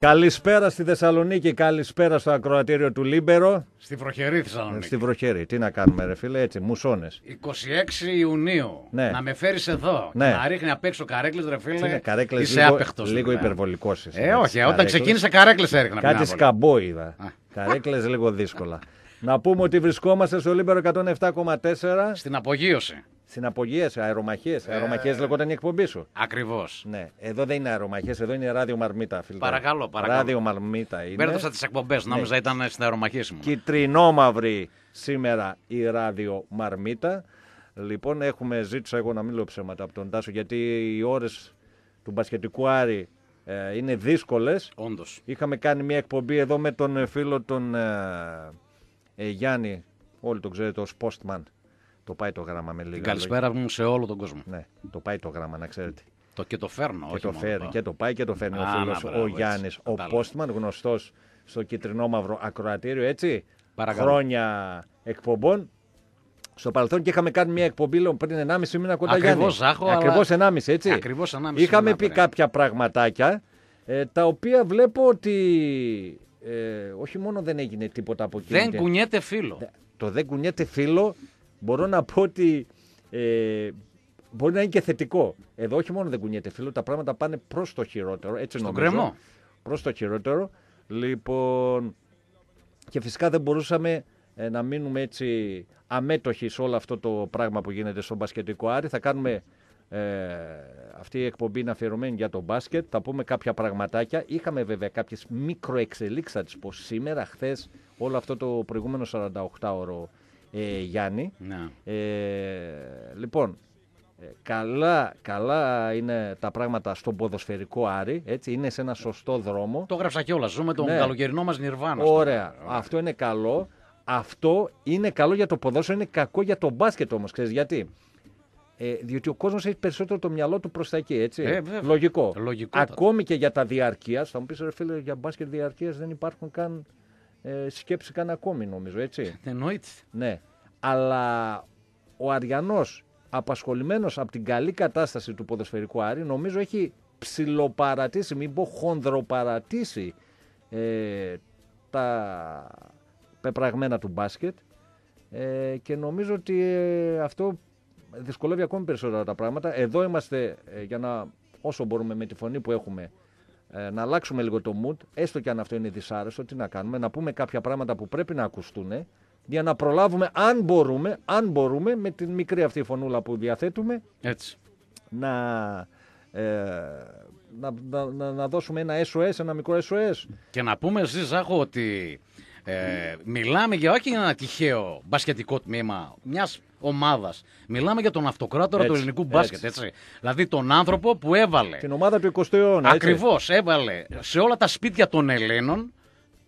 Καλησπέρα στη Θεσσαλονίκη, καλησπέρα στο ακροατήριο του Λίμπερο. Στη βροχερή Θεσσαλονίκη. Στη βροχερή, τι να κάνουμε, ρε φίλε, έτσι, μουσώνες. 26 Ιουνίου. Ναι. Να με φέρεις εδώ. Ναι. να ρίχνει απ' έξω καρέκλες, ρε φίλε. Είναι, καρέκλες λίγο, λίγο υπερβολικό Ε, όχι, όταν ξεκίνησε καρέκλες έριχνα. Κάτι σκαμπό είδα. Καρέκλες λίγο δύσκολα. να πούμε ότι βρισκόμαστε στο Λίμπερο 107,4. Στην απογείωση. Συναπογίε, αερομαχίες. Ε... Αερομαχίες λέγονταν η εκπομπή σου. Ακριβώς. Ναι. Εδώ δεν είναι αερομαχίες, εδώ είναι ράδιο μαρμίτα. Φίλτρο. Παρακαλώ, παρακαλώ. Ράδιο μαρμίτα είναι. Μπέρδεσα τις εκπομπές, ναι. νόμιζα ήταν στην αερομαχίε μου. Κιτρινόμαυρη σήμερα η ράδιο μαρμίτα. Λοιπόν, έχουμε ζήτησα εγώ να μην ψέματα από τον Τάσο γιατί οι ώρες του μπασχετικού Άρη ε, είναι δύσκολες. Όντως. Είχαμε κάνει μια εκπομπή εδώ με τον φίλο τον ε, ε Γιάννη. Όλοι τον ξέρετε, ως Postman το πάει το γράμμα με λίγα. καλησπέρα μου σε όλο τον κόσμο. Ναι, το πάει το γράμμα, να ξέρετε. Το και το φέρνω. Και, όχι το, μόνο το. και το πάει και το φέρνει ο φίλο ο Γιάννης. Ο Πόστμαν, γνωστός στο κεντρικό μαύρο ακροατήριο, έτσι. Παρακαλώ. Χρόνια εκπομπών. Στο παρελθόν και είχαμε κάνει μια εκπομπή πριν 1,5 μήνα κοντά Γιάννη. Ακριβώς 1,5 έτσι. Ακριβώς 1,5 είχαμε πει κάποια πραγματάκια ε, τα οποία βλέπω ότι ε, όχι μόνο δεν έγινε τίποτα από εκεί. Δεν κουνιέται φίλο. Το δεν κουνιέται φίλο μπορώ να πω ότι ε, μπορεί να είναι και θετικό. Εδώ όχι μόνο δεν κουνιέται φίλο, τα πράγματα πάνε προς το χειρότερο. Έτσι Στον κρεμό. Προς το χειρότερο. Λοιπόν, και φυσικά δεν μπορούσαμε ε, να μείνουμε έτσι αμέτωχοι σε όλο αυτό το πράγμα που γίνεται στον μπασκετικό Άρη. Θα κάνουμε ε, αυτή η εκπομπή είναι αφιερωμένη για το μπάσκετ. Θα πούμε κάποια πραγματάκια. Είχαμε βέβαια κάποιες μικροεξελίξεις, θα τις πω σήμερα, χθες, όλο αυτό το προηγούμενο 48ωρο ε, Γιάννη. Ναι. Ε, λοιπόν, ε, Καλά, καλά είναι τα πράγματα στον ποδοσφαιρικό Άρη. Έτσι, είναι σε ένα σωστό δρόμο. Το γράψα κιόλας. Ζούμε τον ναι. καλοκαιρινό μας Νιρβάνα. Ωραία. Αυτό είναι καλό. Αυτό είναι καλό για το ποδόσφαιρο. Είναι κακό για το μπάσκετ όμως. Ξέρεις γιατί. Ε, διότι ο κόσμος έχει περισσότερο το μυαλό του προς τα εκεί. Έτσι. Ε, Λογικό. Ακόμη και για τα διαρκείας. Θα μου πεις, ρε φίλε, για μπάσκετ διαρκείας δεν υπάρχουν καν ε, σκέψη καν ακόμη νομίζω, έτσι. Εννοείται. Ναι. Αλλά ο Αριανός απασχολημένος από την καλή κατάσταση του ποδοσφαιρικού Άρη νομίζω έχει ψιλοπαρατήσει, μην πω χονδροπαρατήσει ε, τα πεπραγμένα του μπάσκετ ε, και νομίζω ότι ε, αυτό δυσκολεύει ακόμη περισσότερα τα πράγματα. Εδώ είμαστε ε, για να όσο μπορούμε με τη φωνή που έχουμε ε, να αλλάξουμε λίγο το mood, έστω και αν αυτό είναι δυσάρεστο, τι να κάνουμε, να πούμε κάποια πράγματα που πρέπει να ακουστούν για να προλάβουμε, αν μπορούμε, αν μπορούμε με την μικρή αυτή φωνούλα που διαθέτουμε, Έτσι. Να, ε, να, να, να, δώσουμε ένα SOS, ένα μικρό SOS. Και να πούμε εσείς, ότι ε, μιλάμε για όχι ένα τυχαίο μπασκετικό τμήμα μιας ομάδας. Μιλάμε για τον αυτοκράτορα του ελληνικού μπάσκετ. Έτσι. Δηλαδή τον άνθρωπο που έβαλε. Την ομάδα του 20ου αιώνα. Ακριβώς. Έβαλε σε όλα τα σπίτια των Ελλήνων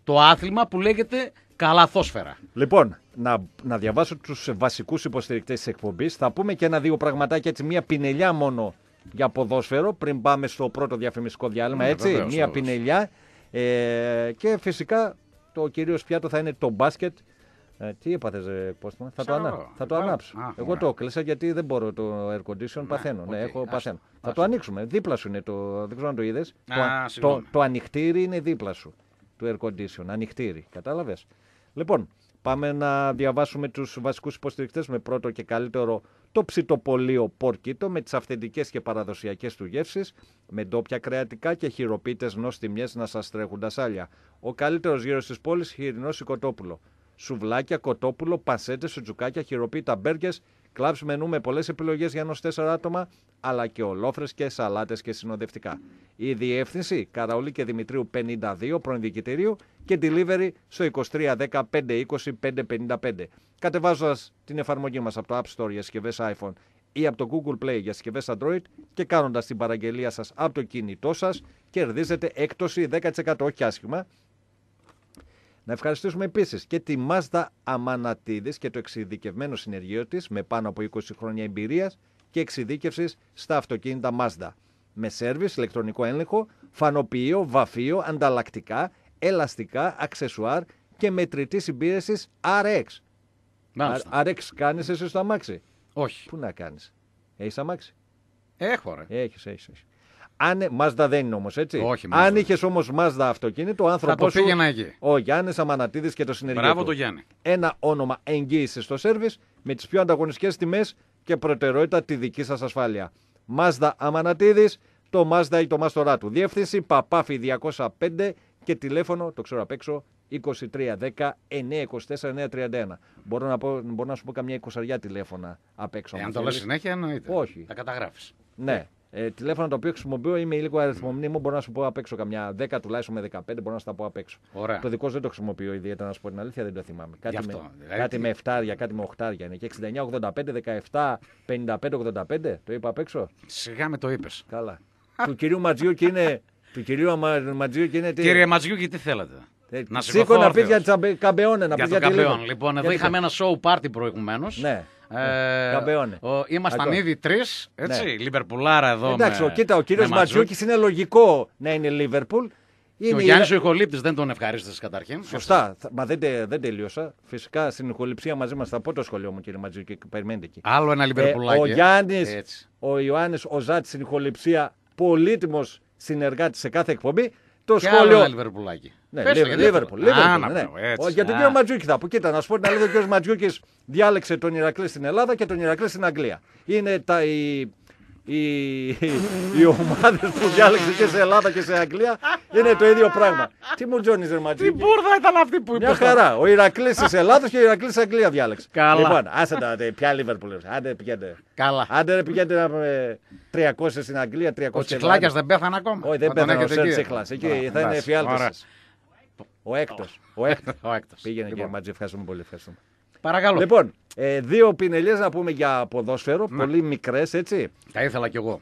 το άθλημα που λέγεται καλαθόσφαιρα. Λοιπόν, να, να διαβάσω τους βασικούς υποστηρικτές της εκπομπής. Θα πούμε και ένα-δύο πραγματάκια, έτσι, μία πινελιά μόνο για ποδόσφαιρο πριν πάμε στο πρώτο διαφημιστικό διάλειμμα. Ναι, έτσι, μία πινελιά. Ε, και φυσικά το κυρίως πιάτο θα είναι το μπάσκετ. Ε, τι έπαθε, το Θα, το, ανά, θα το ανάψω. Εγώ το κλείσα γιατί δεν μπορώ το air condition. Ναι, παθαίνω. Ναι, έχω, παθαίνω. θα το ανοίξουμε. Δίπλα σου είναι το. Δεν ξέρω αν το είδες. Το, το, ανοιχτήρι είναι δίπλα σου. Του air condition. Ανοιχτήρι. Κατάλαβες. Λοιπόν, πάμε να διαβάσουμε τους βασικούς υποστηρικτές με πρώτο και καλύτερο το ψητοπολείο πόρκιτο με τις αυθεντικές και παραδοσιακές του γεύσεις, με ντόπια κρεατικά και χειροποίητες νόστιμιές να σας τρέχουν τα σάλια. Ο καλύτερος γύρος της πόλης χοιρινό κοτόπουλο. Σουβλάκια, κοτόπουλο, πασέτες, σουτζουκάκια, χειροποίητα μπέργκες Κλάψ μενού με πολλές επιλογές για ενός τέσσερα άτομα, αλλά και ολόφρες και σαλάτες και συνοδευτικά. Η διεύθυνση Καραολί και Δημητρίου 52 πρώην και delivery στο 2310 520 555. Κατεβάζοντας την εφαρμογή μας από το App Store για συσκευές iPhone ή από το Google Play για συσκευές Android και κάνοντας την παραγγελία σας από το κινητό σας κερδίζετε έκπτωση 10% όχι άσχημα να ευχαριστήσουμε επίσης και τη Μάστα Αμανατίδη και το εξειδικευμένο συνεργείο της με πάνω από 20 χρόνια εμπειρίας και εξειδίκευσης στα αυτοκίνητα Mazda. Με σερβις, ηλεκτρονικό έλεγχο, φανοποιείο, βαφείο, ανταλλακτικά, ελαστικά, αξεσουάρ και μετρητή συμπίεσης RX. Μάλιστα. RX κάνεις εσύ στο αμάξι. Όχι. Πού να κάνεις. Έχεις αμάξι. Έχω ρε. Έχεις, έχεις. Αν. Μάζδα δεν είναι όμως, έτσι. Όχι, μάζδα. αν είχε όμω Μάζδα αυτοκίνητο, ο άνθρωπό σου. πήγαινα εκεί. Ο Γιάννης Αμανατίδης και το συνεργείο. Μπράβο του. το Γιάννη. Ένα όνομα εγγύησης στο σερβις με τις πιο ανταγωνιστικές τιμές και προτεραιότητα τη δική σας ασφάλεια. Μάζδα Αμανατίδης, το Μάζδα ή το Μάστορά του. Διεύθυνση Παπάφη 205 και τηλέφωνο, το ξέρω απ' έξω, 2310-924-931. Μπορώ, να μπορώ να σου πω καμιά εικοσαριά τηλέφωνα απ' έξω. Ε, αν το λες συνέχεια εννοείται. Όχι. Τα καταγράφεις. Ναι. Ε, τηλέφωνο το οποίο χρησιμοποιώ είμαι λίγο αριθμομνήμο. Μπορώ να σου πω απ' έξω καμιά 10 τουλάχιστον με 15. Μπορώ να σου τα πω απ' έξω. Το δικό σου δεν το χρησιμοποιώ ιδιαίτερα, να σου πω την αλήθεια, δεν το θυμάμαι. Κάτι, με, δηλαδή... κάτι με 7, κάτι με 8 είναι. Και 69, 85, 17, 55, 85. Το είπα απ' έξω. Σιγά με το είπες. Καλά. του κυρίου Ματζιού είναι. Του κυρίου Ματζιού και είναι. Κύριε Ματζιού, τι θέλατε. Ε, να σηκώ να πει για τσαμπε, καμπεώνε, να πει για, για Λοιπόν, εδώ για είχαμε ένα show party προηγουμένως. Ναι. Ε, ε, καμπεώνε. Ήμασταν ήδη τρεις. Ναι. Έτσι. Ναι. Λιβερπουλάρα εδώ. Εντάξει, με, ο, κοίτα, ο κύριο Ματζούκης είναι λογικό να είναι Λίβερπουλ. Και ο Γιάννης ο Ιχολήπτης δεν τον ευχαρίστησες καταρχήν. Σωστά. Μα δεν, δεν τελείωσα. Φυσικά στην Ιχοληψία μαζί μας θα πω το σχολείο μου, κύριε Ματζούκη. Περιμένετε εκεί. Άλλο ένα ε, Λιβερπουλάκι. ο Γιάννη, ο Ιωάννης, ο Ζάτης στην Ιχοληψία, πολύτιμος συνεργάτης σε κάθε εκπομπή. Το και σχόλιο. Άλλο Λιβερπουλάκι. Ναι, Λίβερπουλ. Για τον κύριο Ματζούκη θα πω. Κοίτα, να σου πω την αλήθεια: ο κύριο Ματζούκης διάλεξε τον Ηρακλή στην Ελλάδα και τον Ηρακλή στην Αγγλία. Είναι τα, οι, οι ομάδες που διάλεξε και σε Ελλάδα και σε Αγγλία είναι το ίδιο πράγμα. Τι μου τζόνι Ρεματζή. Τι μπουρδα ήταν αυτή που είπε. Μια χαρά. Ο Ηρακλής της Ελλάδα και ο Ηρακλής της Αγγλίας διάλεξε. Καλά. Λοιπόν, άσε τα πια λέω. Άντε πηγαίνετε. Καλά. Άντε πηγαίνετε να 300 ε, στην Αγγλία, 300 Ο Τσιχλάκια δεν πέθανε ακόμα. Όχι, δεν πέθανε. Ο Τσιχλά. Εκεί θα είναι εφιάλτη. Ο έκτος. Ο έκτος. Πήγαινε και λοιπόν. Μάτζι, Ευχαριστούμε πολύ. Ευχαριστούμε. Παρακαλώ. Λοιπόν, ε, δύο πινελιές να πούμε για ποδόσφαιρο, ναι. πολύ μικρές, έτσι. Τα ήθελα κι εγώ.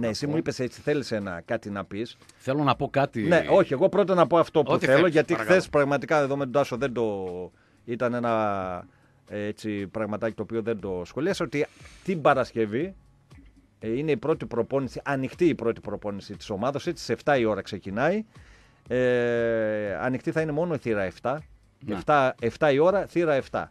Ναι, εσύ μου είπες έτσι, θέλεις κάτι να πεις. Θέλω να πω κάτι. Ναι, όχι, εγώ πρώτα να πω αυτό που θέλω, γιατί χθες πραγματικά εδώ με τον Τάσο δεν το. ήταν ένα έτσι, πραγματάκι το οποίο δεν το σχολίασα. Ότι την Παρασκευή ε, είναι η πρώτη προπόνηση, ανοιχτή η πρώτη προπόνηση της ομάδας, έτσι σε 7 η ώρα ξεκινάει. Ε, ανοιχτή θα είναι μόνο η θύρα 7. 7, 7 η ώρα, θύρα 7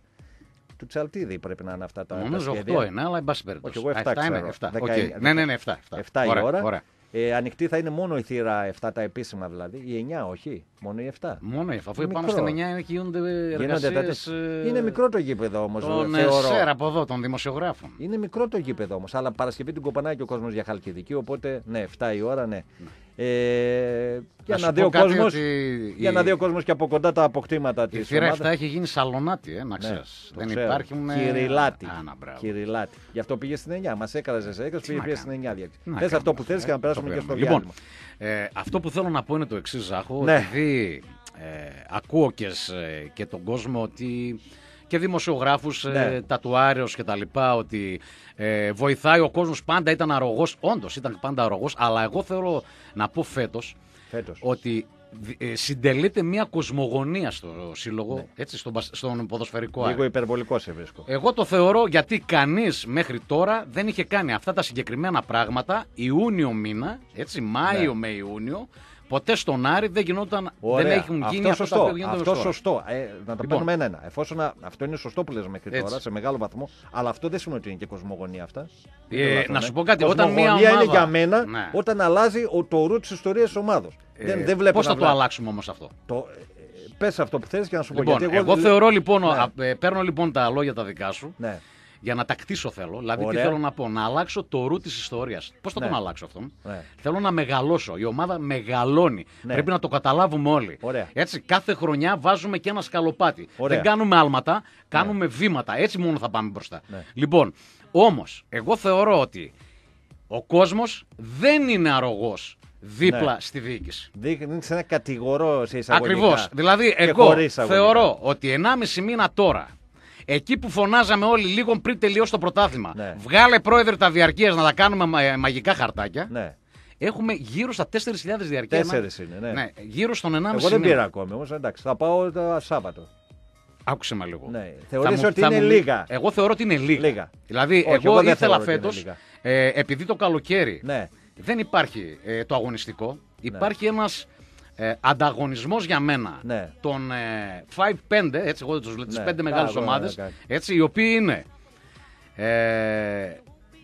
του Τσαλτίδη πρέπει να είναι αυτά τα. Νομίζω 8 είναι, αλλά εν πάση περιπτώσει. Όχι, εγώ 7, ξέρω. 7. okay. Ναι, ναι, ναι, 7. 7, 7 η ώρα. Ωραία. Ε, ανοιχτή θα είναι μόνο η θύρα 7 τα επίσημα δηλαδή. Η 9, όχι. Μόνο η 7. Μόνο η 7. Αφού πάμε στην 9 και γίνονται εργασίες... Γίνονται ε, Είναι μικρό το γήπεδο όμως. Τον ε, σέρα από εδώ, των δημοσιογράφων. Είναι μικρό το γήπεδο όμως. Αλλά Παρασκευή του Κοπανάκη ο κόσμος για χαλκιδική. Οπότε ναι, 7 η ώρα, ναι. ναι. Ε, για, να δει ο κόσμος, για να και από κοντά τα αποκτήματα της Η θύρα 7 έχει γίνει σαλονάτι, ε, να ναι, ξέρεις. Ναι, Δεν ξέρω. υπάρχει. Με... Κυριλάτι. Κυριλάτι. Γι' αυτό πήγε στην 9. Μα έκανε σε έκραζε, πήγε, πήγε στην 9. Θε αυτό που θέλεις ε. και να περάσουμε και στο διάλειμμα. Λοιπόν, ε, αυτό που θέλω να πω είναι το εξής Ζάχο. Ναι. Ότι ε, ακούω και, και τον κόσμο ότι και δημοσιογράφους, ε, ναι. ε, τα κτλ. Ότι βοηθάει ο κόσμος. Πάντα ήταν αρρωγός. Όντως ήταν πάντα αρρωγός. Αλλά εγώ θεωρώ, να πω φέτος ότι ε, συντελείται μια κοσμογονία στο σύλλογο, ναι. έτσι, στον, στον ποδοσφαιρικό Λίγο υπερβολικό σε βρίσκω. Εγώ το θεωρώ γιατί κανείς μέχρι τώρα δεν είχε κάνει αυτά τα συγκεκριμένα πράγματα Ιούνιο μήνα, έτσι, Μάιο ναι. με Ιούνιο, Ποτέ στον Άρη δεν γινόταν. Ωραία. Δεν έχουν γίνει αυτό σωστό. που αυτό σωστό. Ε, να τα πουμε παίρνουμε ένα-ένα. Εφόσον αυτό είναι σωστό που λες μέχρι τώρα σε μεγάλο βαθμό, αλλά αυτό δεν σημαίνει ότι είναι και κοσμογονία αυτά. Ε, να σου πω κάτι. Όταν μια ομάδα... είναι για μένα ναι. όταν αλλάζει το ρου της ιστορίας της ομάδα. Ε, δεν, δεν Πώς θα το αλλάξουμε όμως αυτό. Το, ε, πες αυτό που θες και να σου πω λοιπόν, εγώ... θεωρώ λοιπόν, ναι. ε, παίρνω λοιπόν τα λόγια τα δικά σου ναι για να τα θέλω. Δηλαδή, Ωραία. τι θέλω να πω, να αλλάξω το ρου της ιστορίας. Πώς θα ναι. τον αλλάξω αυτόν. Ναι. Θέλω να μεγαλώσω. Η ομάδα μεγαλώνει. Ναι. Πρέπει να το καταλάβουμε όλοι. Έτσι, κάθε χρονιά βάζουμε και ένα σκαλοπάτι. Δεν κάνουμε άλματα, ναι. κάνουμε βήματα. Έτσι μόνο θα πάμε μπροστά. Ναι. Λοιπόν, όμως, εγώ θεωρώ ότι ο κόσμος δεν είναι αρρωγός δίπλα στη διοίκηση. Δείχνει ένα κατηγορό σε εισαγωγικά. Ακριβώς. Δηλαδή, εγώ θεωρώ ότι 1,5 μήνα τώρα Εκεί που φωνάζαμε όλοι λίγο πριν τελειώσει το πρωτάθλημα. Ναι. Βγάλε πρόεδρε τα διαρκείας να τα κάνουμε ε, μαγικά χαρτάκια. Ναι. Έχουμε γύρω στα 4.000 διαρκεία. 4 είναι, ναι. ναι. Γύρω στον 1,5 Εγώ δεν πήρα ακόμη όμως. Εντάξει, θα πάω το Σάββατο. Άκουσε με λίγο. Ναι. Θεωρείς ότι είναι λίγα. Εγώ θεωρώ ότι είναι λίγα. λίγα. Δηλαδή, εγώ, εγώ ήθελα φέτο, ε, επειδή το καλοκαίρι ναι. δεν υπάρχει ε, το αγωνιστικό, ναι. υπάρχει ένας. Ε, για μένα ναι. των 5-5, ε, έτσι εγώ τους λέω, τις 5 ναι. μεγάλες ομάδες, έτσι, οι οποίοι είναι ε,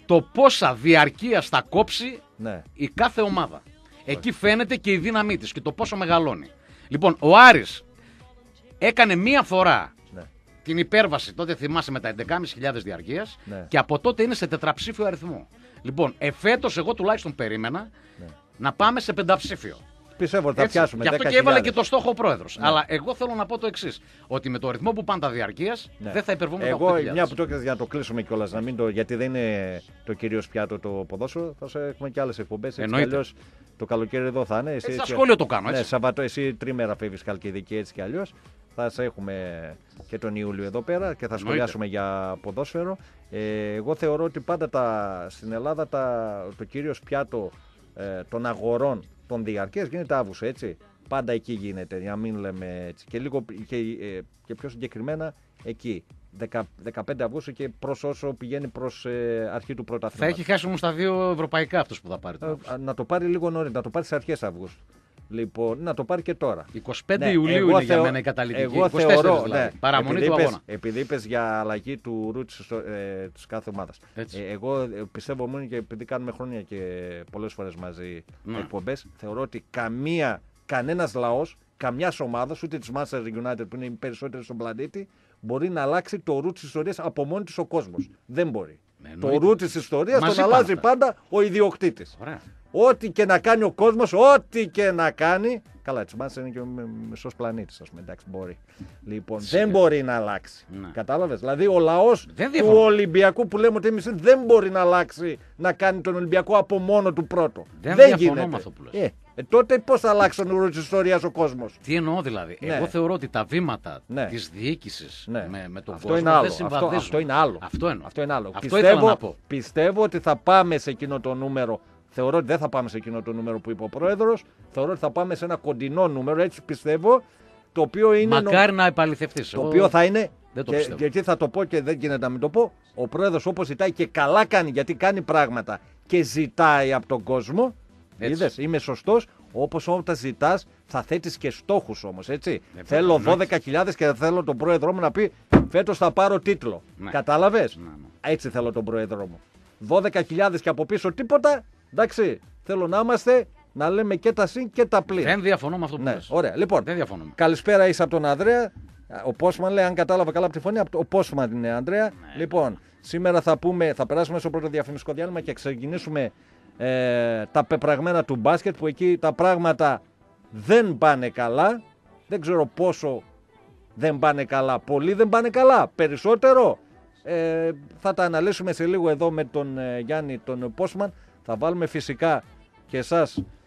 το πόσα διαρκεία θα κόψει ναι. η κάθε ομάδα. Εκεί φαίνεται και η δύναμή της και το πόσο μεγαλώνει. Λοιπόν, ο Άρης έκανε μία φορά ναι. την υπέρβαση, τότε θυμάσαι με τα 11.500 διαρκεία και από τότε είναι σε τετραψήφιο αριθμό. Λοιπόν, εφέτος εγώ τουλάχιστον περίμενα να πάμε σε πενταψήφιο. Πιστεύω ότι θα πιάσουμε. Γι' αυτό και έβαλε και το στόχο ο πρόεδρος. Ναι. Αλλά εγώ θέλω να πω το εξής: Ότι με το ρυθμό που πάντα διαρκείας ναι. δεν θα υπερβούμε το τα Εγώ, μια που το για να το κλείσουμε κιόλας, γιατί δεν είναι το κυρίως πιάτο το ποδόσφαιρο, θα έχουμε και άλλες εκπομπές. Εννοείται. το καλοκαίρι εδώ θα είναι. Εσύ, έτσι, σχόλιο το κάνω. Ναι, Σαββατό, εσύ τρίμερα φεύγεις Καλκιδική έτσι κι αλλιώς. Θα σε έχουμε και τον Ιούλιο εδώ πέρα και θα σχολιάσουμε για ποδόσφαιρο. Ε, εγώ θεωρώ ότι πάντα στην Ελλάδα το κύριο πιάτο ε, των αγορών διαρκές γίνεται Αύγουστο, έτσι. Πάντα εκεί γίνεται, για να μην λέμε έτσι. Και, λίγο, και, ε, και πιο συγκεκριμένα εκεί. 15 Αυγούστου και προς όσο πηγαίνει προς ε, αρχή του πρωταθλήματος. Θα έχει χάσει όμως τα δύο ευρωπαϊκά αυτός που θα πάρει. Ε, να το πάρει λίγο νωρίτερα, να το πάρει στις αρχές Αυγούστου. Λοιπόν, να το πάρει και τώρα. 25 ναι, Ιουλίου είναι θεω... για μένα η καταλητική. Εγώ 24 θεωρώ, δηλαδή. Ναι, Παραμονή επειδή του αγώνα. Επειδή είπες για αλλαγή του ρούτ ε, της κάθε ομάδας. Ε, εγώ ε, πιστεύω μόνο και επειδή κάνουμε χρόνια και πολλές φορές μαζί ναι. εκπομπές, θεωρώ ότι καμία, κανένας λαός, καμιάς ομάδας, ούτε της Manchester United που είναι οι περισσότεροι στον πλανήτη, μπορεί να αλλάξει το ρούτ της ιστορίας από μόνη της ο κόσμος. Δεν μπορεί. Ναι, το ρουτ της ιστορίας τον αλλάζει πάντα ο ιδιοκτήτης. Ό,τι και να κάνει ο κόσμος, ό,τι και να κάνει. Καλά, έτσι μάλιστα είναι και ο μισός πλανήτης, ας πούμε. Εντάξει, μπορεί. Λοιπόν, δεν μπορεί να αλλάξει. Ναι. Κατάλαβες. Δηλαδή, ο λαός του Ολυμπιακού που λέμε ότι εμείς δεν μπορεί να αλλάξει να κάνει τον Ολυμπιακό από μόνο του πρώτο. Δεν, δεν γίνεται. αυτό που ε, ε, τότε πώς θα αλλάξει ο νούμερο της ιστορίας ο κόσμος. Τι εννοώ δηλαδή. Ναι. Εγώ θεωρώ ότι τα βήματα ναι. της διοίκησης ναι. με, με τον αυτό κόσμο είναι άλλο. δεν συμβαδίζουν. Αυτό, αυτό, είναι άλλο. Αυτό, αυτό είναι άλλο. πιστεύω, πιστεύω ότι θα πάμε σε εκείνο το νούμερο Θεωρώ ότι δεν θα πάμε σε εκείνο το νούμερο που είπε ο πρόεδρος. Θεωρώ ότι θα πάμε σε ένα κοντινό νούμερο, έτσι πιστεύω. Το οποίο είναι. Μακάρι νο... να επαληθευτεί. Το οποίο θα είναι. Δεν το και, πιστεύω. θα το πω και δεν γίνεται να μην το πω. Ο πρόεδρος όπως ζητάει και καλά κάνει, γιατί κάνει πράγματα και ζητάει από τον κόσμο. Είδες, είμαι σωστός. Όπως όταν ζητάς, θα θέτεις και στόχους όμως, έτσι. Ε, θέλω 12.000 και θέλω τον πρόεδρό μου να πει φέτος θα πάρω τίτλο. Ναι. Κατάλαβες. Ναι, ναι. Έτσι θέλω τον πρόεδρό μου. 12.000 και από πίσω τίποτα Εντάξει, θέλω να είμαστε να λέμε και τα συν και τα πλήν. Δεν διαφωνώ με αυτό που ναι. Πες. Ωραία, λοιπόν. Δεν διαφωνώ. Καλησπέρα είσαι από τον Ανδρέα. Ο Πόσμαν λέει, αν κατάλαβα καλά από τη φωνή, ο Πόσμαν είναι Ανδρέα. Ναι. Λοιπόν, σήμερα θα, πούμε, θα περάσουμε στο πρώτο διαφημιστικό διάλειμμα και ξεκινήσουμε ε, τα πεπραγμένα του μπάσκετ που εκεί τα πράγματα δεν πάνε καλά. Δεν ξέρω πόσο δεν πάνε καλά. πολύ, δεν πάνε καλά. Περισσότερο. Ε, θα τα αναλύσουμε σε λίγο εδώ με τον ε, Γιάννη τον Πόσμαν. Θα βάλουμε φυσικά και εσάς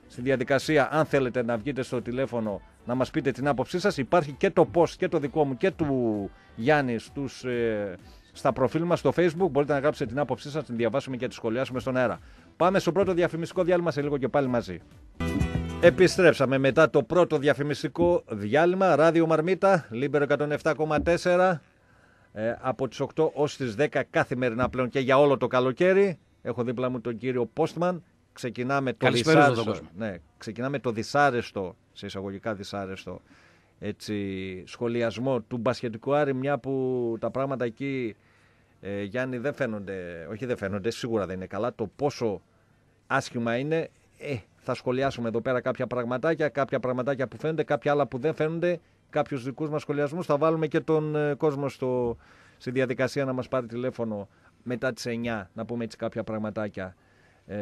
στη διαδικασία, αν θέλετε να βγείτε στο τηλέφωνο να μας πείτε την άποψή σας. Υπάρχει και το post και το δικό μου και του Γιάννη στους, ε, στα προφίλ μας στο facebook. Μπορείτε να γράψετε την άποψή σας, την διαβάσουμε και τη σχολιάσουμε στον αέρα. Πάμε στο πρώτο διαφημιστικό διάλειμμα σε λίγο και πάλι μαζί. Επιστρέψαμε μετά το πρώτο διαφημιστικό διάλειμμα. Ράδιο Μαρμίτα, Λίμπερο 107,4 ε, από τις 8 ως τις 10 καθημερινά πλέον και για όλο το καλοκαίρι. Έχω δίπλα μου τον κύριο Πόστμαν. Ξεκινάμε το, δυσάρεστο, ναι, ξεκινάμε το δυσάρεστο, σε εισαγωγικά δυσάρεστο, έτσι, σχολιασμό του μπασχετικού Άρη, μια που τα πράγματα εκεί, ε, Γιάννη, δεν φαίνονται, όχι δεν φαίνονται, σίγουρα δεν είναι καλά, το πόσο άσχημα είναι, ε, θα σχολιάσουμε εδώ πέρα κάποια πραγματάκια, κάποια πραγματάκια που φαίνονται, κάποια άλλα που δεν φαίνονται, κάποιους δικούς μας σχολιασμούς, θα βάλουμε και τον ε, κόσμο στο, στη διαδικασία να μας πάρει τηλέφωνο μετά τις 9 να πούμε έτσι κάποια πραγματάκια ε,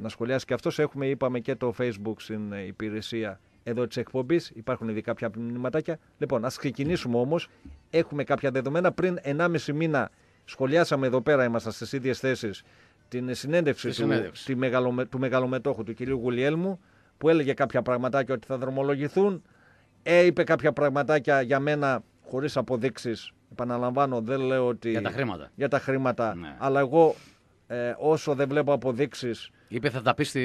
να σχολιάσει και αυτός. Έχουμε, είπαμε, και το Facebook στην υπηρεσία εδώ της εκπομπής. Υπάρχουν ήδη κάποια μηνυματάκια. Λοιπόν, ας ξεκινήσουμε όμως. Έχουμε κάποια δεδομένα. Πριν 1,5 μήνα σχολιάσαμε εδώ πέρα, είμαστε στις ίδιες θέσεις, την συνέντευξη, του, του μεγαλομετόχου του κυρίου Γουλιέλμου, που έλεγε κάποια πραγματάκια ότι θα δρομολογηθούν. Ε, είπε κάποια πραγματάκια για μένα χωρίς αποδείξεις επαναλαμβάνω, δεν λέω ότι. Για τα χρήματα. Για τα χρήματα. Ναι. Αλλά εγώ ε, όσο δεν βλέπω αποδείξεις. Είπε θα τα πεις στη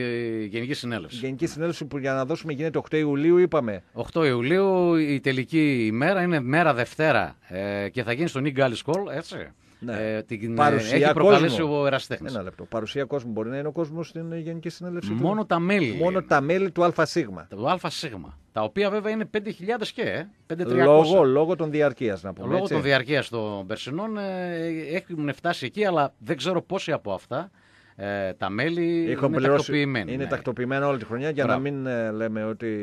Γενική Συνέλευση. Γενική ναι. Συνέλευση που για να δώσουμε γίνεται 8 Ιουλίου, είπαμε. 8 Ιουλίου η τελική ημέρα είναι μέρα Δευτέρα ε, και θα γίνει στο Νίγκαλι Σκολ, έτσι. Ναι. Ε, την ε, Παρουσία έχει προκαλέσει ο εραστέχνης. Ένα λεπτό. Παρουσία κόσμου μπορεί να είναι ο κόσμος στην Γενική Συνέλευση. Μόνο τα μέλη. Μόνο τα μέλη του ΑΣ. Του ΑΣ. Τα οποία βέβαια είναι 5.000 και. Ε, 5.300. Λόγω, λόγω των διαρκείας να πούμε. Λόγω έτσι. των διαρκείας των περσινών ε, έχουν φτάσει εκεί, αλλά δεν ξέρω πόσοι από αυτά ε, τα μέλη είναι πληρώσει, τακτοποιημένα. Είναι ναι. τακτοποιημένα όλη τη χρονιά για να μην λέμε ότι,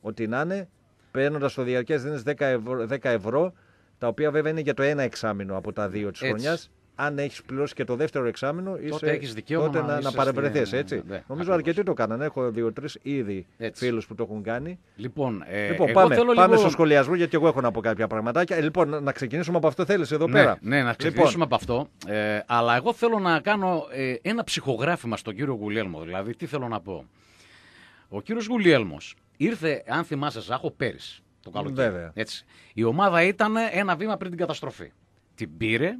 ότι να είναι. Παίρνοντας το διαρκές δίνεις 10 10 ευρώ τα οποία βέβαια είναι για το ένα εξάμεινο από τα δύο της χρονιάς. Αν έχεις πληρώσει και το δεύτερο εξάμεινο, είσαι, τότε, να, να παρευρεθεί. έτσι. Ναι, ναι, ναι, Νομίζω ακριβώς. αρκετοί το κάνανε. Έχω δύο-τρει ήδη φίλους που το έχουν κάνει. Λοιπόν, ε, λοιπόν εγώ πάμε, θέλω πάμε στο σχολιασμό, γιατί εγώ έχω να πω κάποια πραγματάκια. Ε, λοιπόν, να ξεκινήσουμε από αυτό. Θέλεις εδώ ναι, πέρα. Ναι, να λοιπόν- ξεκινήσουμε από αυτό. Ε, αλλά εγώ θέλω να κάνω ε, ένα ψυχογράφημα στον κύριο Γουλιέλμο. Δηλαδή, τι θέλω να πω. Ο κύριος Γουλιέλμος ήρθε, αν θυμάσαι, Ζάχο πέρυσι το Έτσι. Η ομάδα ήταν ένα βήμα πριν την καταστροφή. Την πήρε.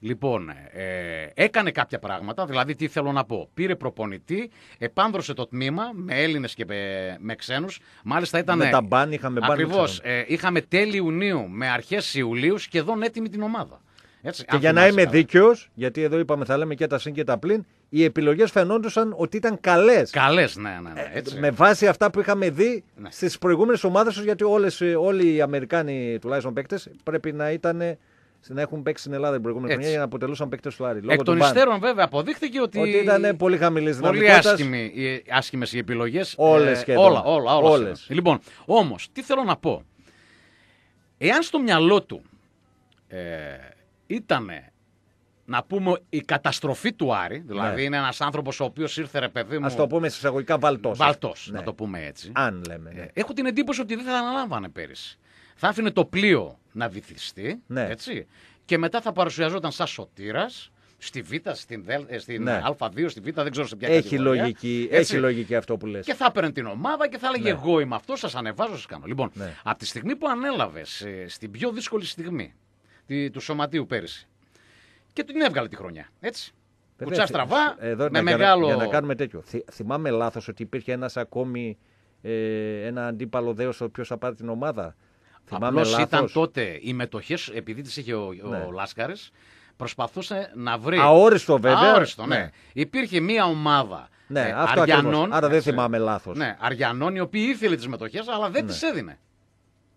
Λοιπόν, ε, έκανε κάποια πράγματα, δηλαδή τι θέλω να πω. Πήρε προπονητή, επάνδρωσε το τμήμα με Έλληνες και με, με ξένους. Μάλιστα ήταν. Με τα μπάνι, είχαμε μπάνι. Ακριβώς. Ε, είχαμε τέλη Ιουνίου με αρχές Ιουλίου σχεδόν έτοιμη την ομάδα. Έτσι, και για να είμαι δίκαιος, γιατί εδώ είπαμε θα λέμε και τα συν και τα πλήν, οι επιλογές φαινόντουσαν ότι ήταν καλές. Καλές, ναι, ναι. ναι ε, έτσι. με βάση αυτά που είχαμε δει ναι. στις προηγούμενες ομάδες τους, γιατί όλες, ε, όλοι οι Αμερικάνοι τουλάχιστον παίκτες πρέπει να ήταν να έχουν παίξει στην Ελλάδα την προηγούμενη χρονιά για να αποτελούσαν παίκτες του Άρη. Εκ των υστέρων, βέβαια, αποδείχθηκε ότι. Ότι ήταν πολύ χαμηλής Πολύ άσχημε οι, άσχημες οι επιλογές. Όλες ε, όλα, όλα, όλα, όλες. Λοιπόν, όμως, τι θέλω να πω. Εάν στο μυαλό του ε, ήταν να πούμε η καταστροφή του Άρη. Δηλαδή ναι. είναι ένας άνθρωπος ο οποίος ήρθε ρε παιδί μου. Ας το πούμε εισαγωγικά βαλτό. Βαλτό, ναι. να το πούμε έτσι. Αν λέμε. Ναι. Ε, έχω την εντύπωση ότι δεν θα αναλάμβανε πέρυσι. Θα άφηνε το πλοίο να βυθιστεί. Ναι. Έτσι, και μετά θα παρουσιαζόταν σαν σωτήρας στη Β, στην, Δελ, ε, στην Α2, ναι. στη Β, δεν ξέρω σε ποια έχει Λογική, έχει λογική αυτό που λες. Και θα έπαιρνε την ομάδα και θα έλεγε ναι. εγώ είμαι αυτό, σας ανεβάζω, σας κάνω. Λοιπόν, ναι. από τη στιγμή που ανέλαβες ε, στην πιο δύσκολη στιγμή, του σωματείου πέρυσι. Και την έβγαλε τη χρονιά. Έτσι. Κουτσά στραβά, με ναι, μεγάλο. Για να, κάνουμε τέτοιο. Θυ, θυμάμαι λάθος ότι υπήρχε ένας ακόμη, ε, ένα αντίπαλο δέος ο οποίος θα πάρει την ομάδα. Απλώς ήταν τότε οι μετοχές, επειδή τις είχε ο, ναι. Λάσκαρης, προσπαθούσε να βρει. Αόριστο βέβαια. Αόριστο, ναι. ναι. Υπήρχε μια ομάδα ναι, ε, αριανών. Άρα δεν θυμάμαι λάθος. Ναι, αριανών οι οποίοι ήθελε τις μετοχές, αλλά δεν ναι. τις έδινε.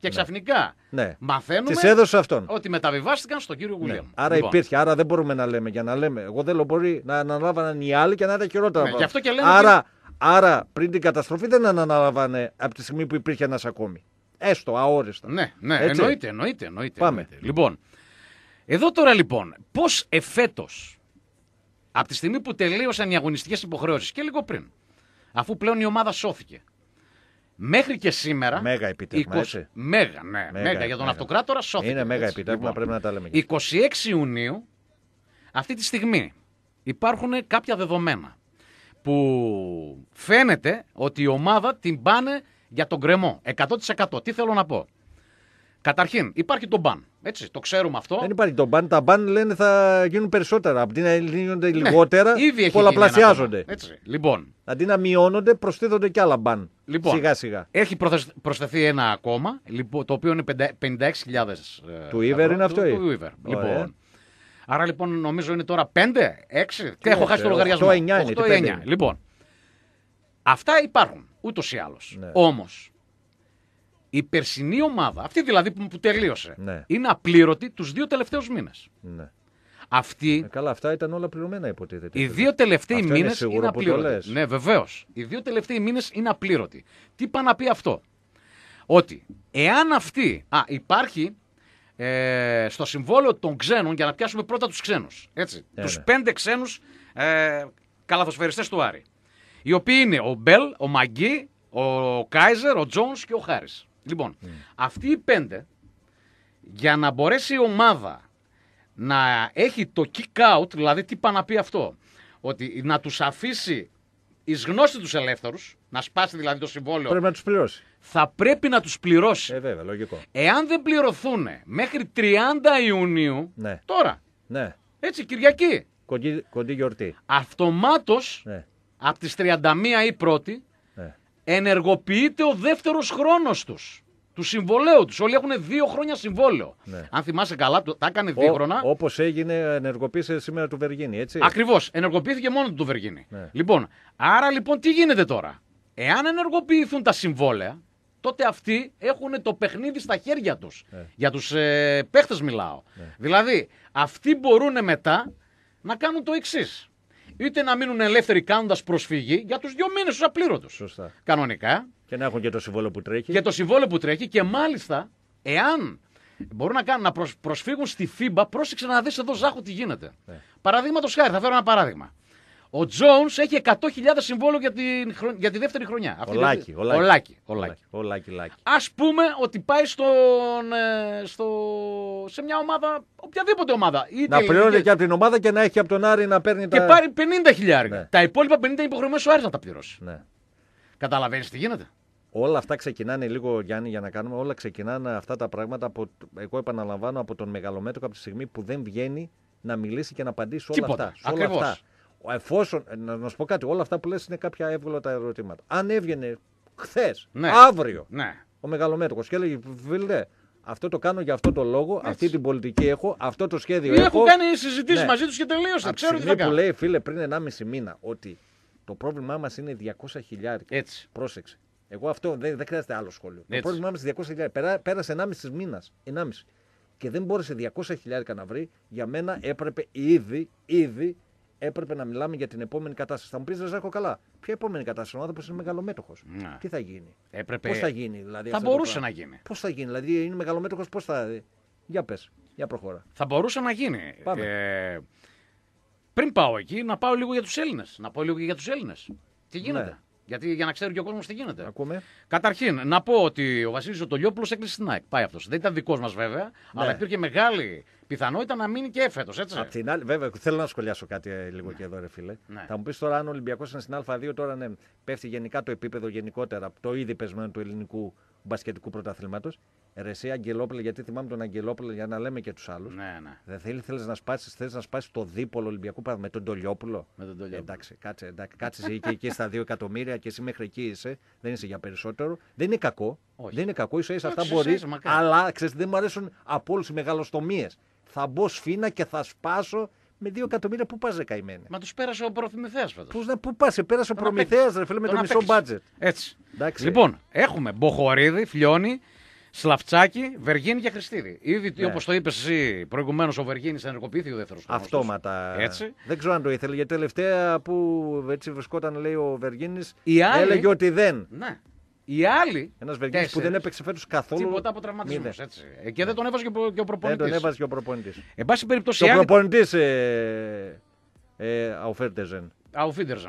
Και ναι. ξαφνικά ναι. μαθαίνουμε έδωσε αυτόν. ότι μεταβιβάστηκαν στον κύριο Γουλιαμ. Ναι. Άρα λοιπόν. υπήρχε, άρα δεν μπορούμε να λέμε για να λέμε. Εγώ δεν λέω μπορεί να αναλάβαναν οι άλλοι και να ήταν χειρότερα. Ναι, αυτό και άρα, άρα πριν την καταστροφή δεν αναλάβανε από τη στιγμή που υπήρχε ένας ακόμη. Έστω αόριστα. Ναι, ναι, εννοείται, εννοείται, εννοείται. Πάμε. Λοιπόν, εδώ τώρα λοιπόν, πώς εφέτος από τη στιγμή που τελείωσαν οι αγωνιστικές υποχρεώσεις και λίγο πριν, αφού πλέον η ομάδα σώθηκε, Μέχρι και σήμερα. Μέγα επιτεύγμα. 20... Μέγα, ναι. για τον αυτοκράτορα σώθηκε. Είναι μέγα επιτεύγμα, λοιπόν, πρέπει να τα λέμε. 26 Ιουνίου, αυτή τη στιγμή, υπάρχουν κάποια δεδομένα που φαίνεται ότι η ομάδα την πάνε για τον κρεμό. 100%. Τι θέλω να πω. Καταρχήν, υπάρχει το μπαν. Έτσι, το ξέρουμε αυτό. Δεν υπάρχει το μπαν. Τα μπαν λένε θα γίνουν περισσότερα. την να γίνονται ναι, λιγότερα, πολλαπλασιάζονται. Έτσι. Λοιπόν. Αντί να μειώνονται, προσθέτονται κι άλλα μπαν. Λοιπόν, σιγά σιγά. Έχει προσθεθεί ένα ακόμα, λοιπόν, το οποίο είναι 56.000. Ε, του Ιβερ είναι αυτό, ή? Του Λοιπόν. Άρα λοιπόν νομίζω είναι τώρα 5, 6. Τι έχω ναι, χάσει το λογαριασμό. 8-9. Λοιπόν. Αυτά υπάρχουν ούτως ή άλλως. Ναι. Όμως η περσινή ομάδα, αυτή δηλαδή που τελείωσε, ναι. είναι απλήρωτη τους δύο τελευταίους μήνες. Ναι. Αυτή... Ε, καλά, αυτά ήταν όλα πληρωμένα υποτίθεται. Οι δύο τελευταίοι μήνες είναι, είναι απλήρωτοι. Ναι, βεβαίως. Οι δύο τελευταίοι μήνες είναι απλήρωτοι. Τι πάει να πει αυτό. Ότι εάν αυτή. Α, υπάρχει ε, στο συμβόλαιο των ξένων, για να πιάσουμε πρώτα τους ξένους. Έτσι. Ε, τους ναι. πέντε ξένους ε, καλαθοσφαιριστές του Άρη. Οι οποίοι είναι ο Μπέλ, ο Μαγκή, ο Κάιζερ, ο Τζόνς και ο Χάρη. Λοιπόν, αυτοί οι πέντε, για να μπορέσει η ομάδα να έχει το kick out, δηλαδή τι πάει να πει αυτό, ότι να τους αφήσει εις γνώση τους ελεύθερους να σπάσει δηλαδή το συμβόλαιο. Πρέπει να τους πληρώσει. Θα πρέπει να τους πληρώσει. Ε, βέβαια, λογικό. Εάν δεν πληρωθούν μέχρι 30 Ιουνίου. Ναι. Τώρα. Ναι. Έτσι, Κυριακή. Κοντή, κοντή γιορτή. Αυτομάτως ναι. από τις 31 ή πρώτη ενεργοποιείται ο δεύτερος χρόνος τους. Του συμβολέου τους. Όλοι έχουν δύο χρόνια συμβόλαιο. Ναι. Αν θυμάσαι καλά, τα έκανε δύο χρόνια. Όπως έγινε, ενεργοποίησε σήμερα του Βεργίνη, έτσι. Ακριβώς. Ενεργοποιήθηκε μόνο του, Βεργίνη. Ναι. Λοιπόν, άρα λοιπόν τι γίνεται τώρα. Εάν ενεργοποιηθούν τα συμβόλαια, τότε αυτοί έχουν το παιχνίδι στα χέρια τους. Ναι. Για τους ε, παίχτες μιλάω. Ναι. Δηλαδή, αυτοί μπορούν μετά να κάνουν το εξής είτε να μείνουν ελεύθεροι κάνοντας προσφυγή για τους δύο μήνες τους απλήρωτους. Σωστά. Κανονικά. Και να έχουν και το συμβόλο που τρέχει. Και το συμβόλο που τρέχει και μάλιστα εάν μπορούν να, κάνουν, να προσφύγουν στη ΦΥΜΠΑ, πρόσεξε να δεις εδώ ζάχου τι γίνεται. Ε. Ναι. Παραδείγματος χάρη, θα φέρω ένα παράδειγμα. Ο Τζόουν έχει 100.000 συμβόλαιο για, για τη δεύτερη χρονιά. Αυτή ολάκι, ολάκι, ολάκι, Ας πούμε ότι πάει στον, ε, στο, σε μια ομάδα, οποιαδήποτε ομάδα. να πληρώνει και... από την ομάδα και να έχει από τον Άρη να παίρνει και τα. Και πάρει 50.000 ναι. Τα υπόλοιπα 50 είναι υποχρεωμένος ο Άρης να τα πληρώσει. Ναι. Καταλαβαίνεις τι γίνεται. Όλα αυτά ξεκινάνε λίγο, Γιάννη, για να κάνουμε. Όλα ξεκινάνε αυτά τα πράγματα. Από, εγώ επαναλαμβάνω από τον μεγαλομέτωπο από τη στιγμή που δεν βγαίνει να μιλήσει και να απαντήσει όλα αυτά. αυτά. Εφόσον, ε, να, να σου πω κάτι, όλα αυτά που λες είναι κάποια τα ερωτήματα. Αν έβγαινε χθες, ναι. αύριο, ναι. ο μεγαλομέτωχος και έλεγε, Βίλτε, αυτό το κάνω για αυτό το λόγο, Έτσι. αυτή την πολιτική έχω, αυτό το σχέδιο έχω. Έχω κάνει συζητήσεις ναι. μαζί τους και τελείωσε. Από ξέρω τι θα που λέει, φίλε, πριν 1,5 μήνα ότι το πρόβλημά μας είναι 200 χιλιάρικα. Έτσι. Πρόσεξε. Εγώ αυτό δεν, δεν χρειάζεται άλλο σχόλιο. Έτσι. Το πρόβλημά μας είναι 200 Πέρασε 1,5 μήνα. 1,5. Και δεν μπόρεσε 200 χιλιάρικα να βρει. Για μένα έπρεπε ήδη, ήδη έπρεπε να μιλάμε για την επόμενη κατάσταση. Θα μου πεις Ρεζάκο, καλά. Ποια επόμενη κατάσταση, ο άνθρωπος είναι μεγαλομέτωχος. Ναι. Τι θα γίνει. Έπρεπε... Πώς θα γίνει, δηλαδή. Θα μπορούσε να γίνει. Πώς θα γίνει, δηλαδή είναι μεγαλομέτωχος, πώς θα. Για πες, για προχώρα. Θα μπορούσε να γίνει. Ε, πριν πάω εκεί, να πάω λίγο για τους Έλληνες. Να πω λίγο για τους Έλληνες. Τι γίνεται. Ναι. Γιατί για να ξέρει και ο κόσμος τι γίνεται. Ακούμε. Καταρχήν, να πω ότι ο Βασίλης Ζωτολιόπουλος έκλεισε την ΑΕΚ. Πάει αυτός. Δεν ήταν δικός μας βέβαια, ναι. αλλά υπήρχε μεγάλη πιθανότητα να μείνει και έφετο. Απ' την άλλη, βέβαια, θέλω να σχολιάσω κάτι ε, λίγο ναι. και εδώ, ρε φίλε. Ναι. Θα μου πεις τώρα, αν ο Ολυμπιακός είναι στην Α2, τώρα ναι, πέφτει γενικά το επίπεδο γενικότερα από το ήδη πεσμένο του ελληνικού μπασκετικού πρωταθλήματος. Ε, Ρεσί Αγγελόπουλε, γιατί θυμάμαι τον Αγγελόπουλε για να λέμε και τους άλλους. Ναι, ναι. Δεν θέλει, θέλεις να σπάσεις θέλεις να σπάσεις το δίπολο Ολυμπιακού πράγμα με τον Τολιόπουλο. Με τον Τολιόπουλο. Εντάξει, κάτσε, εντάξει, κάτσε εκεί, στα 2 εκατομμύρια και εσύ μέχρι εκεί είσαι. Δεν είσαι για περισσότερο. Δεν είναι κακό. Δεν είναι κακό, ίσω αυτά μπορεί. Αλλά ξέρεις, δεν μου αρέσουν από όλους οι μεγαλοστομίες. Θα μπω σφίνα και θα σπάσω με 2 εκατομμύρια που πας καημένε. Μα τους πέρασε ο προμηθέα φέτο. Πού να πού πας, ε, πέρασε ο προμηθέα, ρε με το μισό μπάτζετ. Έτσι. Εντάξει. Λοιπόν, έχουμε Μποχορίδη, Φλιώνη. Σλαφτσάκι, Βεργίνη και Χριστίδη. Ήδη, ναι. όπως το είπες εσύ προηγουμένως, ο Βεργίνης ενεργοποιήθηκε ο δεύτερος Αυτόματα. Δεν ξέρω αν το ήθελε, γιατί τελευταία που έτσι βρισκόταν, λέει ο Βεργίνης, έλεγε ότι δεν. Ναι. Οι άλλοι. Ένας Βεργίνης που δεν έπαιξε φέτος καθόλου. Τίποτα από τραυματισμό. Ε, και δεν ναι. τον έβαζε και ο προπονητή. Δεν τον έβαζε και ο προπονητής. Εν πάση περιπτώσει. Ο προπονητής. Ε, Αουφέρτεζεν.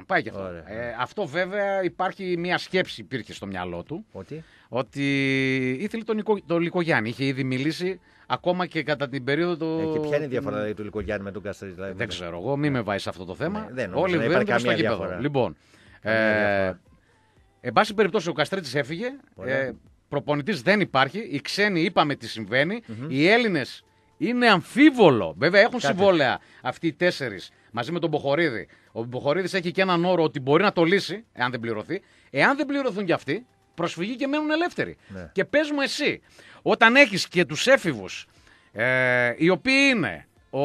Πάει και αυτό. Ε, αυτό βέβαια υπάρχει μια σκέψη υπήρχε στο μυαλό του ότι ήθελε τον, Νικο, τον Λικογιάννη. Είχε ήδη μιλήσει ακόμα και κατά την περίοδο του. Ε, και ποια είναι η διαφορά δηλαδή, του Λικογιάννη με τον Καστρίτη. Δηλαδή, δεν ξέρω εγώ, μην με βάζει σε αυτό το θέμα. Ναι, δεν Όλοι δεν υπάρχει καμία διαφορά. Λοιπόν, ε, ε, εν πάση περιπτώσει, ο Καστρίτης έφυγε. Ε, Προπονητής δεν υπάρχει. Οι ξένοι είπαμε τι συμβαινει mm-hmm. Οι Έλληνες είναι αμφίβολο. Βέβαια έχουν Κάτι. συμβόλαια αυτοί οι τέσσερις μαζί με τον Μποχορίδη. Ο Μποχορίδης έχει και έναν όρο ότι μπορεί να το λύσει, εάν δεν πληρωθεί. Εάν δεν πληρωθούν κι αυτοί, προσφυγή και μένουν ελεύθεροι. Ναι. Και πες μου εσύ, όταν έχεις και τους έφηβους, ε, οι οποίοι είναι ο,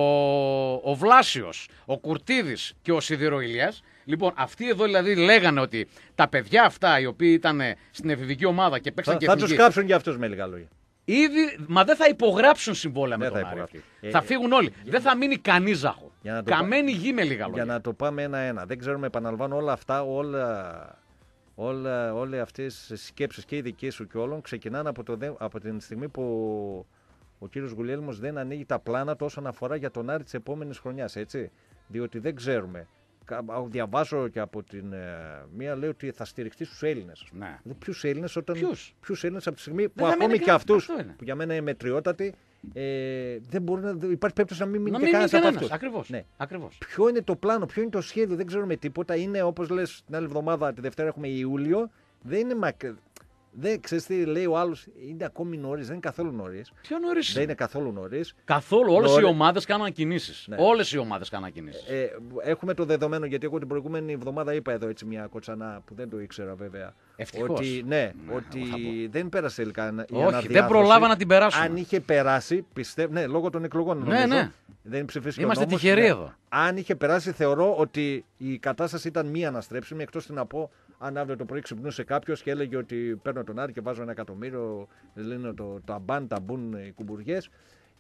ο Βλάσιος, ο Κουρτίδης και ο Σιδηροηλία. Λοιπόν, αυτοί εδώ δηλαδή λέγανε ότι τα παιδιά αυτά οι οποίοι ήταν στην εφηβική ομάδα και παίξαν θα, και Θα τους κάψουν για αυτούς με λίγα λόγια. Ήδη, μα δεν θα υπογράψουν συμβόλαια με τον ε, θα Άρη. Ε, θα φύγουν όλοι. Δεν θα μείνει κανείς ζάχο. Καμένη πά... γη με λίγα λόγια. Για να το πάμε ένα-ένα. Δεν ξέρουμε, επαναλαμβάνω όλα αυτά, όλα όλα, όλες αυτές οι σκέψεις και οι δικές σου και όλων ξεκινάνε από, το, από την στιγμή που ο κύριος Γουλιέλμος δεν ανοίγει τα πλάνα του όσον αφορά για τον Άρη της επόμενης χρονιάς, έτσι. Διότι δεν ξέρουμε. Διαβάζω και από την ε, μία λέει ότι θα στηριχτεί στους Έλληνες. Ναι. Ποιους Έλληνες όταν... Ποιους. Έλληνες από τη στιγμή που ακόμη και αυτούς που για μένα είναι μετριότατοι ε, δεν μπορεί υπάρχει περίπτωση να μην μείνει και κανένας από αυτού. Ναι. Ακριβώς. Ποιο είναι το πλάνο, ποιο είναι το σχέδιο, δεν ξέρουμε τίποτα. Είναι όπως λες την άλλη εβδομάδα, τη Δευτέρα έχουμε Ιούλιο. Δεν είναι μακρύ δεν ξέρεις τι λέει ο άλλος. Είναι ακόμη νωρίς, δεν είναι καθόλου νωρίς. Ποιο νωρίς. Δεν είναι καθόλου νωρίς. Καθόλου. Ναι. Όλες οι ομάδε κάναν κινήσει. Ναι. Όλες οι ομάδες κάναν κινήσει. Ε, έχουμε το δεδομένο, γιατί εγώ την προηγούμενη εβδομάδα είπα εδώ έτσι μια κοτσανά που δεν το ήξερα βέβαια. Ευτυχώς. Ότι, ναι, ναι ότι δεν πέρασε τελικά η Όχι, δεν προλάβα να την περάσουμε. Αν είχε περάσει, πιστεύω. Ναι, λόγω των εκλογών. ναι, ναι. Δεν ψηφίστηκε. Είμαστε τυχεροί ναι. εδώ. Αν είχε περάσει, θεωρώ ότι η κατάσταση ήταν μία αναστρέψιμη, εκτός να πω αν αύριο το πρωί ξυπνούσε κάποιος και έλεγε ότι παίρνω τον Άρη και βάζω ένα εκατομμύριο, λύνω το, το αμπάν, τα μπουν οι κουμπουριέ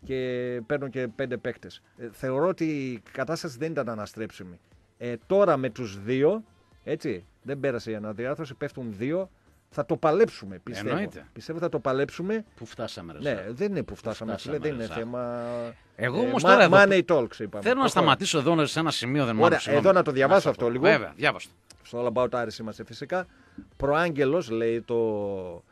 και παίρνω και πέντε παίκτες. Ε, θεωρώ ότι η κατάσταση δεν ήταν αναστρέψιμη. Ε, τώρα με τους δύο, έτσι, δεν πέρασε η αναδιάρθρωση, πέφτουν δύο. Θα το παλέψουμε, πιστεύω. Εννοείται. Πιστεύω θα το παλέψουμε. Πού φτάσαμε, ρε. Ναι, δεν είναι που φτάσαμε, που φτάσαμε ρε, δεν είναι θέμα. Εγώ όμω ε, τώρα. Money talks, είπαμε. Θέλω να σταματήσω εδώ σε ένα σημείο, δεν Ωραία, εδώ να το διαβάσω αυτό λίγο. Βέβαια, διάβασα. Στο All About Iris είμαστε φυσικά. Προάγγελος, λέει το,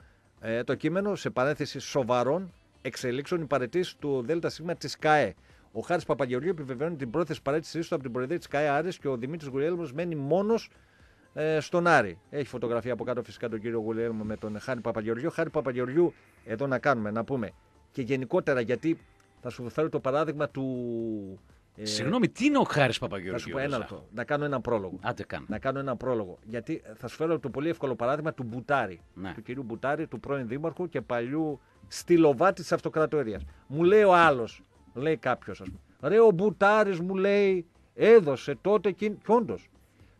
ε, το κείμενο, σε παρένθεση σοβαρών εξελίξεων οι παρετήσει του ΔΣ της ΚΑΕ. Ο Χάρης Παπαγεωργίου επιβεβαιώνει την πρόθεση παρέτησής του από την Προεδρία της ΚΑΕ Άρης και ο Δημήτρης Γουριέλμος μένει μόνος ε, στον Άρη. Έχει φωτογραφία από κάτω φυσικά τον κύριο Γουλέρμο με τον Χάρη Παπαγεωργιού. Χάρη Παπαγεωργιού, εδώ να κάνουμε, να πούμε. Και γενικότερα γιατί θα σου φέρω το παράδειγμα του. Ε, Συγγνώμη, τι είναι ο Χάρης Παπαγεωργιού. Θα σου πω ένα λεπτό. Να κάνω ένα πρόλογο. κάνω. Να κάνω ένα πρόλογο. Γιατί θα σου φέρω το πολύ εύκολο παράδειγμα του Μπουτάρη. Ναι. Του κυρίου Μπουτάρη, του πρώην Δήμαρχου και παλιού στυλοβάτη της Αυτοκρατορίας. Μου λέει ο άλλος, λέει κάποιος ας πούμε. Ρε ο Μπουτάρης μου λέει, έδωσε τότε και όντως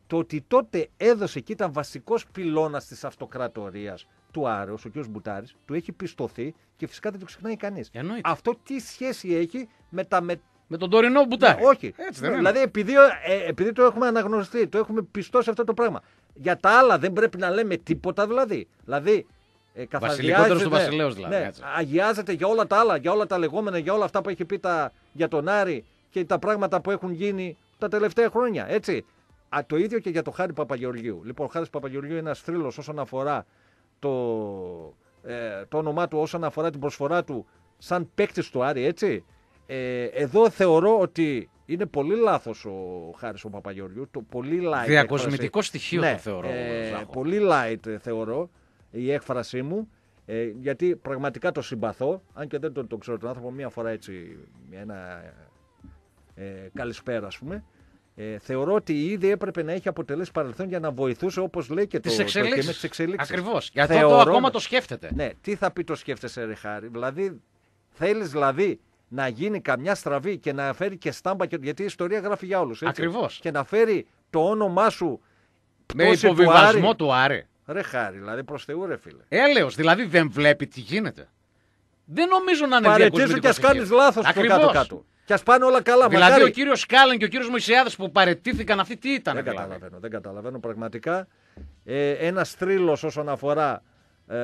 το ότι τότε έδωσε και ήταν βασικός πυλώνας της αυτοκρατορίας του Άρεος, ο κ. Μπουτάρης, του έχει πιστωθεί και φυσικά δεν το ξεχνάει κανείς. Αυτό τι σχέση έχει με τα με... Με τον τωρινό Μπουτάρη. Ναι, όχι. Έτσι, δεν δηλαδή επειδή, ε, επειδή το έχουμε αναγνωριστεί, το έχουμε πιστώσει αυτό το πράγμα. Για τα άλλα δεν πρέπει να λέμε τίποτα δηλαδή. Δηλαδή ε, Βασιλικότερο του Βασιλέως δηλαδή. Ναι, αγιάζεται για όλα τα άλλα, για όλα τα λεγόμενα, για όλα αυτά που έχει πει για τον Άρη και τα πράγματα που έχουν γίνει τα τελευταία χρόνια. Έτσι. Α, το ίδιο και για το Χάρη Παπαγεωργίου. Λοιπόν, ο Χάρης Παπαγεωργίου είναι ένας θρύλος όσον αφορά το, ε, το όνομά του, όσον αφορά την προσφορά του σαν παίκτη του Άρη, έτσι. Ε, εδώ θεωρώ ότι είναι πολύ λάθος ο Χάρης ο Παπαγεωργιού. Το πολύ light. Διακοσμητικό στοιχείο ναι, το θεωρώ. Ε, πολύ light θεωρώ η έκφρασή μου. Ε, γιατί πραγματικά το συμπαθώ, αν και δεν τον, ξέρω τον άνθρωπο, μία φορά έτσι, ένα ε, καλησπέρα, ας πούμε. Ε, θεωρώ ότι ήδη έπρεπε να έχει αποτελέσει παρελθόν για να βοηθούσε όπως λέει και τις το εξελίξεις. τι Ακριβώ. Γιατί αυτό ακόμα το σκέφτεται. Ναι, τι θα πει το σκέφτεσαι, Ρεχάρη. Δηλαδή, θέλεις δηλαδή να γίνει καμιά στραβή και να φέρει και στάμπα. Και... Γιατί η ιστορία γράφει για όλους. Ακριβώς. Και να φέρει το όνομά σου. Με υποβιβασμό του άρε. Ρε δηλαδή προς Θεού, ρε φίλε. Έλεω, δηλαδή δεν βλέπει τι γίνεται. Δεν νομίζω να είναι διακοσμητικό. Παρετήσου και ας κάνεις λάθος στο κάτω-κάτω. Και ας πάνε όλα καλά. Δηλαδή μακάρι... ο κύριος Κάλεν και ο κύριος Μωησιάδη που παρετήθηκαν αυτοί τι ήταν. Δεν δηλαδή? καταλαβαίνω, δεν καταλαβαίνω. Πραγματικά ε, ένας θρύλος όσον αφορά ε,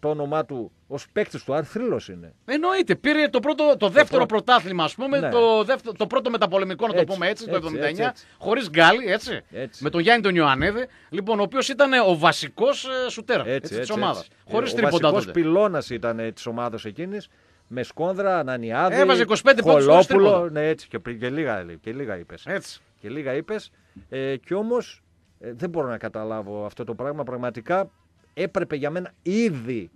το όνομά του ως παίκτης του Αν θρύλος είναι. Εννοείται. Πήρε το, πρώτο, το δεύτερο πρωτάθλημα, ας πούμε, το, δεύτερο, ναι. το πρώτο μεταπολεμικό, να το πούμε έτσι, το 1979. χωρίς γκάλι, έτσι, Με τον Γιάννη τον Ιωαννίδη, λοιπόν, ο οποίος ήταν ε, ο βασικός ε, σουτέρας τη ομάδα. Χωρί τρίποντα Ο βασικό πυλώνας ήταν της ομάδας εκείνης με Σκόνδρα, Ανανιάδη. Έβαζε 25 Χολόπουλο. Ναι, έτσι και, και λίγα, και λίγα είπες. Και λίγα είπες. Ε, και όμως ε, δεν μπορώ να καταλάβω αυτό το πράγμα. Πραγματικά έπρεπε για μένα ήδη.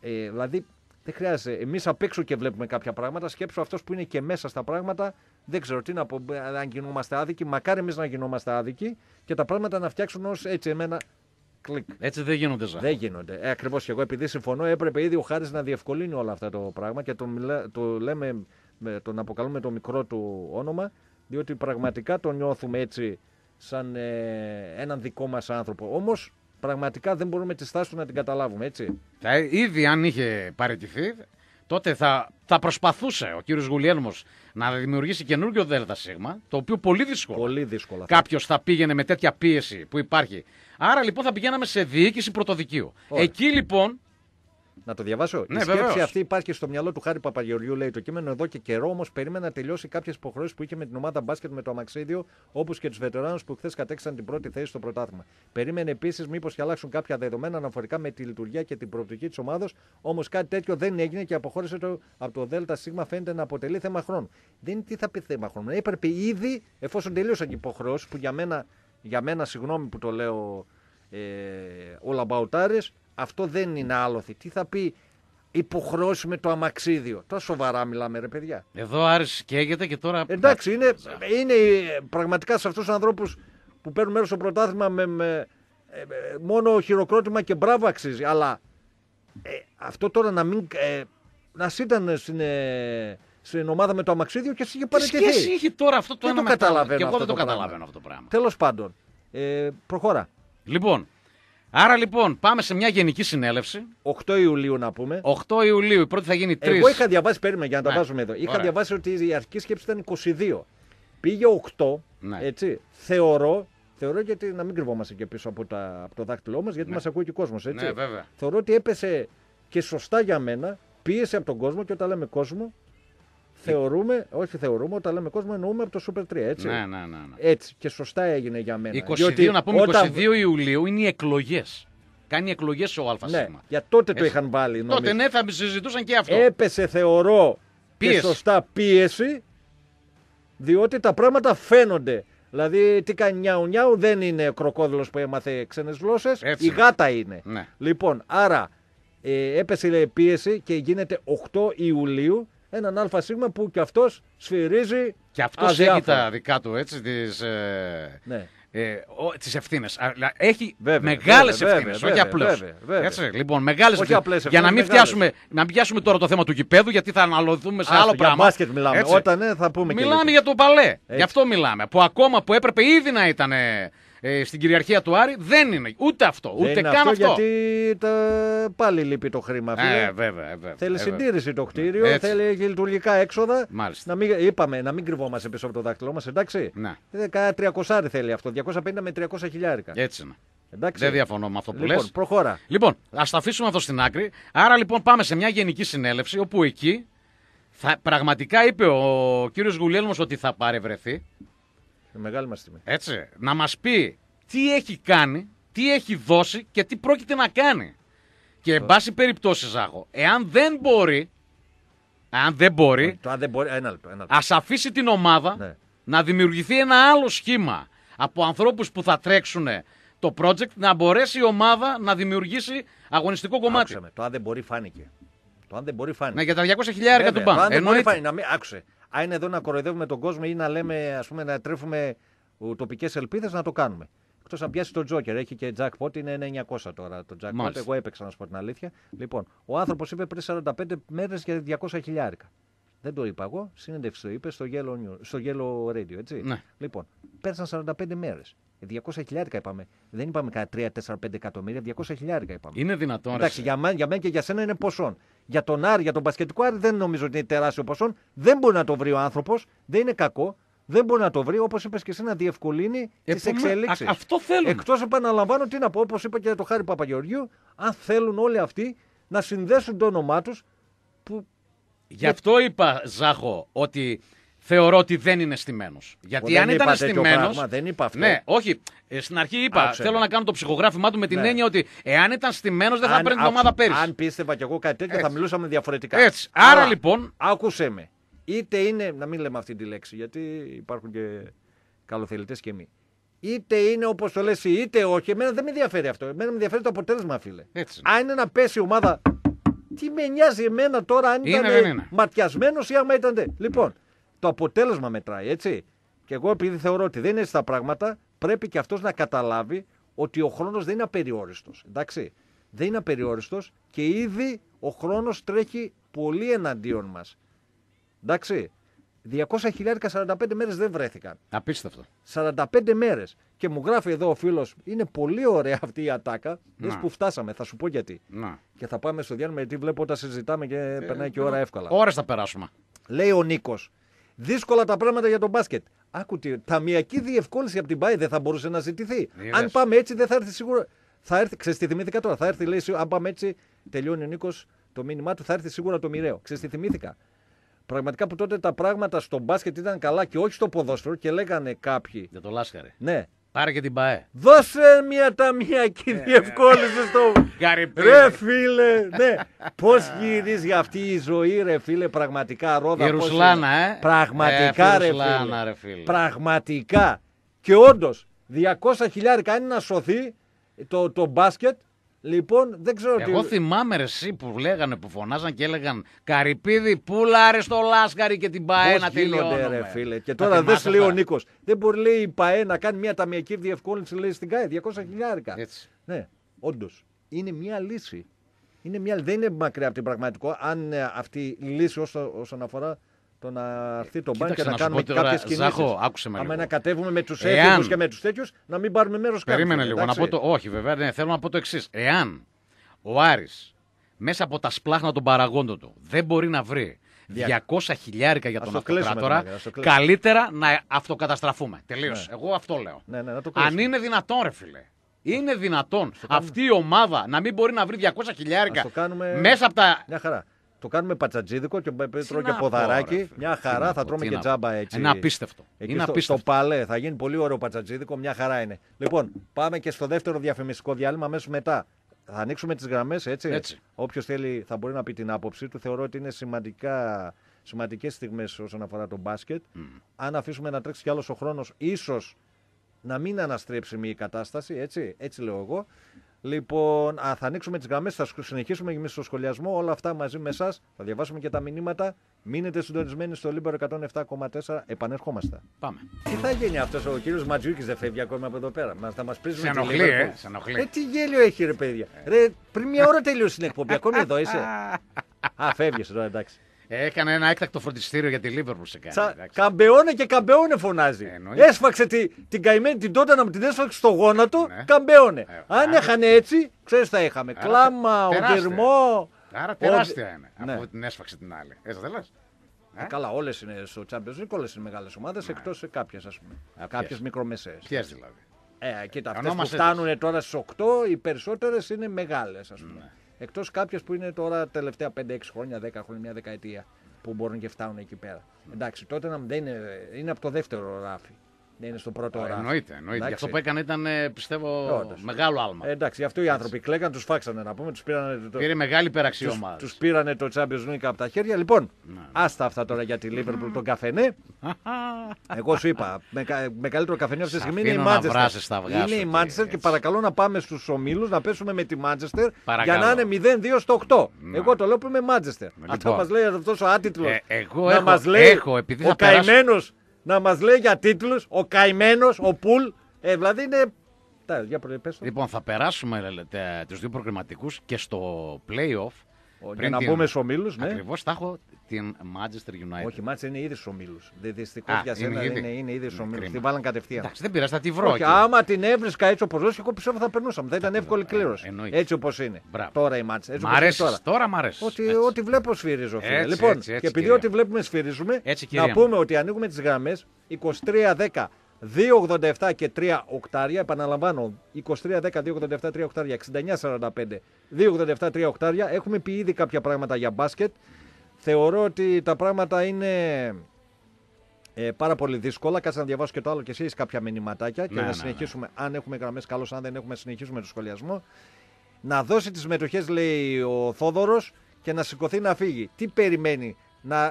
Ε, δηλαδή δεν χρειάζεται. Εμείς απ' έξω και βλέπουμε κάποια πράγματα. Σκέψω αυτός που είναι και μέσα στα πράγματα. Δεν ξέρω τι να πω. Ε, αν γινόμαστε άδικοι, μακάρι εμείς να γινόμαστε άδικοι και τα πράγματα να φτιάξουν ως έτσι εμένα κλικ. Έτσι δεν γίνονται ζάχαρα. Δεν γίνονται. Ε, Ακριβώς και εγώ επειδή συμφωνώ, έπρεπε ήδη ο Χάρης να διευκολύνει όλα αυτά το πράγμα και το, το λέμε, τον αποκαλούμε το μικρό του όνομα, διότι πραγματικά τον νιώθουμε έτσι σαν ε, έναν δικό μας άνθρωπο. Όμως πραγματικά δεν μπορούμε τη στάση του να την καταλάβουμε, έτσι. Θα, ήδη αν είχε παραιτηθεί, τότε θα, θα προσπαθούσε ο κύριος Γουλιέλμο να δημιουργήσει καινούργιο ΔΣ, το οποίο πολύ δύσκολο Πολύ δύσκολο. Κάποιος θα πήγαινε με τέτοια πίεση που υπάρχει Άρα λοιπόν θα πηγαίναμε σε διοίκηση πρωτοδικείου. Ωραία. Εκεί λοιπόν. Να το διαβάσω. Ναι, η σκέψη βεβαίως. αυτή υπάρχει στο μυαλό του Χάρη Παπαγεωργιού, λέει το κείμενο εδώ και καιρό. Όμως περίμενα να τελειώσει κάποιες υποχρεώσεις που είχε με την ομάδα μπάσκετ με το αμαξίδιο, όπως και τους βετεράνους που χθες κατέξαν την πρώτη θέση στο πρωτάθλημα. Περίμενε επίσης μήπως και αλλάξουν κάποια δεδομένα αναφορικά με τη λειτουργία και την προοπτική της ομάδα. Όμως κάτι τέτοιο δεν έγινε και αποχώρησε το, από το ΔΣ φαίνεται να αποτελεί θέμα χρόνου. Δεν είναι τι θα πει θέμα χρόνου. Έπρεπε ήδη, εφόσον τελείωσαν οι υποχρεώσεις που για μένα για μένα, συγγνώμη που το λέω ε, όλα Λαμπαουτάρης αυτό δεν είναι άλοθη. Τι θα πει υποχρώσουμε το αμαξίδιο. Τα σοβαρά μιλάμε ρε παιδιά. Εδώ Άρης καίγεται και τώρα... Εντάξει, είναι, είναι ε, πραγματικά σε αυτούς τους ανθρώπους που παίρνουν μέρος στο πρωτάθλημα με, ε, μόνο χειροκρότημα και μπράβο αξίζει. Αλλά ε, αυτό τώρα να μην... να ήταν στην, στην ομάδα με το αμαξίδιο και είχε παραιτηθεί. Τι σχέση είχε τώρα αυτό το δεν ένα το Και εγώ δεν το, καταλαβαίνω αυτό το πράγμα. Τέλος πάντων. Ε, προχώρα. Λοιπόν, Άρα λοιπόν, πάμε σε μια γενική συνέλευση. 8 Ιουλίου να πούμε. 8 Ιουλίου, η πρώτη θα γίνει 3. Εγώ είχα διαβάσει, περίμενα για να τα ναι, βάζουμε εδώ. Είχα διαβάσει ότι η αρχική σκέψη ήταν 22. Πήγε 8. Ναι. Έτσι. Θεωρώ, θεωρώ γιατί να μην κρυβόμαστε και πίσω από, τα, από το δάχτυλό μας, γιατί ναι. μας ακούει και ο κόσμος. Ναι, Θεωρώ ότι έπεσε και σωστά για μένα πίεσε από τον κόσμο και όταν λέμε κόσμο Θεωρούμε, όχι θεωρούμε, όταν λέμε κόσμο εννοούμε από το Super 3. Έτσι. Ναι, ναι, ναι, ναι. Έτσι και σωστά έγινε για μένα. 22, Διότι να πούμε, όταν... 22 Ιουλίου είναι οι εκλογές. Κάνει εκλογές ο ΑΣ. Ναι, για τότε το είχαν βάλει. Νομίζω. Τότε ναι, θα συζητούσαν και αυτό. Έπεσε, θεωρώ, πίεση. και σωστά πίεση, διότι τα πράγματα φαίνονται. Δηλαδή, τι κάνει νιάου νιάου, δεν είναι κροκόδηλος που έμαθε ξένες γλώσσες. Η γάτα είναι. Ναι. Λοιπόν, άρα ε, έπεσε η πίεση και γίνεται 8 Ιουλίου έναν ΑΣ που κι αυτός σφυρίζει. Και αυτός έχει τα δικά του έτσι. Τις, ε... ναι. Ε, τις ευθύνες. Έχει μεγάλες ευθύνες, όχι απλές. Έτσι, λοιπόν, μεγάλες όχι Για να μην, φτιάσουμε, να μην πιάσουμε τώρα το θέμα του γηπέδου, γιατί θα αναλωθούμε σε άλλο για πράγμα. μπάσκετ μιλάμε. Όταν ναι, θα πούμε Μιλάμε και για το παλέ. Έτσι. Γι' αυτό μιλάμε. Που ακόμα που έπρεπε ήδη να ήταν ε, στην κυριαρχία του Άρη δεν είναι ούτε αυτό, ούτε δεν καν αυτό. Γιατί τα... πάλι λείπει το χρήμα. Ε, βέβαια, ε, βέβαια, θέλει βέβαια. Ε, συντήρηση το κτίριο, ναι, θέλει λειτουργικά έξοδα. Μάλιστα. Να μην, είπαμε να μην κρυβόμαστε πίσω από το δάχτυλό μας, εντάξει. Ναι. Κάνα θέλει αυτό, 250 με 300 χιλιάρικα. Έτσι είναι. Εντάξει. Δεν διαφωνώ με αυτό που λοιπόν, λες. Προχώρα. Λοιπόν, ας τα αφήσουμε αυτό στην άκρη. Άρα λοιπόν πάμε σε μια γενική συνέλευση όπου εκεί θα, πραγματικά είπε ο κύριος Γουλιέλμος ότι θα παρευρεθεί. Μεγάλη Έτσι. Να μας πει τι έχει κάνει, τι έχει δώσει και τι πρόκειται να κάνει. Και εν ε. πάση περιπτώσει, Ζάχο, εάν δεν μπορεί. Ε, αν δεν μπορεί. Το αν δεν Ας αφήσει την ομάδα ναι. να δημιουργηθεί ένα άλλο σχήμα από ανθρώπους που θα τρέξουν το project να μπορέσει η ομάδα να δημιουργήσει αγωνιστικό κομμάτι. το αν δεν μπορεί φάνηκε. Το αν δεν μπορεί φάνηκε. Ναι, για τα 200 έργα του πάνω. Το αν δεν μπορεί φάνηκε. Να μην... Άκουσε. Αν είναι εδώ να κοροϊδεύουμε τον κόσμο ή να λέμε, ας πούμε, να τρέφουμε τοπικές ελπίδες, να το κάνουμε. Εκτός αν πιάσει τον Τζόκερ, έχει και jackpot, είναι 900 τώρα το jackpot. Μάλιστα. Εγώ έπαιξα, να σου πω την αλήθεια. Λοιπόν, ο άνθρωπος είπε πριν 45 μέρες για 200 χιλιάρικα. Δεν το είπα εγώ, συνέντευξη το είπε στο Yellow, στο Yellow Radio, έτσι. Ναι. Λοιπόν, πέρασαν 45 μέρε. 200 χιλιάρικα είπαμε. Δεν είπαμε κατά 3, 4, 5 εκατομμύρια, 200 χιλιάρικα είπαμε. Είναι δυνατόν. Εντάξει, για, μέ, για μένα και για σένα είναι ποσόν. Για τον Άρη, για τον Πασχετικό Άρη δεν νομίζω ότι είναι τεράστιο ποσόν. Δεν μπορεί να το βρει ο άνθρωπος. Δεν είναι κακό. Δεν μπορεί να το βρει, όπως είπες και εσύ, να διευκολύνει ε, τις εξελίξει. Αυτό θέλουν. Εκτός επαναλαμβάνω τι να πω, όπως είπα και για τον Χάρη Παπαγεωργίου, αν θέλουν όλοι αυτοί να συνδέσουν το όνομά τους που Γι' αυτό είπα, Ζάχο, ότι θεωρώ ότι δεν είναι στημένος. Γιατί αν ήταν στημένο. Δεν είπα αυτό. Ναι, όχι. Ε, στην αρχή είπα, θέλω να κάνω το ψυχογράφημά του με την ναι. έννοια ότι εάν ήταν στημένος δεν θα παίρνει την ομάδα πέρυσι. Αν πίστευα κι εγώ κάτι τέτοιο θα μιλούσαμε διαφορετικά. Έτσι. Άρα, λοιπόν. Άκουσε με. Είτε είναι. Να μην λέμε αυτή τη λέξη, γιατί υπάρχουν και καλοθελητές και εμείς. Είτε είναι όπως το λες, είτε όχι. Εμένα δεν με ενδιαφέρει αυτό. Εμένα με ενδιαφέρει το αποτέλεσμα, φίλε. Έτσι. Αν είναι να πέσει η ομάδα τι με νοιάζει εμένα τώρα αν ήταν ματιασμένος ή άμα ήταν. Λοιπόν, το αποτέλεσμα μετράει, έτσι. Και εγώ επειδή θεωρώ ότι δεν είναι έτσι τα πράγματα, πρέπει και αυτός να καταλάβει ότι ο χρόνος δεν είναι απεριόριστος. Εντάξει. Δεν είναι απεριόριστος και ήδη ο χρόνος τρέχει πολύ εναντίον μας. Εντάξει. 200 χιλιάρικα 45 μέρες δεν βρέθηκαν. Απίστευτο. 45 μέρες. Και μου γράφει εδώ ο φίλος, είναι πολύ ωραία αυτή η ατάκα. Δες που φτάσαμε, θα σου πω γιατί. Να. Και θα πάμε στο διάλειμμα γιατί βλέπω όταν συζητάμε και ε, περνάει και ώρα εύκολα. Ώρες θα περάσουμε. Λέει ο Νίκος, δύσκολα τα πράγματα για τον μπάσκετ. Άκου, τη ταμιακή διευκόλυνση από την Πάη δεν θα μπορούσε να ζητηθεί. Είδες. Αν πάμε έτσι δεν θα έρθει σίγουρα. Θα έρθει, ξέρεις τι θυμήθηκα τώρα, θα έρθει λέει, αν πάμε έτσι τελειώνει ο Νίκος το μήνυμά του, θα έρθει σίγουρα το μοιραίο. Ξέρεις τι Πραγματικά που τότε τα πράγματα στο μπάσκετ ήταν καλά και όχι στο ποδόσφαιρο και λέγανε κάποιοι. Για το λάσκαρε. Ναι. Πάρε και την ΠαΕ. Δώσε μια ταμιακή διευκόλυνση ε, ε. στο. Ρε φίλε, ναι. Πώς γυρίζεις αυτή η ζωή, ρε φίλε, πραγματικά ρόδα. Η ε. Πραγματικά, ε, ρε, φίλε. Πραγματικά. Και όντως, 200 χιλιάρικα είναι να σωθεί το, το μπάσκετ Λοιπόν, δεν ξέρω Εγώ τι... θυμάμαι εσύ που λέγανε, που φωνάζαν και έλεγαν Καρυπίδη, πούλαρε στο λάσκαρι και την ΠαΕ να τελειώνουμε. Ρε, φίλε. Και τώρα δεν σου λέει ο Νίκος. Δεν μπορεί λέει, η ΠαΕ να κάνει μια ταμιακή διευκόλυνση λέει, στην ΚΑΕ 200 χιλιάρικα. Ναι, όντως. Είναι μια λύση. Είναι μια, δεν είναι μακριά από την πραγματικότητα. Αν ε, αυτή η λύση όσον αφορά το να έρθει το μπάνι και να, να κάνουμε κάποιε κινήσεις. Ζάχο, άκουσε με. να κατέβουμε με τους Εάν... και με τους τέτοιους, να μην πάρουμε μέρος κάπου. Περίμενε λίγο. Να πω το... Όχι, βέβαια, ναι, θέλω να πω το εξής. Εάν ο Άρης μέσα από τα σπλάχνα των παραγόντων του δεν μπορεί να βρει 200 χιλιάρικα για τον αυτοκράτορα, καλύτερα να αυτοκαταστραφούμε. Τελείως. Ναι. Εγώ αυτό λέω. Ναι, ναι, Αν είναι δυνατόν, ρε φίλε. Είναι δυνατόν αυτή η ομάδα να μην μπορεί να βρει 200 χιλιάρικα μέσα από τα. Το κάνουμε πατσατζίδικο και τρώμε και ποδαράκι. μια χαρά, θα τρώμε και τζάμπα έτσι. Είναι απίστευτο. Εκεί είναι στο, απίστευτο. στο παλέ θα γίνει πολύ ωραίο πατσατζίδικο, μια χαρά είναι. Λοιπόν, πάμε και στο δεύτερο διαφημιστικό διάλειμμα αμέσως μετά. Θα ανοίξουμε τις γραμμές, έτσι. έτσι. Όποιος θέλει θα μπορεί να πει την άποψή του. Θεωρώ ότι είναι σημαντικά, σημαντικές στιγμές όσον αφορά τον μπάσκετ. Αν αφήσουμε να τρέξει κι άλλος ο χρόνος, ίσως να μην αναστρέψει η κατάσταση, έτσι, έτσι λέω εγώ. Λοιπόν, α, θα ανοίξουμε τις γραμμές, θα συνεχίσουμε εμείς στο σχολιασμό. Όλα αυτά μαζί με εσάς. Θα διαβάσουμε και τα μηνύματα. Μείνετε συντονισμένοι στο Λίμπερο 107,4. Επανερχόμαστε. Πάμε. Τι θα γίνει αυτός ο κύριος Ματζούκη, δεν φεύγει ακόμα από εδώ πέρα. Μα θα μας πει σε ενοχλεί, ε, σε ενοχλεί. Ε, τι γέλιο έχει, ρε παιδιά. Ρε, πριν μια ώρα τελείωσε την εκπομπή. Ακόμη εδώ είσαι. α, φεύγεις τώρα, εντάξει. Έκανε ένα έκτακτο φροντιστήριο για τη Λίβερπουλ σε κάτι. Καμπεώνε και καμπεώνε φωνάζει. έσφαξε τη, την καημένη την τότε να μου την έσφαξε στο γόνατο. Ναι. Καμπεώνε. Ε, Αν έχανε έτσι, ξέρεις θα είχαμε. Κλάμα, τεράστια. Άρα τεράστια ο... είναι. Ναι. Από την έσφαξε την άλλη. Έτσι ε, δεν λε. Ε, καλά, όλες είναι στο Champions League, όλες είναι μεγάλες ομάδες ναι. εκτός κάποιες ας πούμε. Κάποιες μικρομεσαίες. Ποιες δηλαδή. Ε, κοίτα, αυτές που φτάνουν τώρα στις 8, οι περισσότερες είναι μεγάλες ας πούμε. Ναι. Εκτός κάποιες που είναι τώρα τελευταία 5-6 χρόνια, 10 χρόνια, μια δεκαετία που μπορούν και φτάνουν εκεί πέρα. Εντάξει, τότε δεν είναι, είναι από το δεύτερο ράφι. Ναι, είναι στο πρώτο ώρα. Εννοείται, εννοείται. αυτό που έκανε ήταν ε, πιστεύω μεγάλο άλμα. εντάξει, γι' αυτό οι άνθρωποι κλέκαν, τους φάξανε να πούμε. Τους πήρανε το... Πήρε μεγάλη υπεραξιώμα. Του πήρανε το Champions League από τα χέρια. Λοιπόν, ναι. άστα αυτά τώρα για τη Liverpool τον καφενέ. Εγώ σου είπα, με, με καλύτερο καφενέ αυτή τη στιγμή είναι η Manchester. Είναι η Manchester και παρακαλώ να πάμε στους ομίλους να πέσουμε με τη Manchester για να είναι 0-2 στο 8. Εγώ το λέω που είμαι λοιπόν. Αυτό μας λέει αυτός ο άτιτλος. Ε, εγώ έχω, ο καημένος να μας λέει για τίτλους ο καημένος, ο Πουλ. Ε, δηλαδή είναι. Λοιπόν, θα περάσουμε τους δύο προκριματικού και στο playoff για πριν να μπούμε στους ομίλους. Ναι. Ακριβώς θα έχω την Manchester United. Όχι, η Manchester είναι ήδη στους ομίλους. Δυστυχώ για σένα είναι, ήδη, είναι ήδη στους ομίλους. Την βάλαν κατευθείαν. δεν πειράζει, θα τη βρω. Όχι, άμα την έβρισκα έτσι όπως λέω, εγώ πιστεύω θα περνούσαμε. Δεν ήταν εύκολη ε, κλήρωση. Έτσι όπως είναι. Τώρα η Manchester. Μ' αρέσεις τώρα, μ' αρέσεις. Ό,τι βλέπω σφυρίζω. Λοιπόν, και επειδή ό,τι βλέπουμε σφυρίζουμε, να πούμε ότι ανοίγουμε τις γραμμές 23-10. 2,87 και 3 οκτάρια. Επαναλαμβάνω, 23-10, 2,87, 3 οκτάρια, 69-45, 2,87, 3 οκτάρια. Έχουμε πει ήδη κάποια πράγματα για μπάσκετ. Θεωρώ ότι τα πράγματα είναι ε, πάρα πολύ δύσκολα. Κάτσε να διαβάσω και το άλλο και εσεί κάποια μηνυματάκια και ναι, να ναι, συνεχίσουμε. Ναι. Αν έχουμε γραμμές, καλώς. Αν δεν έχουμε, συνεχίσουμε το σχολιασμό. Να δώσει τις μετοχές, λέει ο Θόδωρος, και να σηκωθεί να φύγει. Τι περιμένει, να, ε,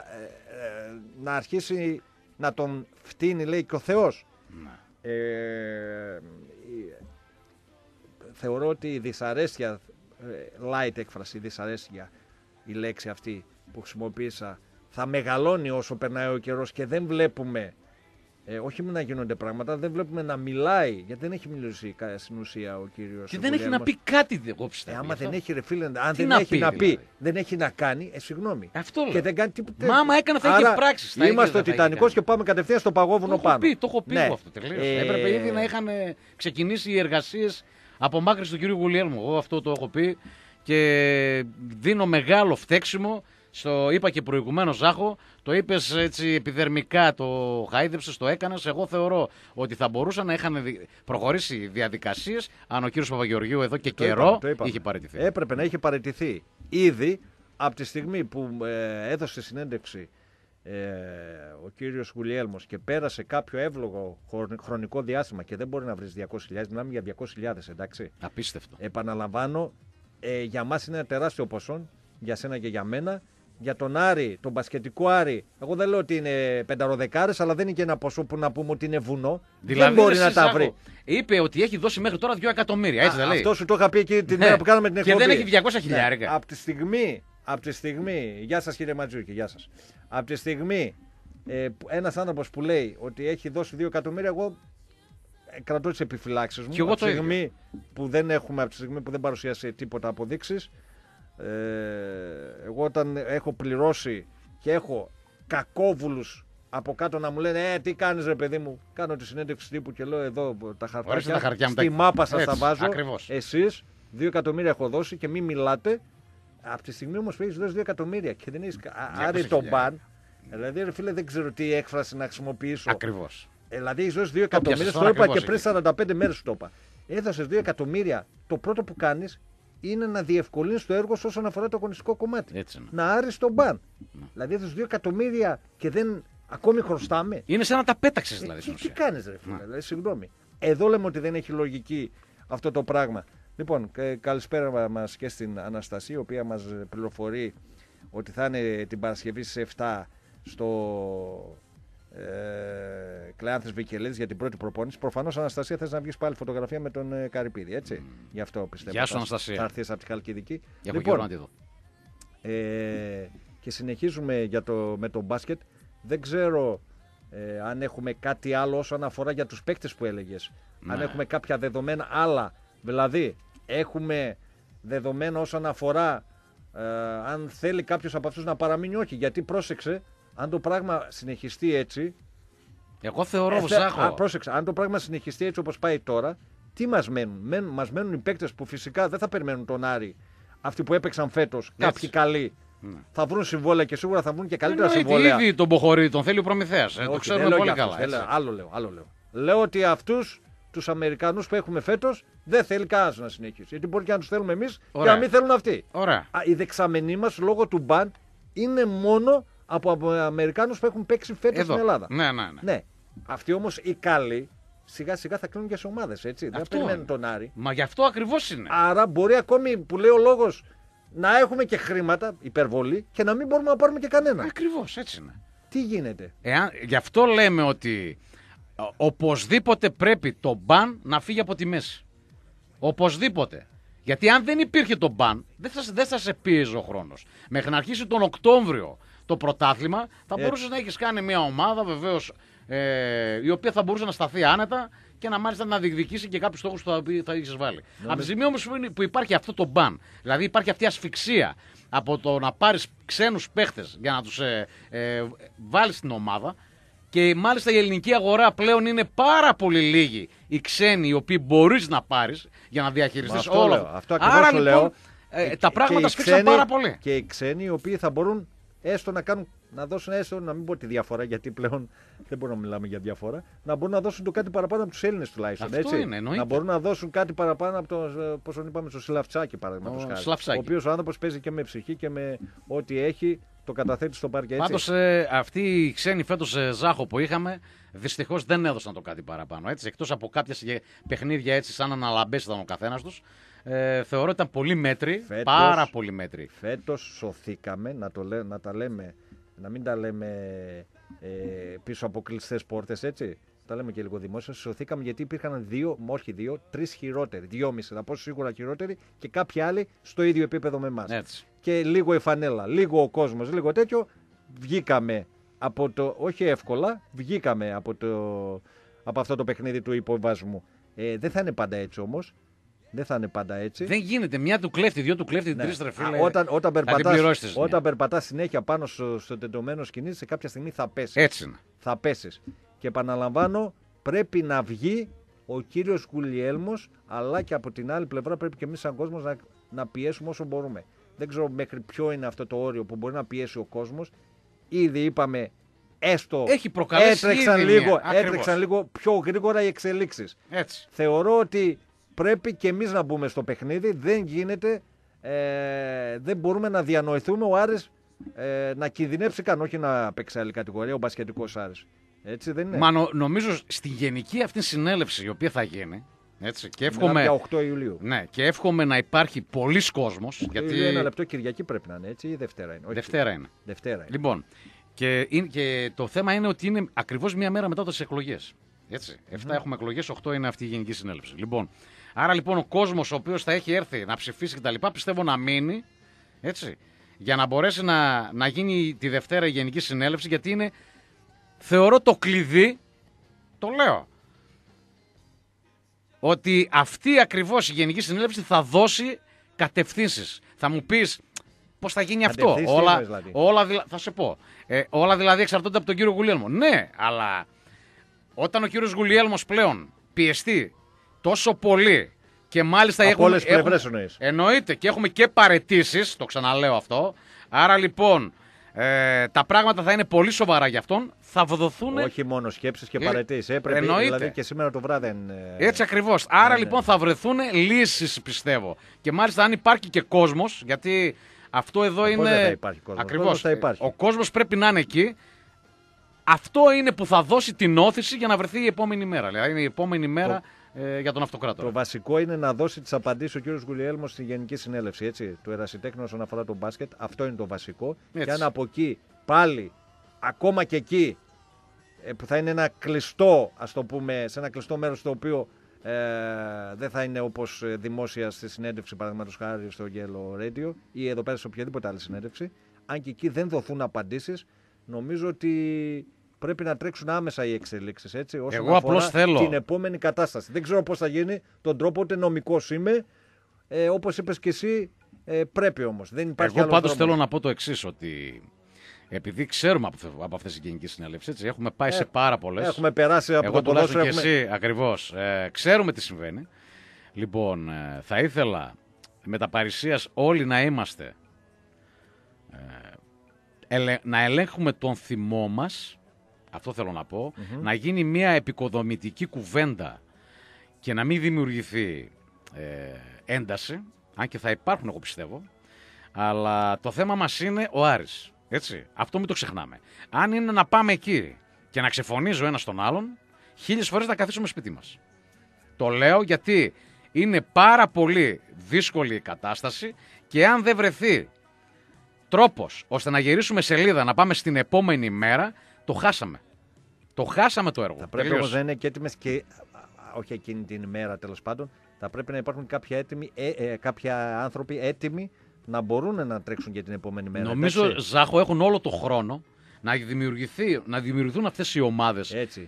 ε, να αρχίσει να τον φτύνει, λέει και ο Θεός. Ναι. Ε, θεωρώ ότι η δυσαρέσκεια, ε, light έκφραση, δυσαρέσκεια, η λέξη αυτή που χρησιμοποίησα, θα μεγαλώνει όσο περνάει ο καιρός και δεν βλέπουμε ε, όχι να γίνονται πράγματα, δεν βλέπουμε να μιλάει. Γιατί δεν έχει μιλήσει στην ουσία ο κύριος. Και δεν έχει να πει κάτι, εγώ πιστεύω. Ε, άμα δεν έχει ρε φίλε, αν δεν να έχει πει, να πει, δηλαδή? δεν έχει να κάνει, ε, συγγνώμη. Αυτό λέω. Και δεν κάνει τίποτα. Μα άμα έκανε θα είχε πράξει. Είμαστε ο Τιτανικό και πάμε κατευθείαν στο παγόβουνο το πάνω. Πει, το έχω πει ναι. αυτό τελείως. Ε, Έπρεπε ήδη να είχαν ε, ξεκινήσει οι εργασίες απομάκρυνση του κύριου Γουλιέλμου. Εγώ αυτό το έχω πει και δίνω μεγάλο φταίξιμο στο είπα και προηγουμένως, Ζάχο, το είπες έτσι επιδερμικά, το χάιδεψες, το έκανες. Εγώ θεωρώ ότι θα μπορούσαν να είχαν προχωρήσει διαδικασίες αν ο κύριος Παπαγεωργίου εδώ και το καιρό είχε παραιτηθεί. Έπρεπε να είχε παραιτηθεί ήδη από τη στιγμή που ε, έδωσε συνέντευξη ε, ο κύριος Γουλιέλμος και πέρασε κάποιο εύλογο χρονικό διάστημα και δεν μπορεί να βρεις 200.000, μιλάμε για 200.000 εντάξει. Απίστευτο. Επαναλαμβάνω, ε, για μας είναι ένα τεράστιο ποσό, για σένα και για μένα για τον Άρη, τον Πασχετικό Άρη. Εγώ δεν λέω ότι είναι πενταροδεκάρες, αλλά δεν είναι και ένα ποσό που να πούμε ότι είναι βουνό. Δηλαδή, δεν μπορεί να τα βρει. Είπε ότι έχει δώσει μέχρι τώρα 2 εκατομμύρια. Έτσι δεν λέει. Αυτό σου το είχα πει εκεί την ναι. που κάναμε την εκπομπή. Και δεν έχει 200 ναι. χιλιάρικα. Ναι. Από τη στιγμή. Από τη στιγμή γεια σας κύριε Ματζούκη, γεια σας. Από τη στιγμή ε, ένας άνθρωπος που λέει ότι έχει δώσει 2 εκατομμύρια, εγώ ε, κρατώ τις επιφυλάξεις μου. Και εγώ από τη στιγμή που δεν έχουμε, από τη στιγμή που δεν παρουσίασε τίποτα αποδείξεις, ε, εγώ όταν έχω πληρώσει και έχω κακόβουλους από κάτω να μου λένε Ε, τι κάνεις ρε παιδί μου. Κάνω τη συνέντευξη τύπου και λέω εδώ ε, τα χαρτιά. τα χαρτιά στη μάπα Έτσι, τα βάζω. εσείς δύο εκατομμύρια έχω δώσει και μην μιλάτε. Από τη στιγμή όμως που δώσει δύο εκατομμύρια και δεν έχεις. άρει το μπαν. Δηλαδή, ρε φίλε, δεν ξέρω τι έκφραση να χρησιμοποιήσω. Ακριβώς. δηλαδή, έχεις δώσει δύο εκατομμύρια. Το είπα και πριν 45 μέρε το είπα. Έδωσες δύο εκατομμύρια. Το πρώτο που κάνεις είναι να διευκολύνεις το έργο σου όσον αφορά το αγωνιστικό κομμάτι. Να άρεις τον μπαν. Ναι. Δηλαδή έδωσε δύο εκατομμύρια και δεν. Ακόμη χρωστάμε. Είναι σαν να τα πέταξες δηλαδή. Ε, τι τι κάνεις, ρε φίλε. Ναι. Δηλαδή, συγγνώμη. Εδώ λέμε ότι δεν έχει λογική αυτό το πράγμα. Λοιπόν, ε, καλησπέρα μα και στην Αναστασία, η οποία μας πληροφορεί ότι θα είναι την Παρασκευή στις 7 στο ε, Κλεάνθης για την πρώτη προπόνηση. Προφανώς, Αναστασία, θες να βγεις πάλι φωτογραφία με τον ε, Καρυπίδη, έτσι. Γι' αυτό πιστεύω. Γεια σου, Αναστασία. Θα έρθεις από τη Χαλκιδική. Για λοιπόν, να τη ε, και συνεχίζουμε για το, με το μπάσκετ. Δεν ξέρω ε, αν έχουμε κάτι άλλο όσον αφορά για τους παίκτες που έλεγες. Αν ναι. έχουμε κάποια δεδομένα άλλα. Δηλαδή, έχουμε δεδομένα όσον αφορά ε, αν θέλει κάποιος από αυτούς να παραμείνει όχι. Γιατί πρόσεξε, αν το πράγμα συνεχιστεί έτσι. Εγώ θεωρώ, ε, πρόσεξε, αν το πράγμα συνεχιστεί έτσι όπως πάει τώρα, τι μας μένουν. μένουν μας μένουν οι παίκτες που φυσικά δεν θα περιμένουν τον Άρη. Αυτοί που έπαιξαν φέτος, κάποιοι καλοί. Ναι. Θα βρουν συμβόλαια και σίγουρα θα βρουν και καλύτερα Εννοείται, συμβόλαια. Ήδη τον Ποχωρή, τον θέλει ο Προμηθέας. Ε, το ξέρουμε πολύ καλά. Αυτούς, άλλο λέω, άλλο λέω. Λέω ότι αυτούς τους Αμερικανούς που έχουμε φέτος δεν θέλει κανένας να συνεχίσει. Γιατί μπορεί και να τους θέλουμε εμείς και να μην θέλουν αυτοί. Ωραία. Οι δεξαμενοί μας λόγω του μπαν είναι μόνο από Αμερικάνους που έχουν παίξει φέτος στην Ελλάδα. Ναι, ναι, ναι. ναι. Αυτοί όμως οι καλοί σιγά σιγά θα κλείνουν και σε ομάδες. Δεν περιμένουν τον Άρη. Μα γι' αυτό ακριβώς είναι. Άρα μπορεί ακόμη που λέει ο λόγος να έχουμε και χρήματα, υπερβολή, και να μην μπορούμε να πάρουμε και κανένα. Ακριβώς έτσι είναι. Τι γίνεται. Εάν, γι' αυτό λέμε ότι ε, οπωσδήποτε πρέπει το μπαν να φύγει από τη μέση. Οπωσδήποτε. Γιατί αν δεν υπήρχε το μπαν, δεν θα, δεν θα σε πίεζε ο χρόνος. Μέχρι να αρχίσει τον Οκτώβριο το πρωτάθλημα. Θα μπορούσες να έχεις κάνει μια ομάδα βεβαίως ε, η οποία θα μπορούσε να σταθεί άνετα και να μάλιστα να διεκδικήσει και κάποιους στόχους που θα, θα είχες βάλει. Νομίζω... Από τη στιγμή όμως που υπάρχει αυτό το μπαν, δηλαδή υπάρχει αυτή η ασφιξία από το να πάρεις ξένους παίχτες για να τους ε, ε, βάλεις στην ομάδα. Και μάλιστα η ελληνική αγορά πλέον είναι πάρα πολύ λίγοι οι ξένοι οι οποίοι μπορείς να πάρεις για να διαχειριστείς όλο. Λέω, αυτό ακριβώ λοιπόν, λέω. Ε, τα πράγματα σφίξαν πάρα πολύ. Και οι ξένοι οι οποίοι θα μπορούν έστω να κάνουν, να δώσουν έστω, να μην πω τη διαφορά, γιατί πλέον δεν μπορούμε να μιλάμε για διαφορά, να μπορούν να δώσουν το κάτι παραπάνω από τους Έλληνες τουλάχιστον. Αυτό έτσι. Είναι, να μπορούν να δώσουν κάτι παραπάνω από το πόσο είπαμε, στο Σλαφτσάκι παραδείγματος χάρη. Ο οποίος ο άνθρωπος παίζει και με ψυχή και με ό,τι έχει, το καταθέτει στο πάρκι έτσι. Πάντως ε, αυτοί οι ξένοι φέτος ε, Ζάχο που είχαμε, δυστυχώς δεν έδωσαν το κάτι παραπάνω. έτσι Εκτός από κάποια παιχνίδια έτσι, σαν αναλαμπές ήταν ο καθένας τους. Ε, θεωρώ ήταν πολύ μέτρη. Φέτος, πάρα πολύ μέτρη. Φέτος σωθήκαμε να, το να τα λέμε. Να μην τα λέμε ε, πίσω από κλειστές πόρτες, έτσι. Τα λέμε και λίγο δημόσια. Σωθήκαμε γιατί υπήρχαν δύο, όχι δύο, τρεις χειρότεροι. Δυόμιση, θα πω σίγουρα χειρότεροι και κάποιοι άλλοι στο ίδιο επίπεδο με εμάς. Και λίγο η φανέλα, λίγο ο κόσμος, λίγο τέτοιο. Βγήκαμε από το. Όχι εύκολα, βγήκαμε από, το, από αυτό το παιχνίδι του υποβάσμου. Ε, δεν θα είναι πάντα έτσι όμως. Δεν θα είναι πάντα έτσι. Δεν γίνεται. Μια του κλέφτη, δύο του κλέφτη, ναι. τρεις Όταν, όταν περπατά ναι. όταν περπατάς συνέχεια πάνω στο, στο τεντωμένο σκηνή, σε κάποια στιγμή θα πέσεις. Έτσι Θα πέσεις. Και επαναλαμβάνω, πρέπει να βγει ο κύριος Κουλιέλμο, αλλά και από την άλλη πλευρά πρέπει και εμείς σαν κόσμος να, να πιέσουμε όσο μπορούμε. Δεν ξέρω μέχρι ποιο είναι αυτό το όριο που μπορεί να πιέσει ο κόσμος. Ήδη είπαμε έστω Έχει έτρεξαν, λίγο, έτρεξαν λίγο πιο γρήγορα οι εξελίξεις. Θεωρώ ότι Πρέπει και εμείς να μπούμε στο παιχνίδι. Δεν γίνεται, ε, δεν μπορούμε να διανοηθούμε ο Άρης ε, να κινδυνεύσει καν, όχι να παίξει άλλη κατηγορία, ο μπασχετικός Άρης. Έτσι δεν είναι. Μα νομίζω στη γενική αυτή συνέλευση η οποία θα γίνει, έτσι. Και εύχομαι, 8 Ιουλίου. Ναι, και εύχομαι να υπάρχει πολλής κόσμος. Γιατί... Ένα λεπτό Κυριακή πρέπει να είναι έτσι ή Δευτέρα είναι. Όχι, Δευτέρα είναι. Δευτέρα είναι. Λοιπόν, και, και το θέμα είναι ότι είναι ακριβώς μία μέρα μετά τις εκλογές. Έτσι. 7 έχουμε εκλογές, 8 είναι αυτή η Γενική Συνέλευση. Λοιπόν, Άρα λοιπόν ο κόσμος ο οποίος θα έχει έρθει να ψηφίσει κτλ. πιστεύω να μείνει. Έτσι. Για να μπορέσει να, να γίνει τη Δευτέρα η Γενική Συνέλευση, γιατί είναι, θεωρώ το κλειδί, το λέω, ότι αυτή ακριβώς η Γενική Συνέλευση θα δώσει κατευθύνσεις. Θα μου πεις πώς θα γίνει αυτό. Όλα, δηλαδή. όλα Θα σε πω. Ε, όλα δηλαδή εξαρτώνται από τον κύριο Γουλιέλμο. Ναι, αλλά όταν ο κύριος Γουλιέλμος πλέον πιεστεί τόσο πολύ. Και μάλιστα Από έχουμε. Όλες Εννοείται και έχουμε και παρετήσεις, το ξαναλέω αυτό. Άρα λοιπόν. Ε, τα πράγματα θα είναι πολύ σοβαρά για αυτόν. Θα βδοθούν... Όχι μόνο σκέψεις και ε, παρετήσεις. Έπρεπε δηλαδή και σήμερα το βράδυ. Ε... Έτσι ακριβώς. Άρα λοιπόν θα βρεθούν λύσεις, πιστεύω. Και μάλιστα αν υπάρχει και κόσμος, γιατί αυτό εδώ είναι... είναι. Δεν υπάρχει κόσμος. Ακριβώς. θα υπάρχει. Ο κόσμος πρέπει να είναι εκεί. Αυτό είναι που θα δώσει την όθηση για να βρεθεί η επόμενη μέρα. Δηλαδή είναι η επόμενη μέρα. Ε, για τον αυτοκράτορα. Το βασικό είναι να δώσει τις απαντήσεις ο κύριος Γκουλιέλμο στη Γενική Συνέλευση έτσι, του Ερασιτέχνου όσον αφορά τον μπάσκετ. Αυτό είναι το βασικό. Έτσι. Και αν από εκεί πάλι, ακόμα και εκεί, ε, που θα είναι ένα κλειστό, ας το πούμε, σε ένα κλειστό μέρος το οποίο ε, δεν θα είναι όπως ε, δημόσια στη συνέντευξη, παραδείγματος χάρη στο Γκελο Radio ή εδώ πέρα σε οποιαδήποτε άλλη συνέντευξη. Αν και εκεί δεν δοθούν απαντήσεις, νομίζω ότι πρέπει να τρέξουν άμεσα οι εξελίξεις. Έτσι, όσον Εγώ Την επόμενη κατάσταση. Δεν ξέρω πώς θα γίνει, τον τρόπο ούτε νομικός είμαι. Ε, Όπως είπες και εσύ, ε, πρέπει όμως. Δεν υπάρχει Εγώ πάντω θέλω να πω το εξής, ότι επειδή ξέρουμε από, αυτές τις γενικές συνελεύσεις, έχουμε πάει σε ε, πάρα πολλές. Έχουμε περάσει από Εγώ το Έχουμε... και εσύ, ακριβώς. Ε, ξέρουμε τι συμβαίνει. Λοιπόν, θα ήθελα με τα παρουσία όλοι να είμαστε. Ε, να ελέγχουμε τον θυμό μας αυτό θέλω να πω, να γίνει μια επικοδομητική κουβέντα και να μην δημιουργηθεί ε, ένταση, αν και θα υπάρχουν εγώ πιστεύω, αλλά το θέμα μας είναι ο Άρης, έτσι, αυτό μην το ξεχνάμε. Αν είναι να πάμε εκεί και να ξεφωνίζω ένας τον άλλον, χίλιες φορές θα καθίσουμε σπίτι μας. Το λέω γιατί είναι πάρα πολύ δύσκολη η κατάσταση και αν δεν βρεθεί τρόπος ώστε να γυρίσουμε σελίδα, να πάμε στην επόμενη μέρα, το χάσαμε. Το χάσαμε το έργο. Θα πρέπει όμως να είναι και έτοιμες και. Όχι εκείνη την ημέρα τέλος πάντων. Θα πρέπει να υπάρχουν κάποια, έτοιμοι, ε, ε άνθρωποι έτοιμοι να μπορούν να τρέξουν για την επόμενη μέρα. Νομίζω, Ζάχο, έχουν όλο το χρόνο να, δημιουργηθεί, να δημιουργηθούν αυτές οι ομάδες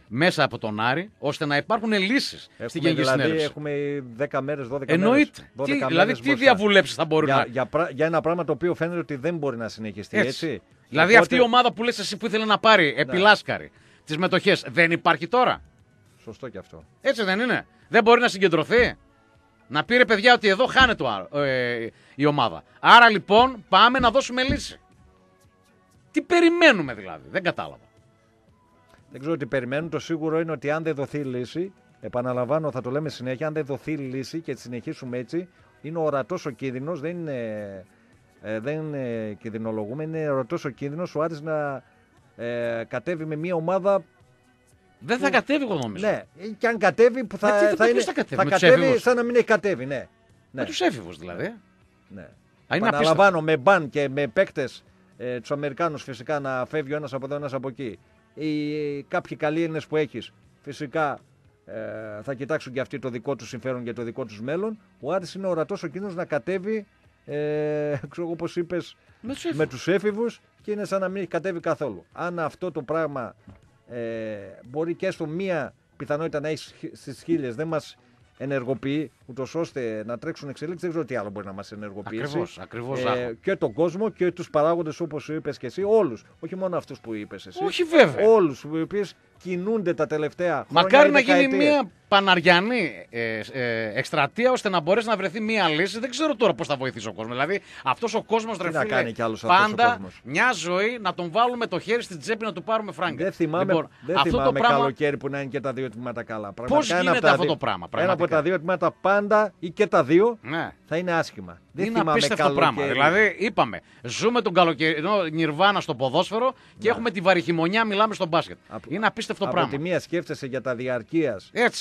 μέσα από τον Άρη, ώστε να υπάρχουν λύσεις στην γενική δηλαδή, συνέλευση. Έχουμε 10 μέρε, 12 μέρες. Εννοείται. τι, δηλαδή, τι διαβουλέψει θα μπορούν για, να. Για, για, ένα πράγμα το οποίο φαίνεται ότι δεν μπορεί να συνεχιστεί. έτσι. Δηλαδή αυτή η ομάδα που λες εσύ που ήθελε να πάρει ναι. επιλάσκαρη τις μετοχές δεν υπάρχει τώρα. Σωστό και αυτό. Έτσι δεν είναι. Δεν μπορεί να συγκεντρωθεί. Να πήρε παιδιά ότι εδώ χάνεται ε, η ομάδα. Άρα λοιπόν πάμε να δώσουμε λύση. Τι περιμένουμε δηλαδή. Δεν κατάλαβα. Δεν ξέρω τι περιμένουν. Το σίγουρο είναι ότι αν δεν δοθεί λύση, επαναλαμβάνω θα το λέμε συνέχεια, αν δεν δοθεί λύση και συνεχίσουμε έτσι, είναι ορατός ο κίνδυνος, δεν είναι ε, δεν ε, κινδυνολογούμε. Είναι ερωτό ο κίνδυνος ο Άρης να ε, κατέβει με μια ομάδα. Δεν θα κατέβει, εγώ νομίζω. Ναι, και αν κατέβει, θα, ε, θα, θα, είναι, θα κατέβει, θα κατέβει σαν να μην έχει κατέβει. Ναι. Με ναι. τους έφηβους δηλαδή. Ναι. Α, ναι. με μπαν και με παίκτες ε, τους Αμερικάνους φυσικά να φεύγει ο ένας από εδώ, ένας από εκεί. ή κάποιοι καλοί Έλληνες που έχεις φυσικά ε, θα κοιτάξουν και αυτοί το δικό τους συμφέρον και το δικό τους μέλλον. Ο Άρης είναι ορατός ο κίνδυνος να κατέβει ε, ξέρω είπες, με τους, με έφηβους και είναι σαν να μην έχει κατέβει καθόλου. Αν αυτό το πράγμα ε, μπορεί και έστω μία πιθανότητα να έχει στις χίλιες, δεν μας ενεργοποιεί ούτως ώστε να τρέξουν εξελίξεις. Δεν ξέρω τι άλλο μπορεί να μας ενεργοποιήσει. Ακριβώς. Ακριβώς, ε, και τον κόσμο και τους παράγοντες όπως είπες και εσύ, όλους. Όχι μόνο αυτούς που είπες εσύ. Όχι βέβαια. Όλους οι οποίοι κινούνται τα τελευταία χρόνια. Μακάρι να γίνει μια παναριανή ε, ε, εκστρατεία ώστε να μπορέσει να βρεθεί μια λύση. Δεν ξέρω τώρα πώς θα βοηθήσει ο κόσμος. Δηλαδή αυτός ο κόσμος τρεφεί πάντα ο μια ζωή να τον βάλουμε το χέρι στην τσέπη να του πάρουμε φράγκα. Δεν θυμάμαι, λοιπόν, δεν αυτό θυμάμαι το πράγμα... καλοκαίρι που να είναι και τα δύο τμήματα καλά. Πώς γίνεται αυτό το πράγμα. Ένα από τα δύο τμήματα πάντα πάντα ή και τα δύο ναι. θα είναι άσχημα. Δεν είναι απίστευτο πράγμα. Δηλαδή, είπαμε, ζούμε τον καλοκαιρινό νιρβάνα στο ποδόσφαιρο ναι. και έχουμε τη βαριχημονιά, μιλάμε στο μπάσκετ. Από, είναι απίστευτο από πράγμα. Από τη μία σκέφτεσαι για τα διαρκείας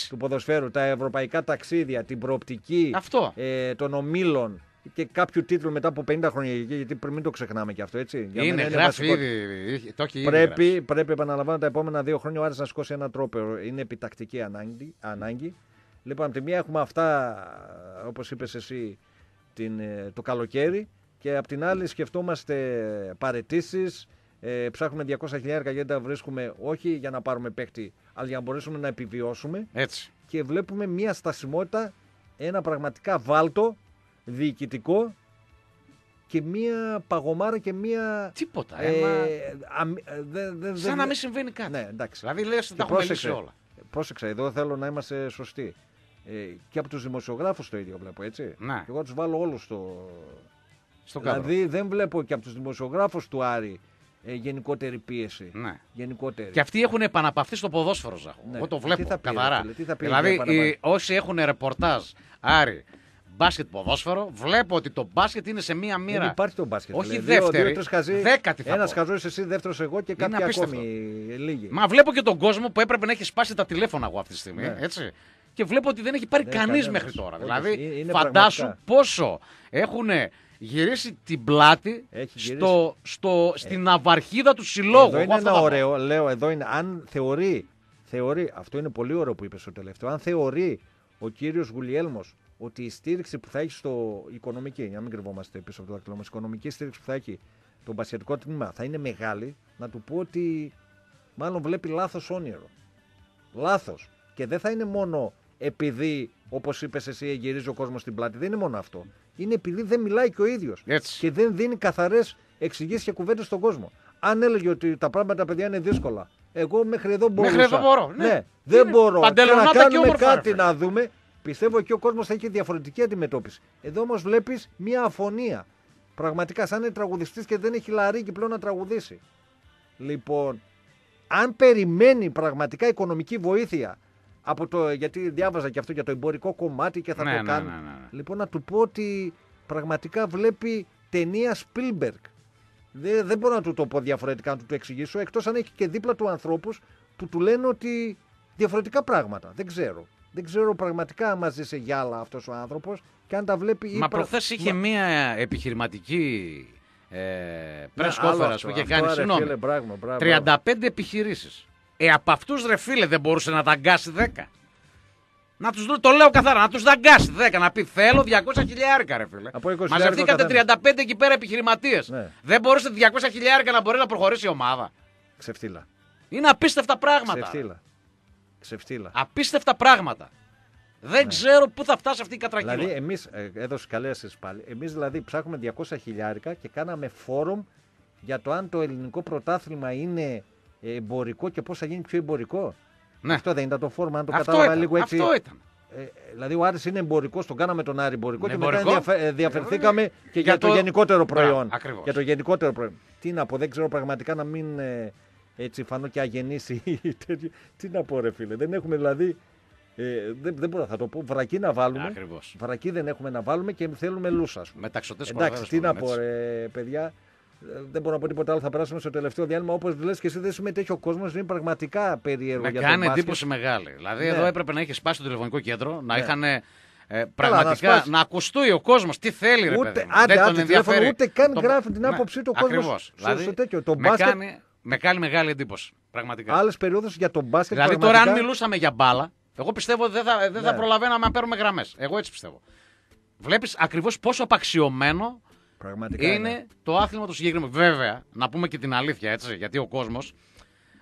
του ποδοσφαίρου, τα ευρωπαϊκά ταξίδια, την προοπτική Αυτό. Ε, των ομίλων και κάποιου τίτλου μετά από 50 χρόνια. Γιατί πριν μην το ξεχνάμε και αυτό, έτσι. Για είναι, γράφει ήδη. Το έχει πρέπει, πρέπει, επαναλαμβάνω, τα επόμενα δύο χρόνια ο Άρης να σηκώσει ένα τρόπο. Είναι επιτακτική ανάγκη. Λοιπόν, από τη μία έχουμε αυτά, όπως είπες εσύ, την, ε, το καλοκαίρι. Και από την άλλη σκεφτόμαστε παρετήσεις. Ε, ψάχνουμε 200.000 χιλιάρικα γιατί τα βρίσκουμε όχι για να πάρουμε παίχτη, αλλά για να μπορέσουμε να επιβιώσουμε. Έτσι. Και βλέπουμε μια στασιμότητα, ένα πραγματικά βάλτο, διοικητικό και μία παγωμάρα και μία. Τίποτα. Ε, ε, ε σαν να μην συμβαίνει κάτι. Ναι, εντάξει. Δηλαδή λες τα έχουμε όλα. Πρόσεξε, εδώ θέλω να είμαστε σωστοί. Ε, και από τους δημοσιογράφους το ίδιο βλέπω, έτσι. Ναι. Εγώ τους βάλω όλους στο. στο δηλαδή δεν βλέπω και από τους δημοσιογράφους του Άρη ε, γενικότερη πίεση. Ναι. Γενικότερη. Και αυτοί έχουν επαναπαυθεί στο ποδόσφαιρο, Ζάχο. Ναι. Εγώ το βλέπω τι θα πει, καθαρά. τι θα πει, δηλαδή, οι, όσοι έχουν ρεπορτάζ Άρη μπάσκετ ποδόσφαιρο, βλέπω ότι το μπάσκετ είναι σε μία μοίρα. Δεν υπάρχει το μπάσκετ. Όχι λέει, δεύτερη. Δύο, χαζί, δέκατη θα Ένας χαζός εσύ, δεύτερος εγώ και κάποιοι ακόμη λίγοι. Μα βλέπω και τον κόσμο που έπρεπε να έχει σπάσει τα τηλέφωνα εγώ αυτή τη στιγμή. Ναι. Έτσι και βλέπω ότι δεν έχει πάρει ναι, κανείς μέχρι τώρα. Δηλαδή, φαντάσου πόσο έχουν γυρίσει την πλάτη Στο, στο, ε, στην αυαρχίδα του συλλόγου. Εδώ είναι ένα ωραίο, λέω, εδώ είναι, αν θεωρεί, θεωρεί, αυτό είναι πολύ ωραίο που είπες στο τελευταίο, αν θεωρεί ο κύριος Γουλιέλμος ότι η στήριξη που θα έχει στο οικονομική, για να μην κρυβόμαστε πίσω από το δακτυλό μας, η οικονομική στήριξη που θα έχει το πασιατικό τμήμα θα είναι μεγάλη, να του πω ότι μάλλον βλέπει λάθος όνειρο. Λάθος. Και δεν θα είναι μόνο επειδή, όπως είπες εσύ, γυρίζει ο κόσμος στην πλάτη. Δεν είναι μόνο αυτό. Είναι επειδή δεν μιλάει και ο ίδιος. Και δεν δίνει καθαρές εξηγήσεις και κουβέντες στον κόσμο. Αν έλεγε ότι τα πράγματα, παιδιά, είναι δύσκολα. Εγώ μέχρι εδώ μπορούσα. Μέχρι εδώ μπορώ. Ναι, ναι δεν μπορώ. Και να κάνουμε κάτι να δούμε. Πιστεύω και ο κόσμος θα έχει διαφορετική αντιμετώπιση. Εδώ όμως βλέπεις μια αφωνία. Πραγματικά, σαν είναι τραγουδιστής και δεν έχει λαρίκι πλέον να τραγουδήσει. Λοιπόν, αν περιμένει πραγματικά οικονομική βοήθεια από γιατί διάβαζα και αυτό για το εμπορικό κομμάτι και θα ναι, το ναι, κάνω. Ναι, ναι, ναι, λοιπόν, να του πω ότι πραγματικά βλέπει ταινία Spielberg. Δεν, δεν μπορώ να του το πω διαφορετικά, να του το εξηγήσω, εκτός αν έχει και δίπλα του ανθρώπους που του λένε ότι διαφορετικά πράγματα. Δεν ξέρω. Δεν ξέρω πραγματικά αν μαζί σε γυάλα αυτός ο άνθρωπος και αν τα βλέπει... Μα πρα... είχε μία επιχειρηματική ε, Πρέσκοφερα που είχε κάνει, συγγνώμη, 35 επιχειρήσεις. Ε, από αυτούς ρε φίλε δεν μπορούσε να δαγκάσει 10. Να τους δω, το λέω καθαρά, να τους δαγκάσει 10. Να πει θέλω 200 χιλιάρικα, ρε φίλε. Μαζευτήκατε 35 εκεί πέρα επιχειρηματίες. Ναι. Δεν μπορούσε 200 χιλιάρικα να μπορεί να προχωρήσει η ομάδα. Ξεφτύλα. Είναι απίστευτα πράγματα. Ξεφτύλα. Ξεφτύλα. Απίστευτα πράγματα. Δεν ναι. ξέρω πού θα φτάσει αυτή η κατρακύλα. Δηλαδή, εμείς, ε, έδωσε καλές πάλι. Εμείς δηλαδή ψάχνουμε 200 χιλιάρικα και κάναμε φόρουμ για το αν το ελληνικό πρωτάθλημα είναι εμπορικό και πώς θα γίνει πιο εμπορικό. Ναι. Αυτό δεν ήταν το φόρμα, αν το αυτό κατάλαβα λίγο έτσι. Αυτό ήταν. Ε, δηλαδή ο Άρης είναι εμπορικός, τον κάναμε τον Άρη εμπορικό ναι, και εμπορικό. μετά ε, διαφερθήκαμε ε, και για, το... γενικότερο προϊόν. για το γενικότερο προϊόν. Τι να πω, δεν ξέρω πραγματικά να μην ε, έτσι φανώ και αγενήσει. Τι να πω ρε φίλε, δεν έχουμε δηλαδή... Ε, δεν, δεν μπορώ, θα το πω. Βρακή να βάλουμε. Ακριβώς. Βρακή δεν έχουμε να βάλουμε και θέλουμε λούσα. Μεταξωτές Εντάξει, τι να πω, ρε, παιδιά δεν μπορώ να πω τίποτα άλλο. Θα περάσουμε στο τελευταίο διάλειμμα. Όπως λες και εσύ, δεν συμμετέχει ο κόσμος. Είναι πραγματικά περίεργο Με για κάνει εντύπωση μεγάλη. Δηλαδή, ναι. εδώ έπρεπε να είχε σπάσει το τηλεφωνικό κέντρο, να ναι. είχαν. Ε, πραγματικά να, να, ακουστούει ο κόσμος. Τι θέλει, ούτε, παιδί. Άντε, δεν άντε, τον Ούτε καν γράφει την ναι, άποψή του ο κόσμος. Δηλαδή, με, μπάσκετ... κάνει, με κάνει μεγάλη εντύπωση. Πραγματικά. Άλλες περιόδους για τον μπάσκετ. Δηλαδή, τώρα αν μιλούσαμε για μπάλα, εγώ πιστεύω ότι δεν θα, θα ναι. προλαβαίναμε να παίρνουμε γραμμές. Εγώ έτσι πιστεύω. Βλέπεις ακριβώς πόσο απαξιωμένο είναι το άθλημα του συγκεκριμένο. Βέβαια, να πούμε και την αλήθεια έτσι, γιατί ο κόσμος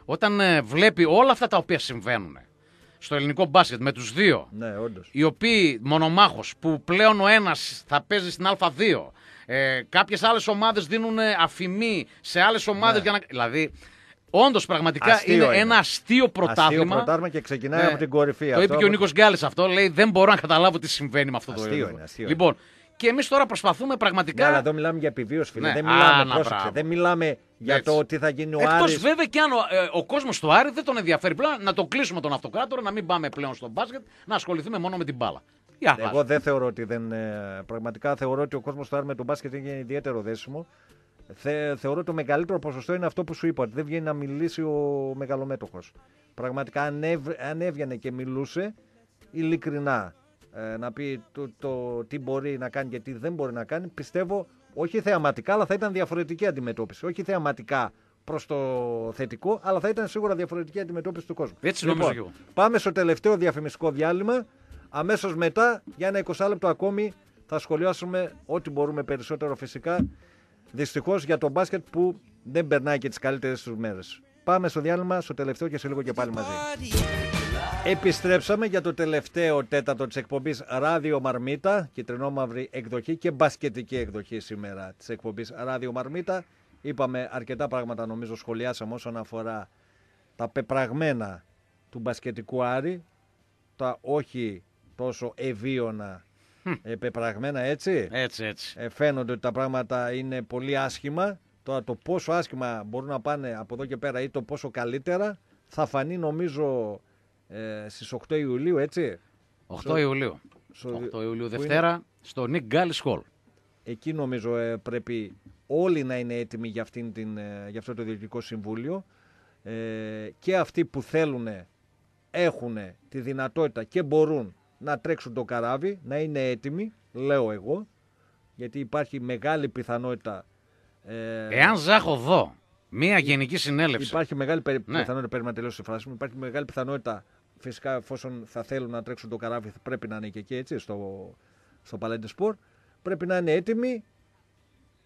όταν ε, βλέπει όλα αυτά τα οποία συμβαίνουν στο ελληνικό μπάσκετ με τους δύο. Ναι, Οι οποίοι μονομάχος που πλέον ο ένας θα παίζει στην Α2. Ε, Κάποιες άλλες ομάδες δίνουν ε, αφημί σε άλλες ομάδες ναι. για να. Δηλαδή, Όντως, πραγματικά είναι, ένα αστείο πρωτάθλημα. Αστείο πρωτάθλημα και ξεκινάει ναι. από την κορυφή. Το αυτό είπε και ο Νίκο γκάλε αυτό. Λέει: Δεν μπορώ να καταλάβω τι συμβαίνει με αυτό αστείο το αστείο Λοιπόν, και εμείς τώρα προσπαθούμε πραγματικά. Ναι, αλλά εδώ μιλάμε για επιβίωση, φίλε. Ναι. Δεν, μιλάμε, δεν μιλάμε για το τι θα γίνει ο Εκτός, Άρης. Εκτό βέβαια και αν ο, ε, ο κόσμος του Άρη δεν τον ενδιαφέρει πλέον να το κλείσουμε τον αυτοκράτορα, να μην πάμε πλέον στο μπάσκετ, να ασχοληθούμε μόνο με την μπάλα. Εγώ δεν θεωρώ ότι δεν. Ε, πραγματικά θεωρώ ότι ο κόσμος του Άρη με τον μπάσκετ είναι ιδιαίτερο δέσιμο. Θε, θεωρώ το μεγαλύτερο ποσοστό είναι αυτό που σου είπα, ότι δεν βγαίνει να μιλήσει ο μεγαλομέτωχος. Πραγματικά αν, και μιλούσε, ειλικρινά ε, να πει το, τι μπορεί να κάνει και τι δεν μπορεί να κάνει, πιστεύω όχι θεαματικά, αλλά θα ήταν διαφορετική αντιμετώπιση. Όχι θεαματικά προς το θετικό, αλλά θα ήταν σίγουρα διαφορετική αντιμετώπιση του κόσμου. Έτσι λοιπόν, νομίζω Πάμε στο τελευταίο διαφημιστικό διάλειμμα. Αμέσως μετά, για ένα 20 λεπτό ακόμη, θα σχολιάσουμε ό,τι μπορούμε περισσότερο φυσικά. Δυστυχώς για τον μπάσκετ που δεν περνάει και τις καλύτερες τους μέρες. Πάμε στο διάλειμμα, στο τελευταίο και σε λίγο και πάλι μαζί. Επιστρέψαμε για το τελευταίο τέταρτο της εκπομπής Ράδιο Μαρμίτα, μαύρη εκδοχή και μπασκετική εκδοχή σήμερα της εκπομπής Ράδιο Μαρμίτα. Είπαμε αρκετά πράγματα, νομίζω, σχολιάσαμε όσον αφορά τα πεπραγμένα του μπασκετικού Άρη, τα όχι τόσο ευίωνα ε, πεπραγμένα, έτσι. Έτσι, έτσι. Ε, φαίνονται ότι τα πράγματα είναι πολύ άσχημα. Τώρα το πόσο άσχημα μπορούν να πάνε από εδώ και πέρα ή το πόσο καλύτερα θα φανεί νομίζω ε, στις 8 Ιουλίου, έτσι. 8 Ιουλίου. Στο... 8 Ιουλίου, Δευτέρα, στο Νίκ Γκάλι Σχολ. Εκεί νομίζω ε, πρέπει όλοι να είναι έτοιμοι για, αυτήν την, ε, για αυτό το Διοικητικό Συμβούλιο. Ε, και αυτοί που θέλουν έχουν τη δυνατότητα και μπορούν να τρέξουν το καράβι, να είναι έτοιμοι, λέω εγώ, γιατί υπάρχει μεγάλη πιθανότητα... Ε, Εάν ζάχω δω μία γενική συνέλευση... Υπάρχει μεγάλη ναι. πιθανότητα, υπάρχει μεγάλη πιθανότητα Φυσικά, εφόσον θα θέλουν να τρέξουν το καράβι, πρέπει να είναι και εκεί έτσι, στο, στο Παλέντε Σπορ. Πρέπει να είναι έτοιμοι.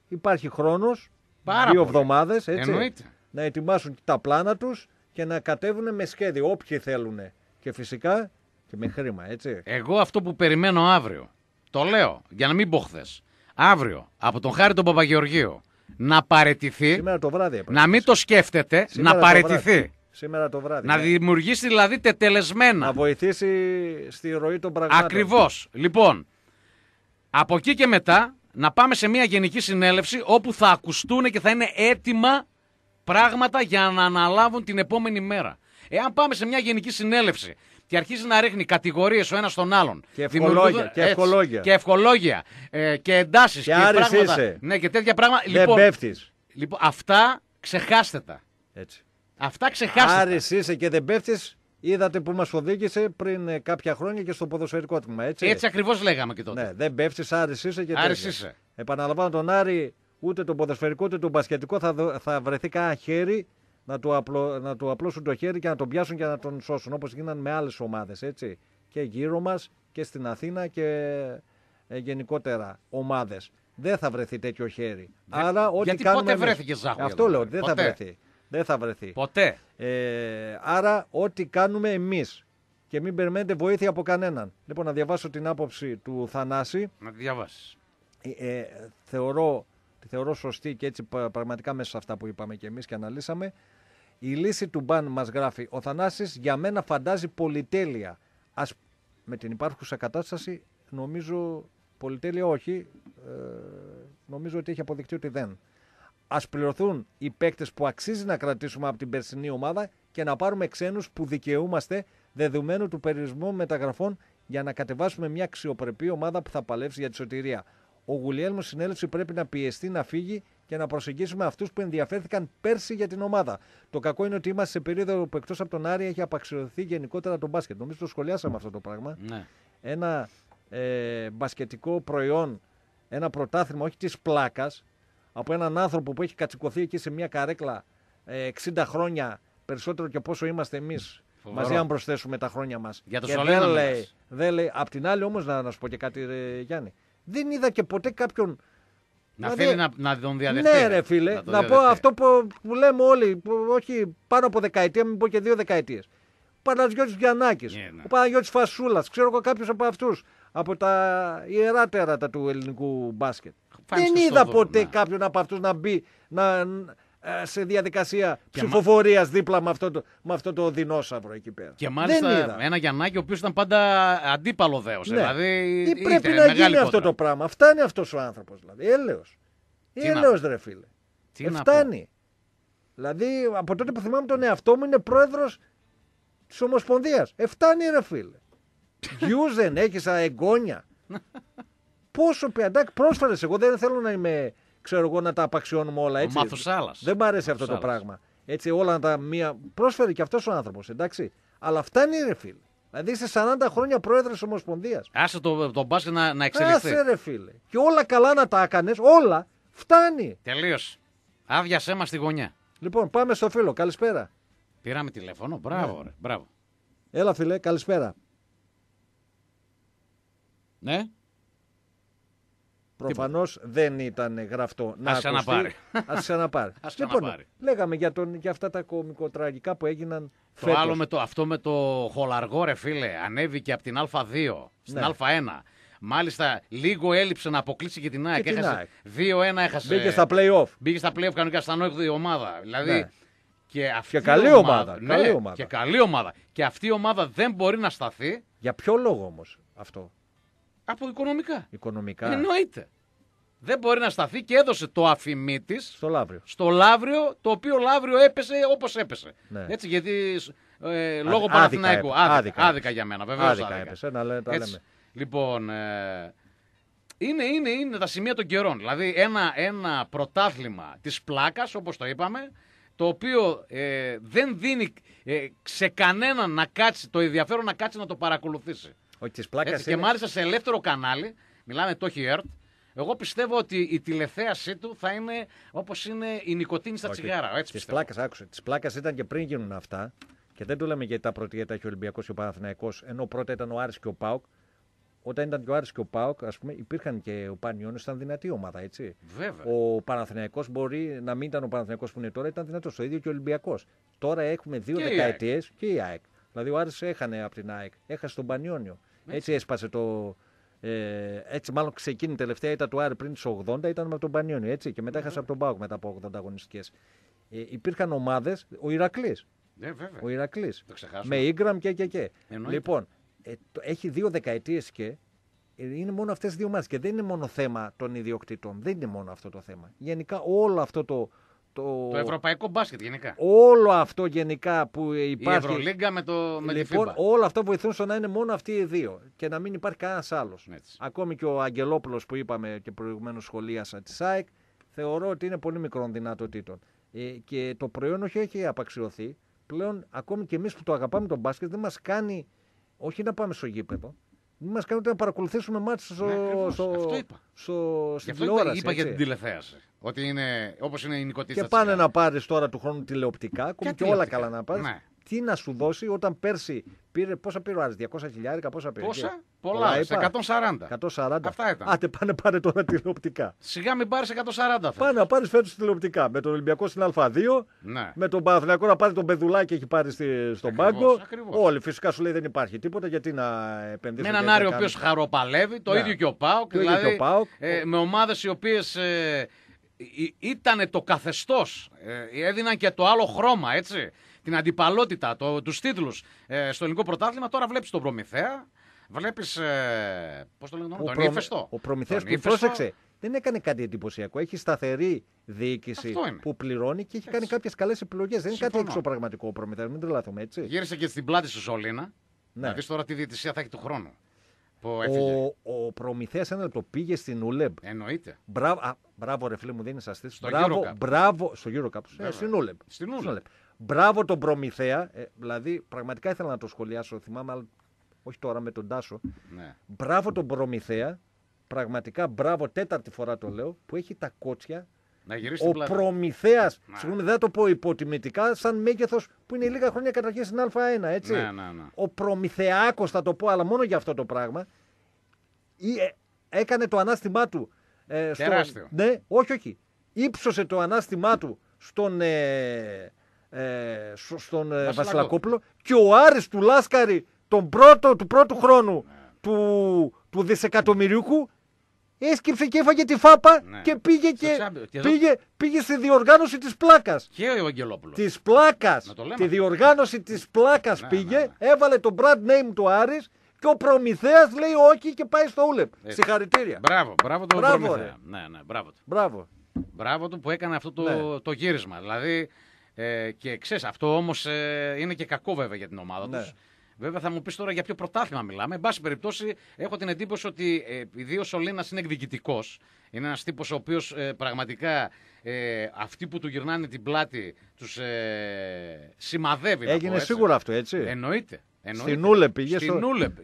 Υπάρχει χρόνος, δύο εβδομάδε, να ετοιμάσουν τα πλάνα τους και να κατέβουν με σχέδιο, όποιοι θέλουν. Και φυσικά και με χρήμα, έτσι. Εγώ αυτό που περιμένω αύριο, το λέω για να μην πω χθες. Αύριο από τον Χάρη τον Παπαγεωργίου να παρετηθεί. το βράδυ. Να μην το σκέφτεται, να παρετηθεί. Σήμερα το βράδυ. Να ναι. δημιουργήσει δηλαδή τετελεσμένα. Να βοηθήσει στη ροή των πραγμάτων. Ακριβώς. Λοιπόν, από εκεί και μετά να πάμε σε μια γενική συνέλευση όπου θα ακουστούν και θα είναι έτοιμα πράγματα για να αναλάβουν την επόμενη μέρα. Εάν πάμε σε μια γενική συνέλευση και αρχίζει να ρίχνει κατηγορίες ο ένας τον άλλον. Και ευχολόγια Και ευχολόγια. Ε, και, και εντάσεις. Και, και πράγματα. Ναι, και τέτοια πράγματα. Δεν λοιπόν, Λοιπόν, αυτά ξεχάστε τα. Έτσι. Αυτά ξεχάσατε. Άρης είσαι και δεν πέφτεις. Είδατε που μας οδήγησε πριν ε, κάποια χρόνια και στο ποδοσφαιρικό τμήμα. Έτσι, έτσι ακριβώς λέγαμε και τότε. Ναι, δεν πέφτεις, Άρης είσαι και Άρης είσαι. Επαναλαμβάνω τον Άρη, ούτε τον ποδοσφαιρικό ούτε τον μπασκετικό θα, θα βρεθεί κανένα χέρι να του, απλω, να του απλώσουν το χέρι και να τον πιάσουν και να τον σώσουν όπως γίνανε με άλλες ομάδες. Έτσι. Και γύρω μας και στην Αθήνα και ε, γενικότερα ομάδες. Δεν θα βρεθεί τέτοιο χέρι. Δεν... Άρα, ό,τι Γιατί Ποτέ βρέθηκε Ζάχου. Αυτό λέω, δεν θα βρεθεί. Δεν θα βρεθεί. Ποτέ. Ε, άρα, ό,τι κάνουμε εμείς και μην περιμένετε βοήθεια από κανέναν. Λοιπόν, να διαβάσω την άποψη του Θανάση. Να τη διαβάσεις. Ε, ε, θεωρώ, τη θεωρώ σωστή και έτσι πραγματικά μέσα σε αυτά που είπαμε και εμείς και αναλύσαμε. Η λύση του μπαν μας γράφει. Ο Θανάσης για μένα φαντάζει πολυτέλεια. Ας, με την υπάρχουσα κατάσταση, νομίζω πολυτέλεια όχι. Ε, νομίζω ότι έχει αποδειχτεί ότι δεν. Ας πληρωθούν οι παίκτες που αξίζει να κρατήσουμε από την περσινή ομάδα και να πάρουμε ξένους που δικαιούμαστε δεδομένου του περιορισμού μεταγραφών για να κατεβάσουμε μια αξιοπρεπή ομάδα που θα παλεύσει για τη σωτηρία. Ο Γουλιέλμος συνέλευση πρέπει να πιεστεί να φύγει και να προσεγγίσουμε αυτούς που ενδιαφέρθηκαν πέρσι για την ομάδα. Το κακό είναι ότι είμαστε σε περίοδο που εκτός από τον Άρη έχει απαξιωθεί γενικότερα τον μπάσκετ. Νομίζω το σχολιάσαμε αυτό το πράγμα. Ναι. Ένα ε, μπασκετικό προϊόν, ένα πρωτάθλημα όχι της πλάκας, από έναν άνθρωπο που έχει κατσικωθεί εκεί σε μια καρέκλα 60 ε, χρόνια περισσότερο και πόσο είμαστε εμείς. Μαζί, αν προσθέσουμε τα χρόνια μας. Για το και δεν λέει, Απ' την άλλη, όμως, να, να σου πω και κάτι, ρε, Γιάννη. Δεν είδα και ποτέ κάποιον. Να δηλαδή, θέλει να, να τον διαδεχτεί. Ναι, ρε φίλε, να, πω αυτό που, που λέμε όλοι, που, όχι πάνω από δεκαετία, μην πω και δύο δεκαετίες. Ναι, ναι. Ο Παναγιώτης Γιαννάκη, yeah, ο Παναγιώτη Φασούλας, ξέρω εγώ κάποιου από αυτούς, από τα ιερά τέρατα του ελληνικού μπάσκετ. Δεν είδα ποτέ ναι. κάποιον από αυτούς να μπει να, ε, σε διαδικασία ψηφοφορίας δίπλα με αυτό, το, με αυτό το δεινόσαυρο εκεί πέρα. Και μάλιστα ένα Γιαννάκη ο οποίος ήταν πάντα αντίπαλο δέος. Ναι. Δηλαδή, ε, Τι πρέπει να γίνει αυτό το πράγμα. Φτάνει αυτός ο άνθρωπος. Δηλαδή. Έλεος. ρε φίλε. Τι ε, φτάνει. Δηλαδή, από τότε που θυμάμαι τον εαυτό μου είναι πρόεδρος της Ομοσπονδίας. Ε, φτάνει, ρε φίλε. Γιου δεν έχεις εγγόνια. Πόσο πιαντάκ πρόσφερε. Εγώ δεν θέλω να είμαι, ξέρω εγώ, να τα απαξιώνουμε όλα έτσι. Μάθος άλλας. Δεν μ' αρέσει αυτό το πράγμα. Έτσι, όλα τα μία. Πρόσφερε και αυτός ο άνθρωπος, εντάξει. Αλλά φτάνει, ρε φίλε. Δηλαδή είσαι 40 χρόνια πρόεδρος Ομοσπονδίας. Άσε το, το μπάσκετ να, να εξελιχθεί. Άσε, ρε φίλε. Και όλα καλά να τα έκανες, όλα. Φτάνει. Τελείω. Άβιασέ μας στη γωνιά. Λοιπόν, πάμε στο φίλο. Καλησπέρα. Πήραμε τηλέφωνο. Μπράβο, ναι. ρε. Μπράβο. Έλα, φίλε. Καλησπέρα. Ναι. Προφανώς δεν ήταν γραφτό να ας Ας ξαναπάρει. Ας λοιπόν, λέγαμε για, τον, για αυτά τα κομικοτραγικά που έγιναν το φέτος. άλλο με το, αυτό με το χολαργό ρε φίλε, ανέβηκε από την Α2 στην Α1. Ναι. Μάλιστα, λίγο έλειψε να αποκλείσει και την ΑΕΚ. Και έχασε 2-1, έχασε. Μπήκε στα playoff. off Μπήκε στα play-off κανονικά σαν η ομάδα. Δηλαδή, ναι. και, και καλή ομάδα, ναι, καλή ομάδα. Και καλή ομάδα. Και αυτή η ομάδα δεν μπορεί να σταθεί. Για ποιο λόγο όμως αυτό. Από οικονομικά. Οικονομικά. Εννοείται. Δεν μπορεί να σταθεί και έδωσε το αφημί της στο Λαύριο. Στο Λαύριο, το οποίο Λαύριο έπεσε όπως έπεσε. Ναι. Έτσι, γιατί ε, λόγω Άδ, Παναθηναϊκού. Άδικα, άδικα, για μένα, βεβαίως. Άδικα, άδικα, έπεσε, να λέμε, Λοιπόν, ε, είναι, είναι, είναι τα σημεία των καιρών. Δηλαδή, ένα, ένα πρωτάθλημα της πλάκας, όπως το είπαμε, το οποίο ε, δεν δίνει ε, σε κανέναν να κάτσει, το ενδιαφέρον να κάτσει να το παρακολουθήσει. Όχι της πλάκας. Και μάλιστα σε ελεύθερο κανάλι, μιλάμε το έχει εγώ πιστεύω ότι η τηλεθέασή του θα είναι όπως είναι η νοικοτήνη στα τσιγάρα. Τη πλάκας, άκουσε. Της πλάκας ήταν και πριν γίνουν αυτά. Και δεν το λέμε γιατί τα πρώτη ήταν ο Ολυμπιακός και ο Παναθυναϊκό, ενώ πρώτα ήταν ο Άρης και ο Πάοκ. Όταν ήταν και ο Άρης και ο Πάοκ, πούμε, υπήρχαν και ο Πανιόνιος, ήταν δυνατή ομάδα, έτσι. Βέβαια. Ο Παναθυναϊκό μπορεί να μην ήταν ο Παναθυναϊκό που είναι τώρα, ήταν δυνατός. Το ίδιο και ο Ολυμπιακός. Τώρα έχουμε δύο δεκαετίες και η ΑΕΚ. Δηλαδή ο Άρης έχανε από την ΑΕΚ, έχασε τον Πανιόνιο. Έτσι έσπασε το. Ε, έτσι, μάλλον ξεκίνησε η τελευταία ήττα του Άρη πριν τις 80 ήταν με τον Πανιόνι. Έτσι, και μετά έχασε από τον Πάουκ μετά από 80 αγωνιστικές. Ε, υπήρχαν ομάδες. Ο Ηρακλής. Ναι, βέβαια. Ο Ηρακλής. Με γκραμ και και και. Εννοείται. Λοιπόν, ε, έχει δύο δεκαετίες και ε, είναι μόνο αυτές οι δύο ομάδες. Και δεν είναι μόνο θέμα των ιδιοκτητών. Δεν είναι μόνο αυτό το θέμα. Γενικά όλο αυτό το, το... ευρωπαϊκό μπάσκετ γενικά. Όλο αυτό γενικά που υπάρχει. Η Ευρωλίγκα με, το... με τη λοιπόν, Όλο αυτό βοηθούν στο να είναι μόνο αυτοί οι δύο και να μην υπάρχει κανένας άλλος. Ακόμη και ο Αγγελόπουλος που είπαμε και προηγουμένως σχολίασα της ΣΑΕΚ, θεωρώ ότι είναι πολύ μικρών δυνατοτήτων. Ε, και το προϊόν όχι έχει απαξιωθεί. Πλέον, ακόμη και εμείς που το αγαπάμε τον μπάσκετ, δεν μας κάνει όχι να πάμε στο γήπεδο, Μα ούτε να παρακολουθήσουμε μάτσε στο, ναι, στο, αυτό είπα. στο, στην τηλεόραση. Είπα, για την τηλεθέαση. Ότι είναι όπως είναι η νοικοτήτα. Και πάνε να πάρεις τώρα του χρόνου τηλεοπτικά, ακόμη και, όλα καλά να πάρεις. Ναι τι να σου δώσει όταν πέρσι πήρε. Πόσα πήρε ο Άρης, 200 χιλιάρικα, πόσα πήρε. Πόσα, πολλά, είπα, 140. 140. Αυτά ήταν. Άτε πάνε πάρε τώρα τηλεοπτικά. Σιγά μην πάρεις 140. Φέτος. Πάνε να φέτος τηλεοπτικά. Με τον Ολυμπιακό στην Α2, ναι. με τον Παναθηναϊκό να πάρει τον Πεδουλάκη έχει πάρει στον πάγκο. Όλοι φυσικά σου λέει δεν υπάρχει τίποτα γιατί να επενδύσουν. Με έναν Άρη ο οποίος χαροπαλεύει, ναι. το ίδιο και ο δηλαδή, Πάοκ. Δηλαδή, με ομάδες οι οποίες. Ε, ήταν το καθεστώς, ε, έδιναν και το άλλο χρώμα, έτσι την αντιπαλότητα, το, τους τίτλους ε, στο ελληνικό πρωτάθλημα. Τώρα βλέπεις τον Προμηθέα, βλέπεις. Ε, Πώς το λένε, τον Ήφεστο. Ο Προμηθέας που πρόσεξε. Δεν έκανε κάτι εντυπωσιακό. Έχει σταθερή διοίκηση που πληρώνει και έχει κάνει κάποιες καλές επιλογές. Δεν είναι κάτι πραγματικό ο Προμηθέας, μην έτσι. Γύρισε και στην πλάτη σου Σολίνα. Ναι. Να δεις τώρα τι διαιτησία θα έχει του χρόνου. Που ο, ο Προμηθέας ένα λεπτό πήγε στην Ούλεμπ. Εννοείται. Μπράβο, ρε φίλε μου, δεν είναι σαστής. Στο μπράβο, μπράβο στο ε, στην Στην Ούλεμπ. Μπράβο τον Προμηθέα. Ε, δηλαδή, πραγματικά ήθελα να το σχολιάσω, θυμάμαι, αλλά όχι τώρα με τον Τάσο. Ναι. Μπράβο τον Προμηθέα. Πραγματικά μπράβο, τέταρτη φορά το λέω, που έχει τα κότσια. Να ο Προμηθέας, ναι. συγγνώμη, δεν θα το πω υποτιμητικά, σαν μέγεθος που είναι λίγα χρόνια καταρχήν στην Α1. Έτσι. Ναι, ναι, ναι. ο Προμηθεάκος, θα το πω, αλλά μόνο για αυτό το πράγμα. Ή, ε, έκανε το ανάστημά του. Ε, Τεράστιο. ναι, όχι, όχι. Ήψωσε το ανάστημά του στον ε, ε, στον ε, Βασιλακόπουλο. Και ο Άρης του Λάσκαρη τον πρώτο, του πρώτου χρόνου ναι. του, του δισεκατομμυριούκου έσκυψε και έφαγε τη φάπα ναι. και, πήγε, και πήγε, πήγε στη διοργάνωση της πλάκας. Και ο Ευαγγελόπουλος. Της πλάκας. Τη διοργάνωση της πλάκας ναι, πήγε, έβαλε το brand name του Άρης και ο Προμηθέας λέει όχι και πάει στο Ούλεπ. Συγχαρητήρια. Μπράβο, μπράβο τον μπράβο, Προμηθέα. Ναι, ναι, μπράβο. Μπράβο. Μπράβο του που έκανε αυτό το, το γύρισμα. Δηλαδή ε, και ξέρεις, αυτό όμως ε, είναι και κακό βέβαια για την ομάδα ναι. τους. Βέβαια θα μου πεις τώρα για ποιο πρωτάθλημα μιλάμε. Εν πάση περιπτώσει, έχω την εντύπωση ότι ε, επειδή ο Σολίνας είναι εκδικητικός, είναι ένας τύπος ο οποίος ε, πραγματικά ε, αυτοί που του γυρνάνε την πλάτη τους ε, σημαδεύει. Έγινε πω, σίγουρα αυτό, έτσι. Εννοείται. εννοείται. Στην Ούλεπ πήγε.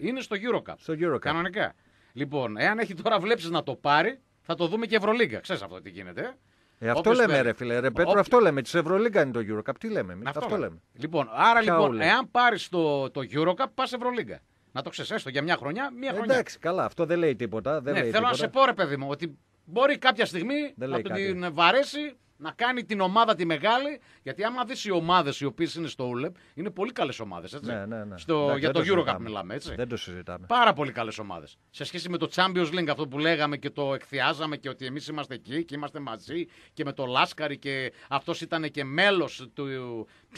Είναι στο Eurocup. Στο Eurocup. Κανονικά. Λοιπόν, εάν έχει τώρα βλέψεις να το πάρει, θα το δούμε και Ευρωλίγκα. Ξέρεις αυτό τι γίνεται. Ε, αυτό λέμε, ρε φίλε. Ρε Πέτρο, αυτό λέμε. Της Ευρωλίγκα είναι το Eurocup. Τι λέμε Αυτό, λέμε. Λοιπόν, άρα λοιπόν, εάν πάρεις το, το Eurocup, πας Ευρωλίγκα. Να το το για μια χρονιά, μια ε, χρονιά. Εντάξει, καλά, αυτό δεν λέει τίποτα. Δεν ναι, λέει θέλω να σε πω, ρε παιδί μου, ότι μπορεί κάποια στιγμή να την βαρέσει να κάνει την ομάδα τη μεγάλη. Γιατί άμα δεις οι ομάδες οι οποίες είναι στο ULEP, είναι πολύ καλές ομάδες. Ναι, ναι, ναι. για το Eurocup μιλάμε, έτσι. Δεν το συζητάμε. Πάρα πολύ καλές ομάδες. Σε σχέση με το Champions League, αυτό που λέγαμε και το εκθιάζαμε και ότι εμείς είμαστε εκεί και είμαστε μαζί και με το Λάσκαρη και αυτός ήταν και μέλος του.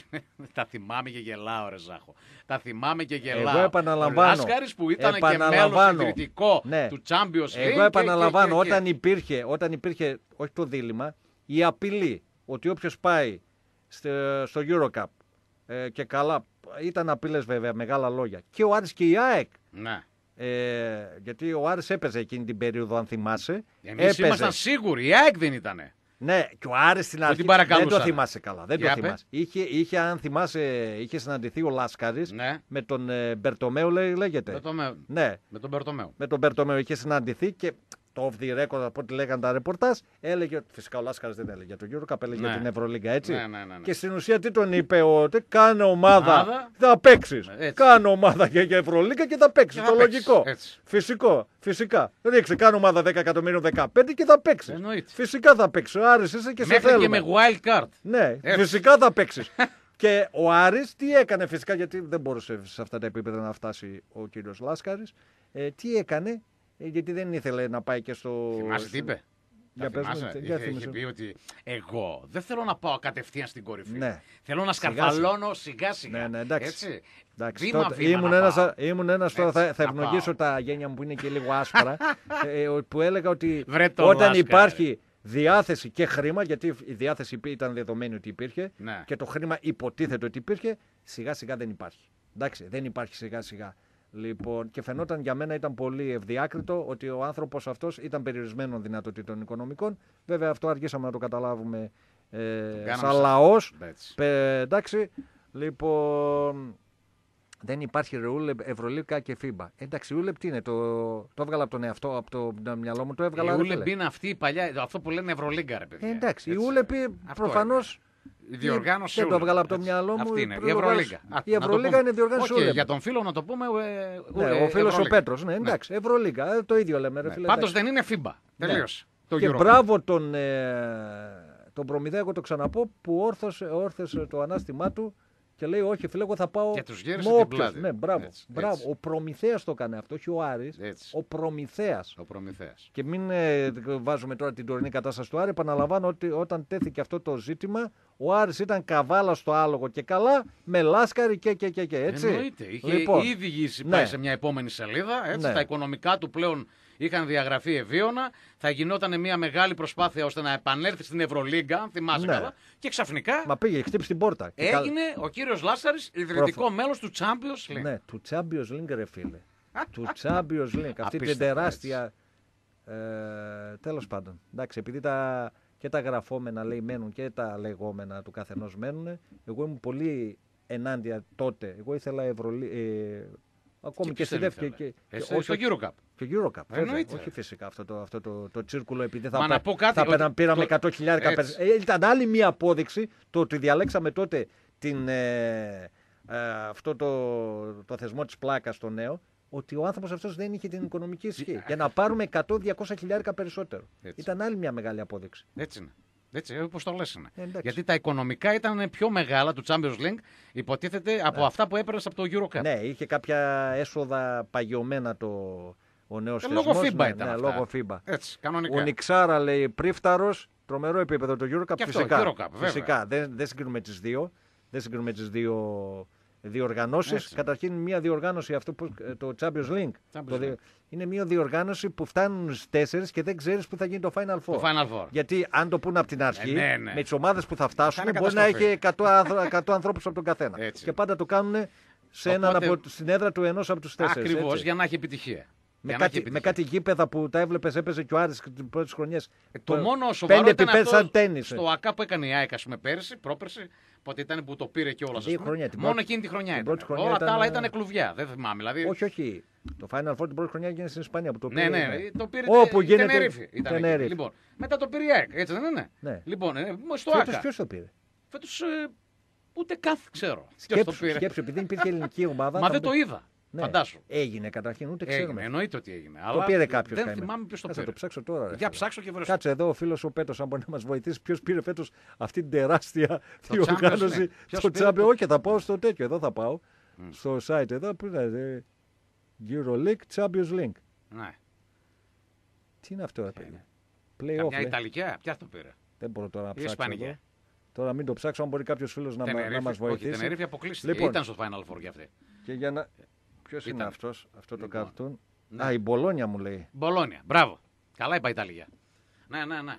Τα θυμάμαι και γελάω, ρε Ζάχο. Τα θυμάμαι και γελάω. Εγώ επαναλαμβάνω. Ο Λάσκαρης που ήταν και μέλος ιδρυτικό ναι. του Champions League. Εγώ επαναλαμβάνω, και, και, και, όταν, υπήρχε, όταν υπήρχε, όχι το δίλημα, η απειλή ότι όποιος πάει στο Eurocup ε, και καλά, ήταν απειλές βέβαια, μεγάλα λόγια. Και ο Άρης και η ΑΕΚ. Ναι. Ε, γιατί ο Άρης έπαιζε εκείνη την περίοδο, αν θυμάσαι. Εμείς ήμασταν σίγουροι, η ΑΕΚ δεν ήτανε. Ναι, και ο Άρης στην αρχή δεν το θυμάσαι καλά. Δεν το θυμάσαι. Είχε, είχε, αν θυμάσαι, είχε συναντηθεί ο Λάσκαρης ναι. με τον ε, Μπερτομέου, λέγεται. Ναι. Με τον Μπερτομέο. Με τον Μπερτομέο είχε συναντηθεί και το off the record από ό,τι λέγανε τα ρεπορτάζ, έλεγε ότι φυσικά ο Λάσκαρη δεν έλεγε για τον Γιώργο έλεγε για ναι. την Ευρωλίγκα έτσι. Ναι, ναι, και στην ουσία τι τον είπε, ότι κάνε ομάδα, ομάδα. θα παίξεις. Κάνε ομάδα για, για Ευρωλίγκα και θα παίξεις. Το λογικό. Έτσι. Φυσικό. Φυσικά. Ρίξε, κάνε ομάδα 10 εκατομμύριων 15 και θα παίξεις. Φυσικά θα παίξεις. Ο είσαι και Μέχρι σε και με wild card. Ναι, φυσικά θα παίξεις. Και ο Άρης τι έκανε φυσικά, γιατί δεν μπορούσε σε αυτά τα επίπεδα να φτάσει ο κύριος Λάσκαρης, ε, τι έκανε, ε, γιατί δεν ήθελε να πάει και στο. Θυμάσαι τι είπε. Για θυμάσαι, είχε, είχε πει ότι εγώ δεν θέλω να πάω κατευθείαν στην κορυφή. Ναι. Θέλω να σκαρφαλώνω σιγά σιγά. Ναι, ναι, εντάξει. Έτσι. εντάξει. Βήμα, τότε, βήμα ήμουν, ένας, ήμουν ένας τώρα, θα, θα ευνογήσω τα γένια μου που είναι και λίγο άσπρα, ε, ε, που έλεγα ότι όταν υπάρχει διάθεση και χρήμα, γιατί η διάθεση ήταν δεδομένη ότι υπήρχε ναι. και το χρήμα υποτίθεται ότι υπήρχε, σιγά σιγά δεν υπάρχει. Εντάξει, δεν υπάρχει σιγά σιγά. Λοιπόν, και φαινόταν για μένα ήταν πολύ ευδιάκριτο ότι ο άνθρωπος αυτός ήταν περιορισμένων δυνατοτήτων οικονομικών. Βέβαια, αυτό αργήσαμε να το καταλάβουμε ε, σαν λαό. εντάξει. Λοιπόν, δεν υπάρχει ρεούλεπ Ευρωλίκα και φίμπα. Εντάξει, Ούλεμπ τι είναι, το, το έβγαλα από τον εαυτό, από το, μυαλό μου, το έβγαλα. Η είναι αυτή η παλιά, αυτό που λένε Ευρωλίγκα, ρε παιδιά. Ε, εντάξει, η προφανώ διοργάνωση. Δεν το έβγαλα από το μυαλό μου. Αυτή είναι. Η Ευρωλίγα. Η Ευρωλίγα είναι διοργάνωση. Okay, για τον φίλο να το πούμε. Ε, ναι, ο ε, φίλος ο Πέτρος. Ναι, ναι, εντάξει, Ευρωλίγα. Ε, το ίδιο λέμε. Ναι. Πάντω δεν είναι φίμπα, ναι. Τελείωσε. Και μπράβο τον, τον Προμηθέα, εγώ το ξαναπώ, που όρθωσε, όρθωσε το ανάστημά του και λέει, Όχι, φίλε, εγώ θα πάω. Και τους ναι, μπράβο. Ο Προμηθέας το έκανε αυτό, όχι ο Άρης. Ο Προμηθέας. Ο Προμηθέας. Και μην ε, βάζουμε τώρα την τωρινή κατάσταση του Άρη. Επαναλαμβάνω ότι όταν τέθηκε αυτό το ζήτημα, ο Άρης ήταν καβάλα στο άλογο και καλά, με λάσκαρη και και και. και έτσι. Εννοείται. Είχε λοιπόν, ήδη γυρίσει ναι. σε μια επόμενη σελίδα. Έτσι, ναι. Τα οικονομικά του πλέον είχαν διαγραφεί ευίωνα, θα γινόταν μια μεγάλη προσπάθεια ώστε να επανέλθει στην Ευρωλίγκα, αν θυμάσαι ναι. καλά. Και ξαφνικά. Μα πήγε, χτύπησε την πόρτα. Έγινε ο κύριος Λάσαρης ιδρυτικό μέλος του Champions League. Ναι, του Champions League, ρε φίλε. του Champions League. Αυτή την τεράστια. Ε, Τέλος πάντων. Εντάξει, επειδή τα, και τα γραφόμενα λέει μένουν και τα λεγόμενα του καθενός μένουν, εγώ ήμουν πολύ ενάντια τότε. Εγώ ήθελα Ευρωλίγκα. Ε, ακόμη και, και στη δεύτερη. Και, στο το Eurocup. Εννοείται. Όχι φυσικά αυτό το, αυτό το, το τσίρκουλο επειδή θα, Μα πέ, κάτι, θα πήραμε 100.000 ε, Ήταν άλλη μία απόδειξη το ότι διαλέξαμε τότε την, ε, ε, αυτό το, το θεσμό της πλάκας το νέο ότι ο άνθρωπος αυτός δεν είχε την οικονομική ισχύ. Ε, για να πάρουμε 100-200 χιλιάρικα περισσότερο. Ήταν άλλη μια μεγάλη απόδειξη. Έτσι είναι. Έτσι, όπως το λες είναι. Γιατί τα οικονομικά ήταν πιο μεγάλα του Champions League, υποτίθεται, από αυτά που έπαιρνες από το Eurocup. Ναι, είχε κάποια έσοδα παγιωμένα το, ο νέος σχεδιασμό. Λόγω FIBA ναι, ήταν. Ναι, λόγω FIBA. Έτσι, κανονικά. Ο Νιξάρα λέει πρίφταρος, τρομερό επίπεδο το Eurocup. φυσικά. φυσικά. Δεν, δεν συγκρίνουμε τις δύο. Δεν συγκρίνουμε τις δύο διοργανώσεις. Καταρχήν, μια διοργάνωση, αυτό που, ε, το Champions League. Champions το, Είναι μια διοργάνωση που φτάνουν στις τέσσερις και δεν ξέρεις που θα γίνει το Final Four. Το Final Four. Γιατί αν το πούνε από την αρχή, ε, ναι, ναι. με τις ομάδες που θα φτάσουν, μπορεί να έχει 100, ανθρώπους από τον καθένα. Και πάντα το κάνουν σε Οπότε... από, στην έδρα του ενός από τους τέσσερις. Ακριβώς για να έχει επιτυχία. Με κάτι, με κάτι γήπεδα που τα έβλεπες, έπαιζε και ο Άρης τις πρώτες χρονιές. Ε, το, το ε, μόνο σοβαρό πέντε ήταν αυτό ε. στο ΑΚΑ που έκανε η ΑΕΚ, με πούμε, πέρσι, πρόπερσι, πότε ήταν που το πήρε και όλα. Χρόνια, μόνο πρώτη, εκείνη τη χρονιά την ήταν. Όλα τα άλλα ήταν κλουβιά, δεν θυμάμαι. Δηλαδή... Όχι, όχι. Το Final Four την πρώτη χρονιά έγινε στην Ισπανία. Που το ναι, πήρε, ναι, ναι, Το πήρε Όπου γίνεται... Τενερίφη. Ήταν λοιπόν, μετά το πήρε η ΑΕΚ, έτσι δεν είναι. Ναι. Λοιπόν, στο ΑΚΑ. Ποιος το πήρε. ούτε καθ ξέρω. Σκέψου, επειδή δεν υπήρχε ελληνική ομάδα. Μα δεν το είδα. Ναι, Φαντάσου. Έγινε καταρχήν, ούτε ξέρουμε. Έγινε, εννοείται ότι έγινε. Αλλά το πήρε κάποιος. Δεν καημένο. θυμάμαι ποιος το πήρε. Θα το ψάξω τώρα. Ρε, Για ψάξω και βρεσκό. Κάτσε εδώ ο φίλος ο Πέτο, αν μπορεί να μας βοηθήσει, ποιος πήρε φέτος αυτή την τεράστια διοργάνωση ναι. στο τσάμπε. Όχι, θα πάω στο τέτοιο. Εδώ θα πάω. Στο site εδώ που είναι. Ε, Euroleague Champions League. Ναι. Τι είναι αυτό, εδώ πέρα. Μια Ιταλική, ποια το πήρε. Δεν μπορώ τώρα να ψάξω. Ισπανική. Τώρα μην το ψάξω, αν μπορεί κάποιος φίλος να, να μας βοηθήσει. Όχι, την Ερήφη αποκλείστηκε. Λοιπόν, ήταν στο Final Four για αυτή. Και για να... Ποιος είναι αυτός, αυτό το λοιπόν, καρτούν Ναι. Α, η Μπολόνια μου λέει. Μπολόνια, μπράβο. Καλά είπα η Ιταλία. Ναι, ναι, ναι.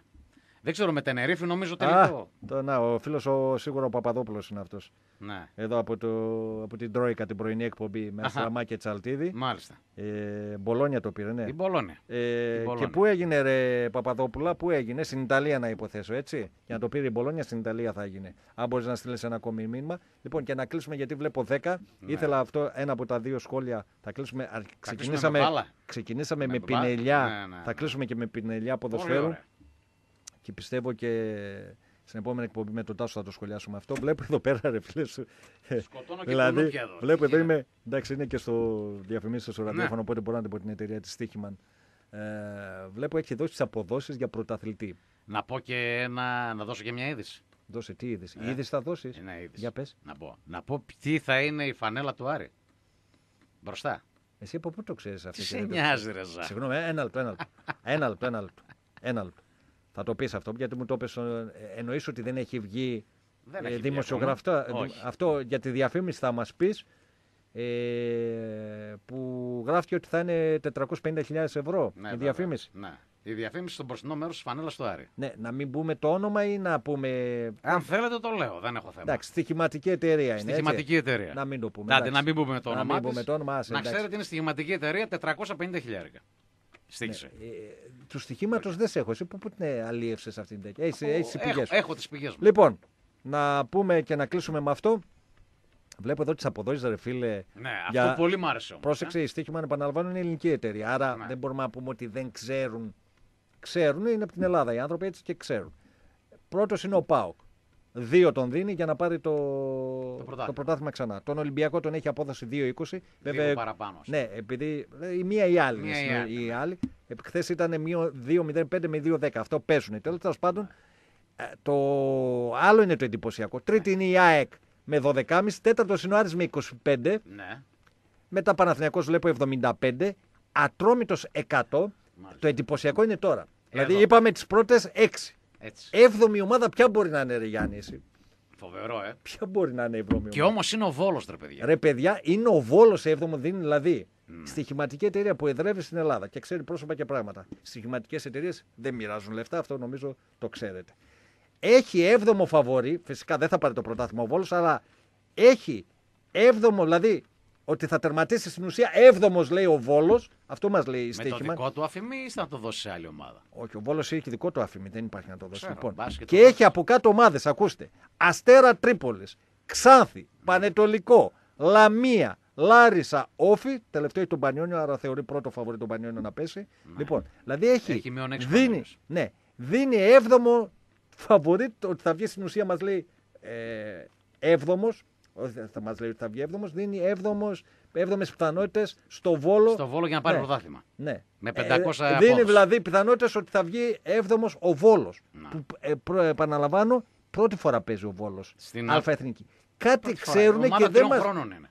Δεν ξέρω, με Τενερίφη νομίζω τελικό. Α, να, ο φίλος ο, σίγουρα ο Παπαδόπουλος είναι αυτός. Ναι. Εδώ από, το, από την Τρόικα, την πρωινή εκπομπή με Αστραμά και Τσαλτίδη. Μάλιστα. Ε, Μπολόνια το πήρε, ναι. Η Μπολόνια. Ε, Μπολόνια. Και πού έγινε, ρε Παπαδόπουλα, πού έγινε, στην Ιταλία να υποθέσω, έτσι. Για να το πήρε η Μπολόνια, στην Ιταλία θα έγινε. Αν μπορείς να στείλεις ένα ακόμη μήνυμα. Λοιπόν, και να κλείσουμε, γιατί βλέπω 10. Ναι. Ήθελα αυτό ένα από τα δύο σχόλια. Θα κλείσουμε. Θα ξεκινήσαμε, με ξεκινήσαμε με, πινελιά. Ναι, ναι, θα ναι. κλείσουμε και με πινελιά ποδοσφαίρου και πιστεύω και στην επόμενη εκπομπή με τον Τάσο θα το σχολιάσουμε αυτό. Βλέπω εδώ πέρα, ρε φίλε. Σκοτώνω και δηλαδή, εδώ. Βλέπω εδώ είμαι. Εντάξει, είναι και στο διαφημίσιο στο ναι. ραδιόφωνο, ναι. οπότε μπορεί να από την εταιρεία της Στίχημαν. Ε, βλέπω έχει δώσει τις αποδόσεις για πρωταθλητή. Να πω και ένα, να δώσω και μια είδηση. Δώσε τι είδηση. Ε, είδηση θα δώσεις. Για πες. Να πω. να πω τι θα είναι η φανέλα του Άρη. Μπροστά. Εσύ από πού το ξέρεις αυτό. Τι σε νοιάζει, Ρεζά. Συγγνώμη, ένα ένα ένα λεπτό, ένα λεπτό. Ένα λεπτό. Θα το πεις αυτό, γιατί μου το πες, ε, Εννοείς ότι δεν έχει βγει ε, δημοσιογραφικά. Αυτό για τη διαφήμιση θα μας πεις. Ε, που γράφτηκε ότι θα είναι 450.000 ευρώ ναι, η διαφήμιση. Ναι. Η διαφήμιση στο προσινό μέρος της φανέλας στο Άρη. Ναι, να μην πούμε το όνομα ή να πούμε. Αν θέλετε, το λέω, δεν έχω θέμα. Εντάξει, στοιχηματική εταιρεία είναι. Στοιχηματική έτσι. εταιρεία. Να μην το πούμε. να μην πούμε το όνομα. Να, μην το όνομα, να ξέρετε, είναι στοιχηματική εταιρεία 450.000. Ναι. Ε, ε, του στοιχήματος δεν σε έχω. Εσύ που, που την ε, αλίευσε αυτήν την τέτοια. Έχω έχω, έχω, έχω τις πηγές μου. Λοιπόν, να πούμε και να κλείσουμε με αυτό. Βλέπω εδώ τις αποδόσεις, ρε φίλε. Ναι, αυτό πολύ μ' άρεσε. Όμως, Πρόσεξε, ε? η στοίχημα, επαναλαμβάνω, είναι ελληνική εταιρεία. Άρα ναι. δεν μπορούμε να πούμε ότι δεν ξέρουν. Ξέρουν, είναι από την Ελλάδα οι άνθρωποι έτσι και ξέρουν. Πρώτος είναι ο ΠΑΟΚ. Δύο τον δίνει για να πάρει το, το, πρωτάθλημα. το ξανά. Τον Ολυμπιακό τον έχει απόδοση 2-20. Βέβαια, παραπάνω. Ναι, επειδή ε, η μία ή η άλλη. Μία η αλλη Η άλλη. Χθε ήταν 2-0-5 με 2-10. Αυτό παίζουν. Τέλος πάντων, ε, το άλλο είναι το εντυπωσιακό. Ναι. Τρίτη είναι η ΑΕΚ με 12,5. Τέταρτος είναι ο Άρης με 25. Ναι. Μετά Παναθηναϊκός βλέπω 75. Ατρόμητος 100. Το εντυπωσιακό είναι τώρα. Εδώ. Δηλαδή είπαμε τις πρώτες 6. Έβδομη ομάδα ποια μπορεί να είναι, Ρε Γιάννης, Φοβερό, ε. Ποια μπορεί να είναι η έβδομη Και όμως είναι ο Βόλος, ρε παιδιά. Ρε παιδιά, είναι ο Βόλος σε έβδομο δίνει, δηλαδή. Mm. Στοιχηματική εταιρεία που εδρεύει στην Ελλάδα και ξέρει πρόσωπα και πράγματα. Στοιχηματικές εταιρείες δεν μοιράζουν λεφτά, αυτό νομίζω το ξέρετε. έβδομο 7ο φαβορή, φυσικά δεν θα πάρει το πρωτάθλημα ο Βόλος, αλλά έβδομο δηλαδή ότι θα τερματίσει στην ουσία 7ο, λέει ο Βόλος. Αυτό μας λέει η στοίχημα. Με το δικό του αφημί ή θα το δώσει σε άλλη ομάδα. Όχι, ο Βόλος έχει δικό του αφημί, δεν υπάρχει να το δώσει. λοιπόν. Και, έχει από κάτω ομάδες, ακούστε. Αστέρα Τρίπολης, Ξάνθη, ναι. Πανετολικό, Λαμία, Λάρισα, Όφη. Τελευταίο έχει τον Πανιόνιο, άρα θεωρεί πρώτο φαβορή τον Πανιόνιο να πέσει. Ναι. Λοιπόν, δηλαδή έχει. έχει δίνει, ναι, δίνει φαβορή ότι θα βγει στην ουσία μας λέει. Ε, 7ο θα μας λέει ότι θα βγει 7ο, δίνει 7 πιθανότητες στο Βόλο. Στο Βόλο για να πάρει ναι. πρωτάθλημα. Ναι. Με 500 ε, ε, Δίνει δηλαδή πιθανότητες ότι θα βγει 7ο ο Βόλος. Που ε, προ, ε, επαναλαμβάνω, πρώτη φορά παίζει ο Βόλος. Στην ΑΕθνική. Κάτι ξέρουν, και δεν μας...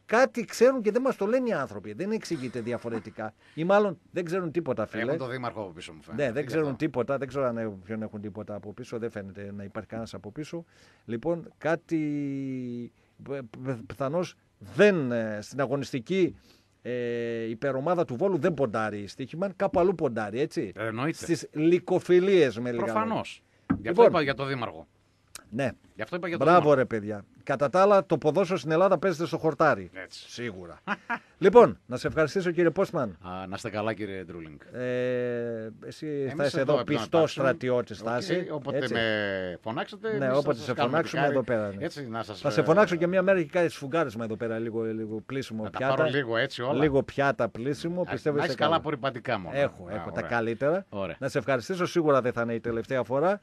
κάτι ξέρουν και δεν μας το λένε οι άνθρωποι. Δεν εξηγείται διαφορετικά. Ή μάλλον δεν ξέρουν τίποτα, φίλε. Έχουν το δήμαρχο από πίσω μου, φαίνεται. Ναι, δεν ξέρουν τίποτα. Δεν ξέρω αν έχουν τίποτα από πίσω. Δεν φαίνεται να υπάρχει κανένας από πίσω. Λοιπόν, κάτι πιθανώς δεν ε, στην αγωνιστική ε, υπερομάδα του Βόλου δεν ποντάρει η κάπου αλλού ποντάρει, έτσι. Εννοείται. Στις λικοφιλίες με λίγα. Προφανώς. Για λοιπόν, είπα για το Δήμαρχο. Ναι. Γι' αυτό είπα για το Μπράβο, ρε παιδιά. Κατά τα άλλα, το ποδόσφαιρο στην Ελλάδα παίζεται στο χορτάρι. Έτσι. Σίγουρα. λοιπόν, να σε ευχαριστήσω κύριε Πόσμαν. Α, να είστε καλά, κύριε Ντρούλινγκ. Ε, εσύ θα είσαι εδώ, εδώ πιστό στρατιώτη, Στάση. Okay, όποτε έτσι. με φωνάξετε. Ναι, όποτε σε φωνάξουμε εδώ πέρα. Ναι. Έτσι, να σας... Θα σε φωνάξω ε, και μια μέρα και κάτι σφουγγάρισμα εδώ πέρα, λίγο, λίγο πλήσιμο να πιάτα. Τα λίγο έτσι όλα. Λίγο πιάτα πλήσιμο. Πιστεύω είσαι καλά απορριπαντικά μόνο. Έχω, έχω τα καλύτερα. Να σε ευχαριστήσω σίγουρα δεν θα είναι η τελευταία φορά.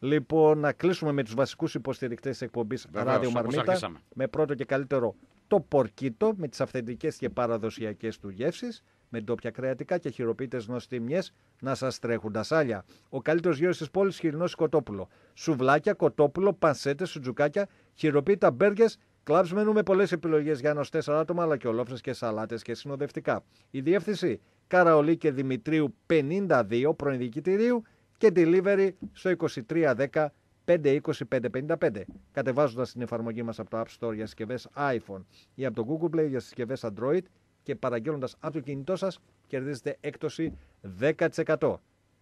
Λοιπόν, να κλείσουμε με τους βασικούς υπόλοιπου υποστηρικτές της εκπομπής Ράδιο Μαρμίτα. Με πρώτο και καλύτερο το πορκίτο με τις αυθεντικές και παραδοσιακές του γεύσεις, με ντόπια κρεατικά και χειροποίητες νοστιμιές να σας τρέχουν τα σάλια. Ο καλύτερος γύρος της πόλης χειρινό κοτόπουλο. Σουβλάκια, κοτόπουλο, πανσέτες, σουτζουκάκια, χειροποίητα μπέργκες Κλάψμενου μενού με πολλές επιλογές για νοστέ 4 άτομα, αλλά και ολόφρες και σαλάτες και συνοδευτικά. Η διεύθυνση Καραολί και Δημητρίου 52 πρώην και delivery στο 2310 520 Κατεβάζοντα κατεβάζοντας την εφαρμογή μας από το App Store για συσκευές iPhone ή από το Google Play για συσκευές Android και παραγγέλλοντας από το κινητό σας κερδίζετε έκπτωση 10%.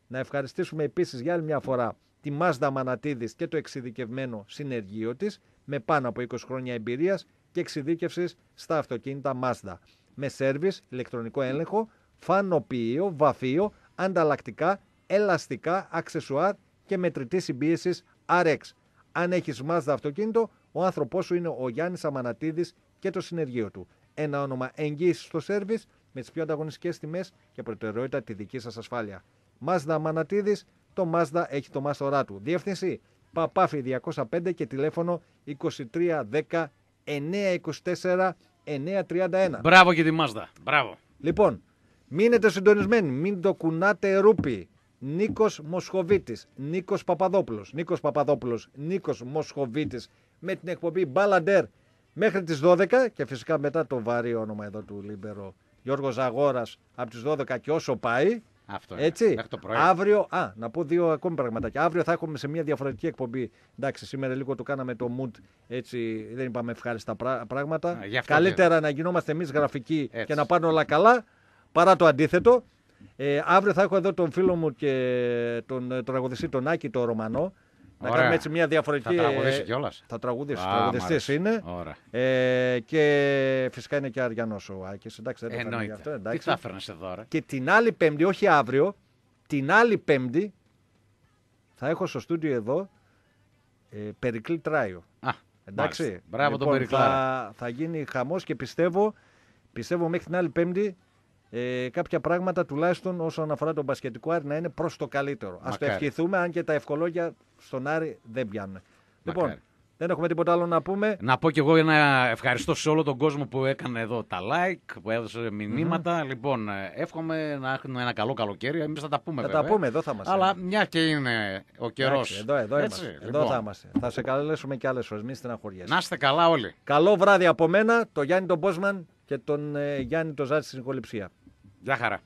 Να ευχαριστήσουμε επίσης για άλλη μια φορά τη Mazda Manatidis και το εξειδικευμένο συνεργείο της με πάνω από 20 χρόνια εμπειρίας και εξειδίκευσης στα αυτοκίνητα Mazda. Με σέρβις, ηλεκτρονικό έλεγχο, φανοποιείο, βαφείο, ανταλλακτικά, ελαστικά, αξεσουάρ και μετρητή συμπίεσης RX. Αν έχει Mazda αυτοκίνητο, ο άνθρωπό σου είναι ο Γιάννη Αμανατίδη και το συνεργείο του. Ένα όνομα εγγύηση στο σερβις με τι πιο ανταγωνιστικέ τιμέ και προτεραιότητα τη δική σα ασφάλεια. Mazda Αμανατίδη, το Mazda έχει το μάστορά του. Διεύθυνση Παπάφη 205 και τηλέφωνο 2310 924 931. Μπράβο και τη Mazda. Μπράβο. Λοιπόν, μείνετε συντονισμένοι, μην το κουνάτε ρούπι. Νίκος Μοσχοβίτης, Νίκος Παπαδόπουλος, Νίκος Παπαδόπουλος, Νίκος Μοσχοβίτης με την εκπομπή Μπάλαντερ μέχρι τις 12 και φυσικά μετά το βαρύ όνομα εδώ του Λίμπερο Γιώργος Ζαγόρα από τις 12 και όσο πάει. Αυτό είναι. Έτσι. Μέχρι το πρωί. Αύριο, α, να πω δύο ακόμη πραγματάκια. Αύριο θα έχουμε σε μια διαφορετική εκπομπή. Εντάξει, σήμερα λίγο το κάναμε το mood έτσι. Δεν είπαμε ευχάριστα πράγματα. Α, Καλύτερα να γινόμαστε εμείς γραφικοί και να πάνε όλα καλά παρά το αντίθετο. Ε, αύριο θα έχω εδώ τον φίλο μου και τον, ε, τραγουδιστή τον Άκη, τον Ρωμανό. Να κάνουμε έτσι μια διαφορετική. Θα τραγουδήσει κιόλας. Θα τραγουδήσει. Τραγουδιστή είναι. Ωραία. Ε, και φυσικά είναι και Αριανός ο Άκης. Εντάξει, δεν το αυτό. Εντάξει. Τι θα έφερνε εδώ, ρε. Και την άλλη Πέμπτη, όχι αύριο, την άλλη Πέμπτη θα έχω στο στούντιο εδώ ε, Περικλή Τράιο. Α, εντάξει. Μάλιστα. Μπράβο τον λοιπόν, Περικλή. Θα, θα γίνει χαμός και πιστεύω, πιστεύω μέχρι την άλλη Πέμπτη ε, κάποια πράγματα τουλάχιστον όσον αφορά τον πασχετικό Άρη να είναι προς το καλύτερο. Ας το ευχηθούμε, αν και τα ευκολόγια στον Άρη δεν πιάνουν. Λοιπόν, Μακάρι. Λοιπόν, δεν έχουμε τίποτα άλλο να πούμε. Να πω κι εγώ ένα ευχαριστώ σε όλο τον κόσμο που έκανε εδώ τα like, που έδωσε μηνύματα. Mm-hmm. Λοιπόν, ε, εύχομαι να έχουν ένα καλό καλοκαίρι. Εμείς θα τα πούμε, Θα βέβαια. τα ε. πούμε, εδώ θα είμαστε. Αλλά μια και είναι ο καιρός. Εδώ, εδώ Έτσι, λοιπόν. θα είμαστε. Θα σε καλέσουμε κι άλλες φορές. Μην στεναχωριέ. Να είστε καλά όλοι. Καλό βράδυ από μένα, το Γιάννη τον Πόσμαν και τον Γιάννη τον ε, Ζάτη στην κολυψία. Zahara.